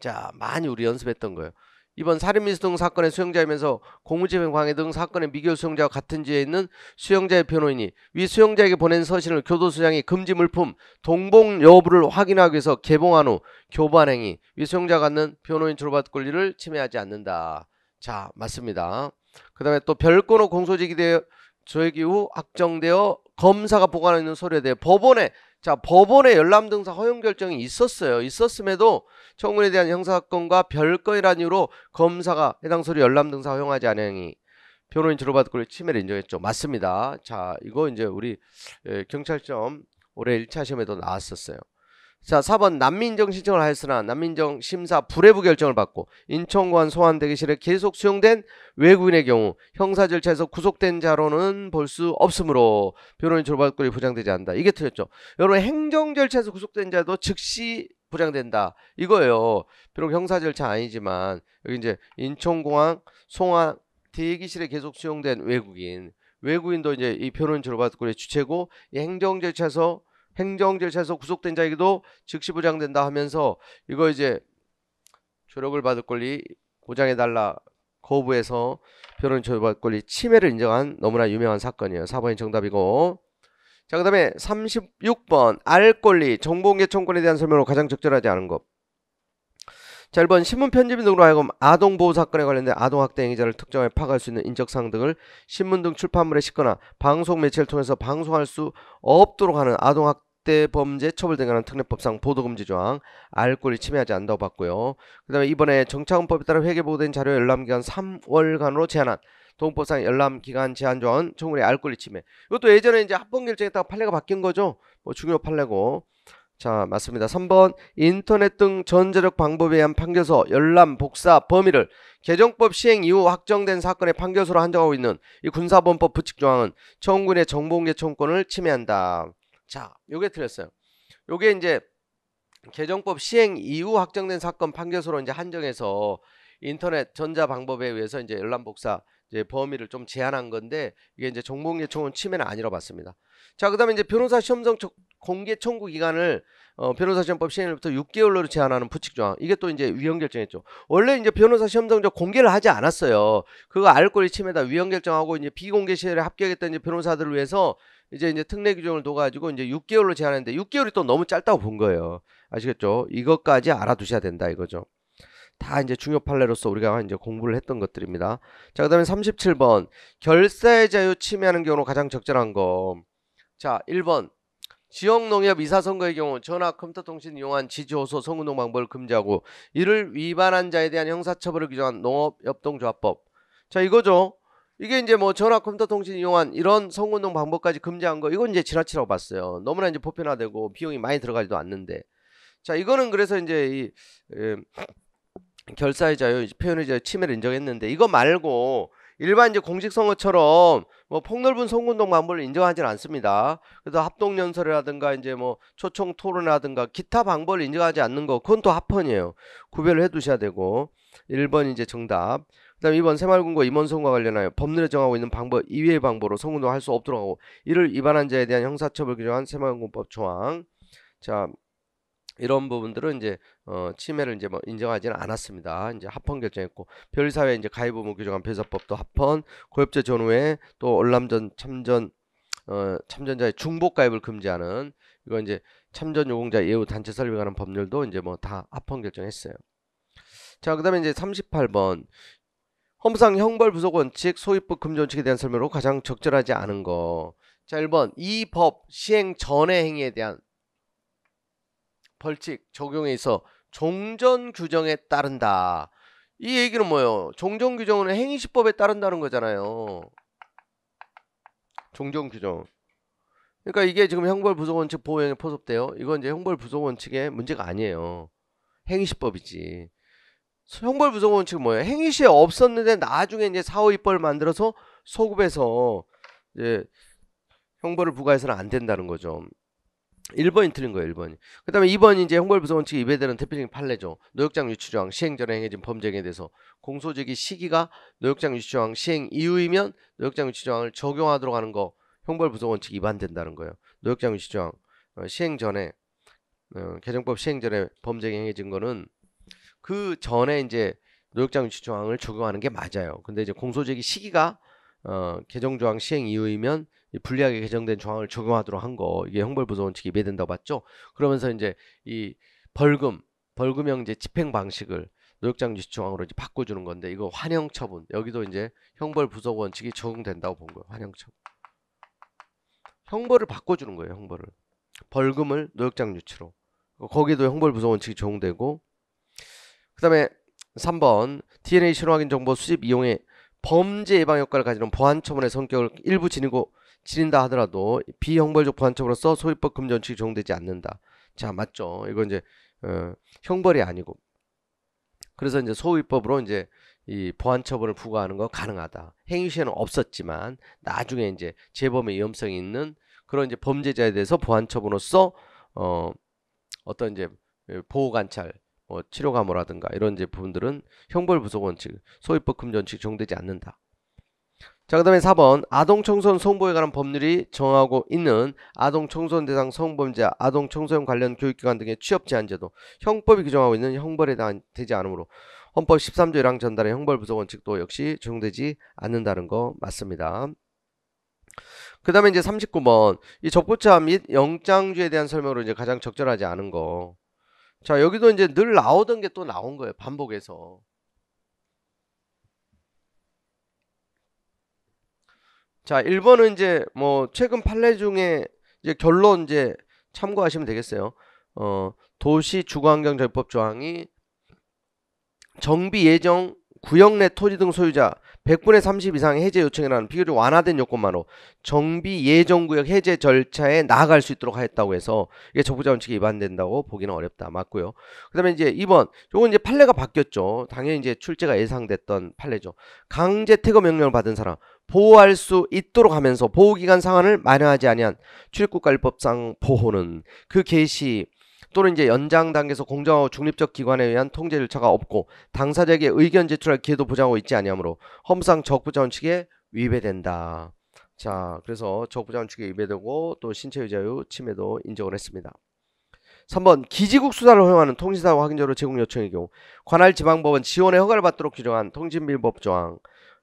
자, 많이 우리 연습했던 거예요. 이번 살인미수등 사건의 수용자이면서 공무집행방해 등 사건의 미결 수용자와 같은 지에 있는 수용자의 변호인이 위 수용자에게 보낸 서신을 교도소장이 금지 물품 동봉 여부를 확인하기 위해서 개봉한 후 교부한 행위 위 수용자가 갖는 변호인 주로받 권리를 침해하지 않는다. 자 맞습니다. 그 다음에 또 별건호 공소제기 되어 조회기후 확정되어 검사가 보관하는 서류에 대해 법원에 자 법원의 열람등사 허용 결정이 있었어요. 있었음에도 청문회에 대한 형사건과 사 별건이란 이유로 검사가 해당 서류 열람등사 허용하지 않으니 변호인 주로받고를 침해를 인정했죠. 맞습니다. 자 이거 이제 우리 경찰청 올해 1차 시험에도 나왔었어요. 자, 4번 난민정 신청을 하였으나 난민정 심사 불회부 결정을 받고 인천관 소환대기실에 계속 수용된 외국인의 경우 형사 절차에서 구속된 자로는 볼 수 없으므로 변호인 졸업권이 보장되지 않는다. 이게 틀렸죠. 여러분 행정 절차에서 구속된 자도 즉시 보장된다. 이거예요. 비록 형사 절차 아니지만 여기 이제 인천공항 송환 대기실에 계속 수용된 외국인 외국인도 이제 이 변호인 졸업권의 주체고 이 행정 절차에서 행정 절차에서 구속된 자에게도 즉시 보장된다 하면서 이거 이제 조력을 받을 권리 보장해 달라 거부해서 변호인 조력 권리 침해를 인정한 너무나 유명한 사건이에요. 4번이 정답이고 자, 그 다음에 36번 알 권리, 정보공개청권에 대한 설명으로 가장 적절하지 않은 것. 자, 1번 신문 편집인 등으로 하여금 아동보호 사건에 관련된 아동학대 행위자를 특정해 파악할 수 있는 인적사항 등을 신문 등 출판물에 싣거나 방송 매체를 통해서 방송할 수 없도록 하는 아동학 대 역대 범죄 처벌등에 관한 특례법상 보도금지 조항 알권리 침해하지 않다고 봤고요. 그 다음에 이번에 정차원법에 따라 회계 보도된 자료 열람기간 3월간으로 제한한 동법상 열람기간 제한 조항은 청구의 알권리 침해 이것도 예전에 이제 합법 결정에 따라 판례가 바뀐 거죠. 뭐 중요 판례고 자 맞습니다. 3번 인터넷 등 전자적 방법에 의한 판결서 열람 복사 범위를 개정법 시행 이후 확정된 사건의 판결서로 한정하고 있는 이 군사범법 부칙 조항은 청군의 정보공개 청권을 침해한다. 자, 요게 틀렸어요. 요게 이제 개정법 시행 이후 확정된 사건 판결서로 이제 한정해서 인터넷 전자 방법에 의해서 이제 열람 복사 이제 범위를 좀 제한한 건데 이게 이제 정보공개청은 침해는 아니라 봤습니다. 자, 그다음에 이제 변호사 시험성 공개 청구 기간을 어, 변호사 시험법 시행일부터 6개월로 제한하는 부칙 조항. 이게 또 이제 위헌 결정했죠. 원래 이제 변호사 시험 성적 공개를 하지 않았어요. 그거 알 권리 침해다 위헌 결정하고 이제 비공개 시에 합격했던 이제 변호사들을 위해서 이제 이제 특례 규정을 둬가지고 이제 6개월로 제한했는데 6개월이 또 너무 짧다고 본 거예요. 아시겠죠? 이것까지 알아두셔야 된다 이거죠. 다 이제 중요 판례로서 우리가 이제 공부를 했던 것들입니다. 자, 그 다음에 37번. 결사의 자유 침해하는 경우 가장 적절한 거. 자, 1번. 지역농협 이사선거의 경우 전화 컴퓨터통신 이용한 지지호소 성운동 방법을 금지하고 이를 위반한 자에 대한 형사처벌을 규정한 농업협동조합법. 자, 이거죠. 이게 이제 뭐 전화 컴퓨터 통신 이용한 이런 성운동 방법까지 금지한 거 이건 이제 지나치라고 봤어요. 너무나 이제 보편화되고 비용이 많이 들어가지도 않는데 자 이거는 그래서 이제 이 에, 예, 결사의 자유, 표현의 자유 침해를 인정했는데 이거 말고 일반 이제 공식선거처럼뭐 폭넓은 성운동 방법을 인정하진 않습니다. 그래서 합동연설이라든가 이제 뭐 초청 토론이라든가 기타 방법을 인정하지 않는 거 그건 또 합헌이에요. 구별을 해두셔야 되고 1번 이제 정답. 그다음 2번 새마을금고 임원송과 관련하여 법률에 정하고 있는 방법 이외의 방법으로 성운도 할 수 없도록 하고 이를 위반한 자에 대한 형사처벌 규정한 새마을금고법 조항 자 이런 부분들은 이제 어, 침해를 이제 뭐 인정하지는 않았습니다. 이제 합헌 결정했고 별사회 이제 가입 의무 규정한 배사법도 합헌 고엽제 전후에 또 월남전 참전 어, 참전자의 중복 가입을 금지하는 이거 이제 참전 요공자 예우 단체 설립에 관한 법률도 이제 뭐 다 합헌 결정했어요. 자, 그다음에 이제 38번 헌부상 형벌 부속 원칙, 소위법 금지 원칙에 대한 설명으로 가장 적절하지 않은 거. 자, 1번. 이 법 시행 전의 행위에 대한 벌칙 적용에 있어 종전 규정에 따른다. 이 얘기는 뭐예요? 종전 규정은 행위시법에 따른다는 거잖아요. 종전 규정. 그러니까 이게 지금 형벌 부속 원칙 보호형에 포섭돼요. 이건 이제 형벌 부속 원칙의 문제가 아니에요. 행위시법이지. 형벌 부정 원칙은 뭐예요? 행위 시에 없었는데 나중에 이제 사후 입법을 만들어서 소급해서 이제 형벌을 부과해서는 안 된다는 거죠. 1번이 틀린 거예요, 1번이. 그 다음에 2번이 이제 형벌부서 원칙에위배되는 대표적인 판례죠. 노역장 유치조항 시행 전에 행해진 범죄에 대해서 공소제기 시기가 노역장 유치조항 시행 이후이면 노역장 유치조항을 적용하도록 하는 거 형벌부서 원칙 에 위반된다는 거예요. 노역장 유치조항 어, 시행 전에 어, 개정법 시행 전에 범죄에 행해진 거는 그 전에 이제 노역장 유치 조항을 적용하는 게 맞아요. 근데 이제 공소제기 시기가 어, 개정 조항 시행 이후이면 불리하게 개정된 조항을 적용하도록 한 거 이게 형벌부서 원칙이 매된다고 봤죠. 그러면서 이제 이 벌금 벌금형 이제 집행 방식을 노역장 유치 조항으로 이제 바꿔주는 건데 이거 환영 처분 여기도 이제 형벌 부서 원칙이 적용된다고 본 거예요. 환영 처분 형벌을 바꿔주는 거예요. 형벌을 벌금을 노역장 유치로 거기도 형벌 부서 원칙이 적용되고 그 다음에 3번 DNA 신호확인 정보 수집 이용해 범죄 예방 효과를 가지는 보안처분의 성격을 일부 지니고 지닌다 하더라도 비형벌적 보안처분으로서 소위법금전 원칙이 적용되지 않는다. 자 맞죠? 이건 이제 어, 형벌이 아니고 그래서 이제 소위법으로 이제 이 보안처분을 부과하는 거 가능하다. 행위 시에는 없었지만 나중에 이제 재범의 위험성이 있는 그런 이제 범죄자에 대해서 보안처분으로서 어 어떤 이제 보호관찰 어, 뭐 치료감호라든가 이런 이제 부분들은 형벌부속 원칙, 소위법금 전칙 적용되지 않는다. 자, 그 다음에 4번 아동청소년 성보에 관한 법률이 정하고 있는 아동청소년 대상 성범죄, 아동청소년 관련 교육기관 등의 취업제한제도, 형법이 규정하고 있는 형벌에 대한 되지 않으므로 헌법 13조 1항 전달의 형벌부속 원칙도 역시 적용되지 않는다는 거 맞습니다. 그 다음에 이제 39번 이 적부차 및 영장주에 대한 설명으로 이제 가장 적절하지 않은 거 자, 여기도 이제 늘 나오던 게 또 나온 거예요. 반복해서. 자, 1번은 이제 뭐 최근 판례 중에 이제 결론 이제 참고하시면 되겠어요. 어, 도시 주거환경 조법 조항이 정비 예정 구역 내 토지 등 소유자 100분의 30 이상의 해제 요청이라는 비교적 완화된 요건만으로 정비 예정구역 해제 절차에 나아갈 수 있도록 하였다고 해서 이게 적부자 원칙에 위반된다고 보기는 어렵다. 맞고요. 그 다음에 이제 2번. 요건 이제 판례가 바뀌었죠. 당연히 이제 출제가 예상됐던 판례죠. 강제 퇴거 명령을 받은 사람. 보호할 수 있도록 하면서 보호기간 상한을 마련하지 아니한 출입국관리법상 보호는 그 개시 또는 이제 연장 단계에서 공정하고 중립적 기관에 의한 통제 절차가 없고 당사자에게 의견 제출할 기회도 보장하고 있지 않으므로 헌법상 적부자 원칙에 위배된다. 자, 그래서 적부자 원칙에 위배되고 또 신체 의자유 침해도 인정을 했습니다. 3번 기지국 수사를 허용하는 통신사 확인자료 제공 요청의 경우 관할 지방법원 지원에 허가를 받도록 규정한 통신비법 조항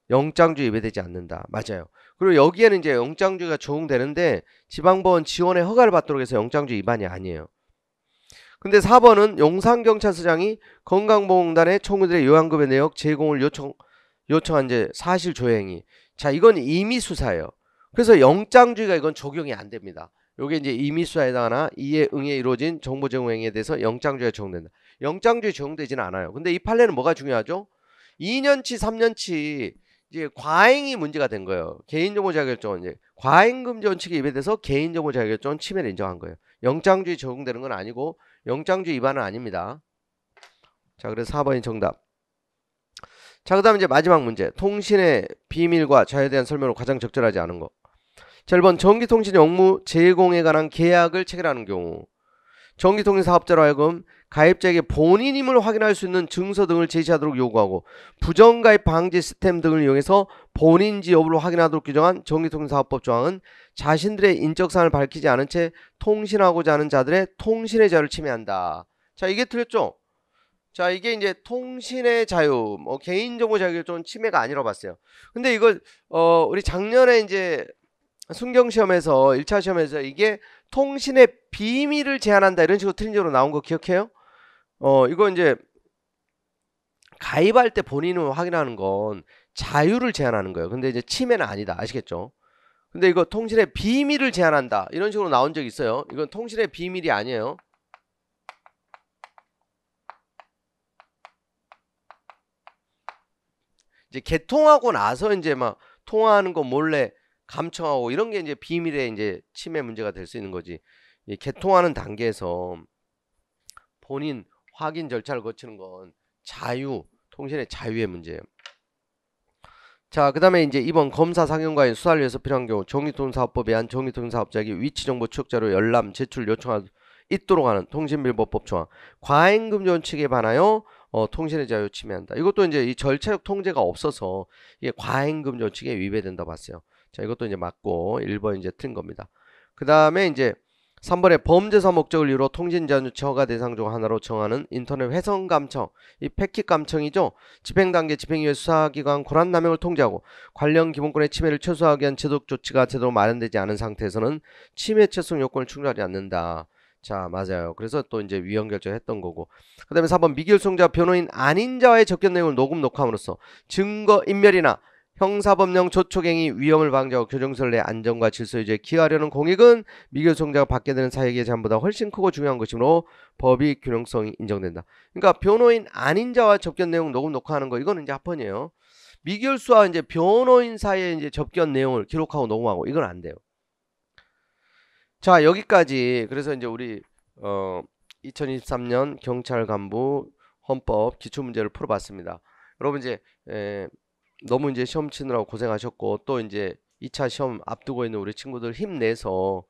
영장주의 위배되지 않는다. 맞아요. 그리고 여기에는 이제 영장주의가 적용되는데 지방법원 지원에 허가를 받도록 해서 영장주의 위반이 아니에요. 근데 4번은 용산경찰서장이 건강보험단의 총무들의 요양급여 내역 제공을 요청 요청한 이제 사실 조행이 자 이건 임의 수사예요. 그래서 영장주의가 이건 적용이 안 됩니다. 요게 이제 임의 수사에 해당하나 이에 응해 이루어진 정보 제공 행위에 대해서 영장주의가 적용된다. 영장주의 적용되지는 않아요. 근데 이 판례는 뭐가 중요하죠? 2년치, 3년치 이제 과잉이 문제가 된 거예요. 개인정보 자격증 이제 과잉 금지 원칙에 입에 대해서 개인정보 자격증 침해를 인정한 거예요. 영장주의 적용되는 건 아니고 영장주 위반은 아닙니다. 자, 그래서 4번이 정답. 자, 그 다음 이제 마지막 문제. 통신의 비밀과 자유에 대한 설명으로 가장 적절하지 않은 거. 자, 1번 전기통신 업무 제공에 관한 계약을 체결하는 경우 전기통신 사업자로 하여금 가입자에게 본인임을 확인할 수 있는 증서 등을 제시하도록 요구하고 부정가입 방지 시스템 등을 이용해서 본인지 여부를 확인하도록 규정한 정기통신사업법 조항은 자신들의 인적사항을 밝히지 않은 채 통신하고자 하는 자들의 통신의 자유를 침해한다. 자 이게 틀렸죠? 자 이게 이제 통신의 자유, 뭐 개인정보 자유를좀 침해가 아니라고 봤어요. 근데 이걸 어 우리 작년에 이제 순경 시험에서 1차 시험에서 이게 통신의 비밀을 제한한다 이런 식으로 틀린 적으로 나온 거 기억해요? 어, 이거 이제 가입할 때 본인을 확인하는 건 자유를 제한하는 거예요. 근데 이제 침해는 아니다. 아시겠죠? 근데 이거 통신의 비밀을 제한한다. 이런 식으로 나온 적이 있어요. 이건 통신의 비밀이 아니에요. 이제 개통하고 나서 이제 막 통화하는 거 몰래 감청하고 이런 게 이제 비밀의 이제 침해 문제가 될 수 있는 거지. 개통하는 단계에서 본인 확인 절차를 거치는 건 자유, 통신의 자유의 문제예요. 자, 그 다음에 이제 이번 검사 상영과의 수사를 위해서 필요한 경우 정기통사업법에 의한 정기통사업자에게 위치정보 추적자로 열람, 제출 요청할 있도록 하는 통신밀보법 조항 과잉금지원 측에 반하여 어, 통신의 자유 침해한다. 이것도 이제 이 절차적 통제가 없어서 이게 과잉금지원 측에 위배된다고 봤어요. 자, 이것도 이제 맞고 1번 이제 틀린 겁니다. 그 다음에 이제 3번에 범죄사 목적을 이유로 통신자유 처가 대상 중 하나로 정하는 인터넷 회선 감청, 이 패킷 감청이죠. 집행 단계 집행유예 수사기관 고란 남용을 통제하고 관련 기본권의 침해를 최소화하기 위한 제도적 조치가 제대로 마련되지 않은 상태에서는 침해 최소 요건을 충족하지 않는다. 자 맞아요 그래서 또 이제 위헌 결정했던 거고 그 다음에 4번 미결성자 변호인 아닌 자와의 접견 내용을 녹음 녹화함으로써 증거 인멸이나 형사법령 초촉행위 위험을 방지하고 교정설례 안전과 질서 유지에 기여하려는 공익은 미결성자가 받게 되는 사익의 제한보다 훨씬 크고 중요한 것이므로 법이 균형성이 인정된다. 그러니까 변호인 아닌 자와 접견 내용 녹음 녹화하는 거 이거는 이제 합헌이에요. 미결수와 이제 변호인 사이에 이제 접견 내용을 기록하고 녹음하고 이건 안 돼요. 자 여기까지 그래서 이제 우리 어 2023년 경찰 간부 헌법 기초 문제를 풀어봤습니다. 여러분 이제 에, 너무 이제 시험 치느라고 고생하셨고 또 이제 2차 시험 앞두고 있는 우리 친구들 힘내서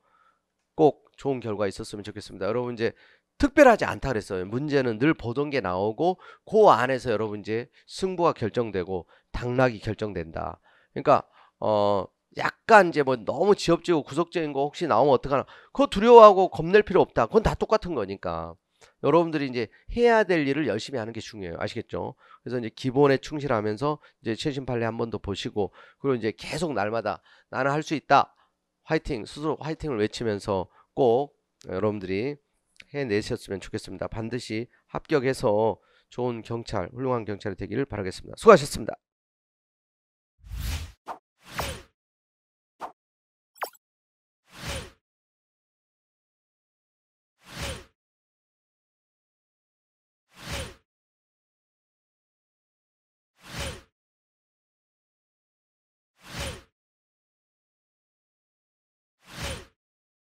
꼭 좋은 결과 있었으면 좋겠습니다. 여러분 이제 특별하지 않다 그랬어요. 문제는 늘 보던 게 나오고 그 안에서 여러분 이제 승부가 결정되고 당락이 결정된다. 그러니까 어 약간 이제 뭐 너무 지엽지고 구속적인거 혹시 나오면 어떡하나 그거 두려워하고 겁낼 필요 없다. 그건 다 똑같은 거니까 여러분들이 이제 해야 될 일을 열심히 하는 게 중요해요. 아시겠죠? 그래서 이제 기본에 충실하면서 이제 최신 판례 한 번 더 보시고 그리고 이제 계속 날마다 나는 할 수 있다. 화이팅 스스로 화이팅을 외치면서 꼭 여러분들이 해내셨으면 좋겠습니다. 반드시 합격해서 좋은 경찰, 훌륭한 경찰이 되기를 바라겠습니다. 수고하셨습니다.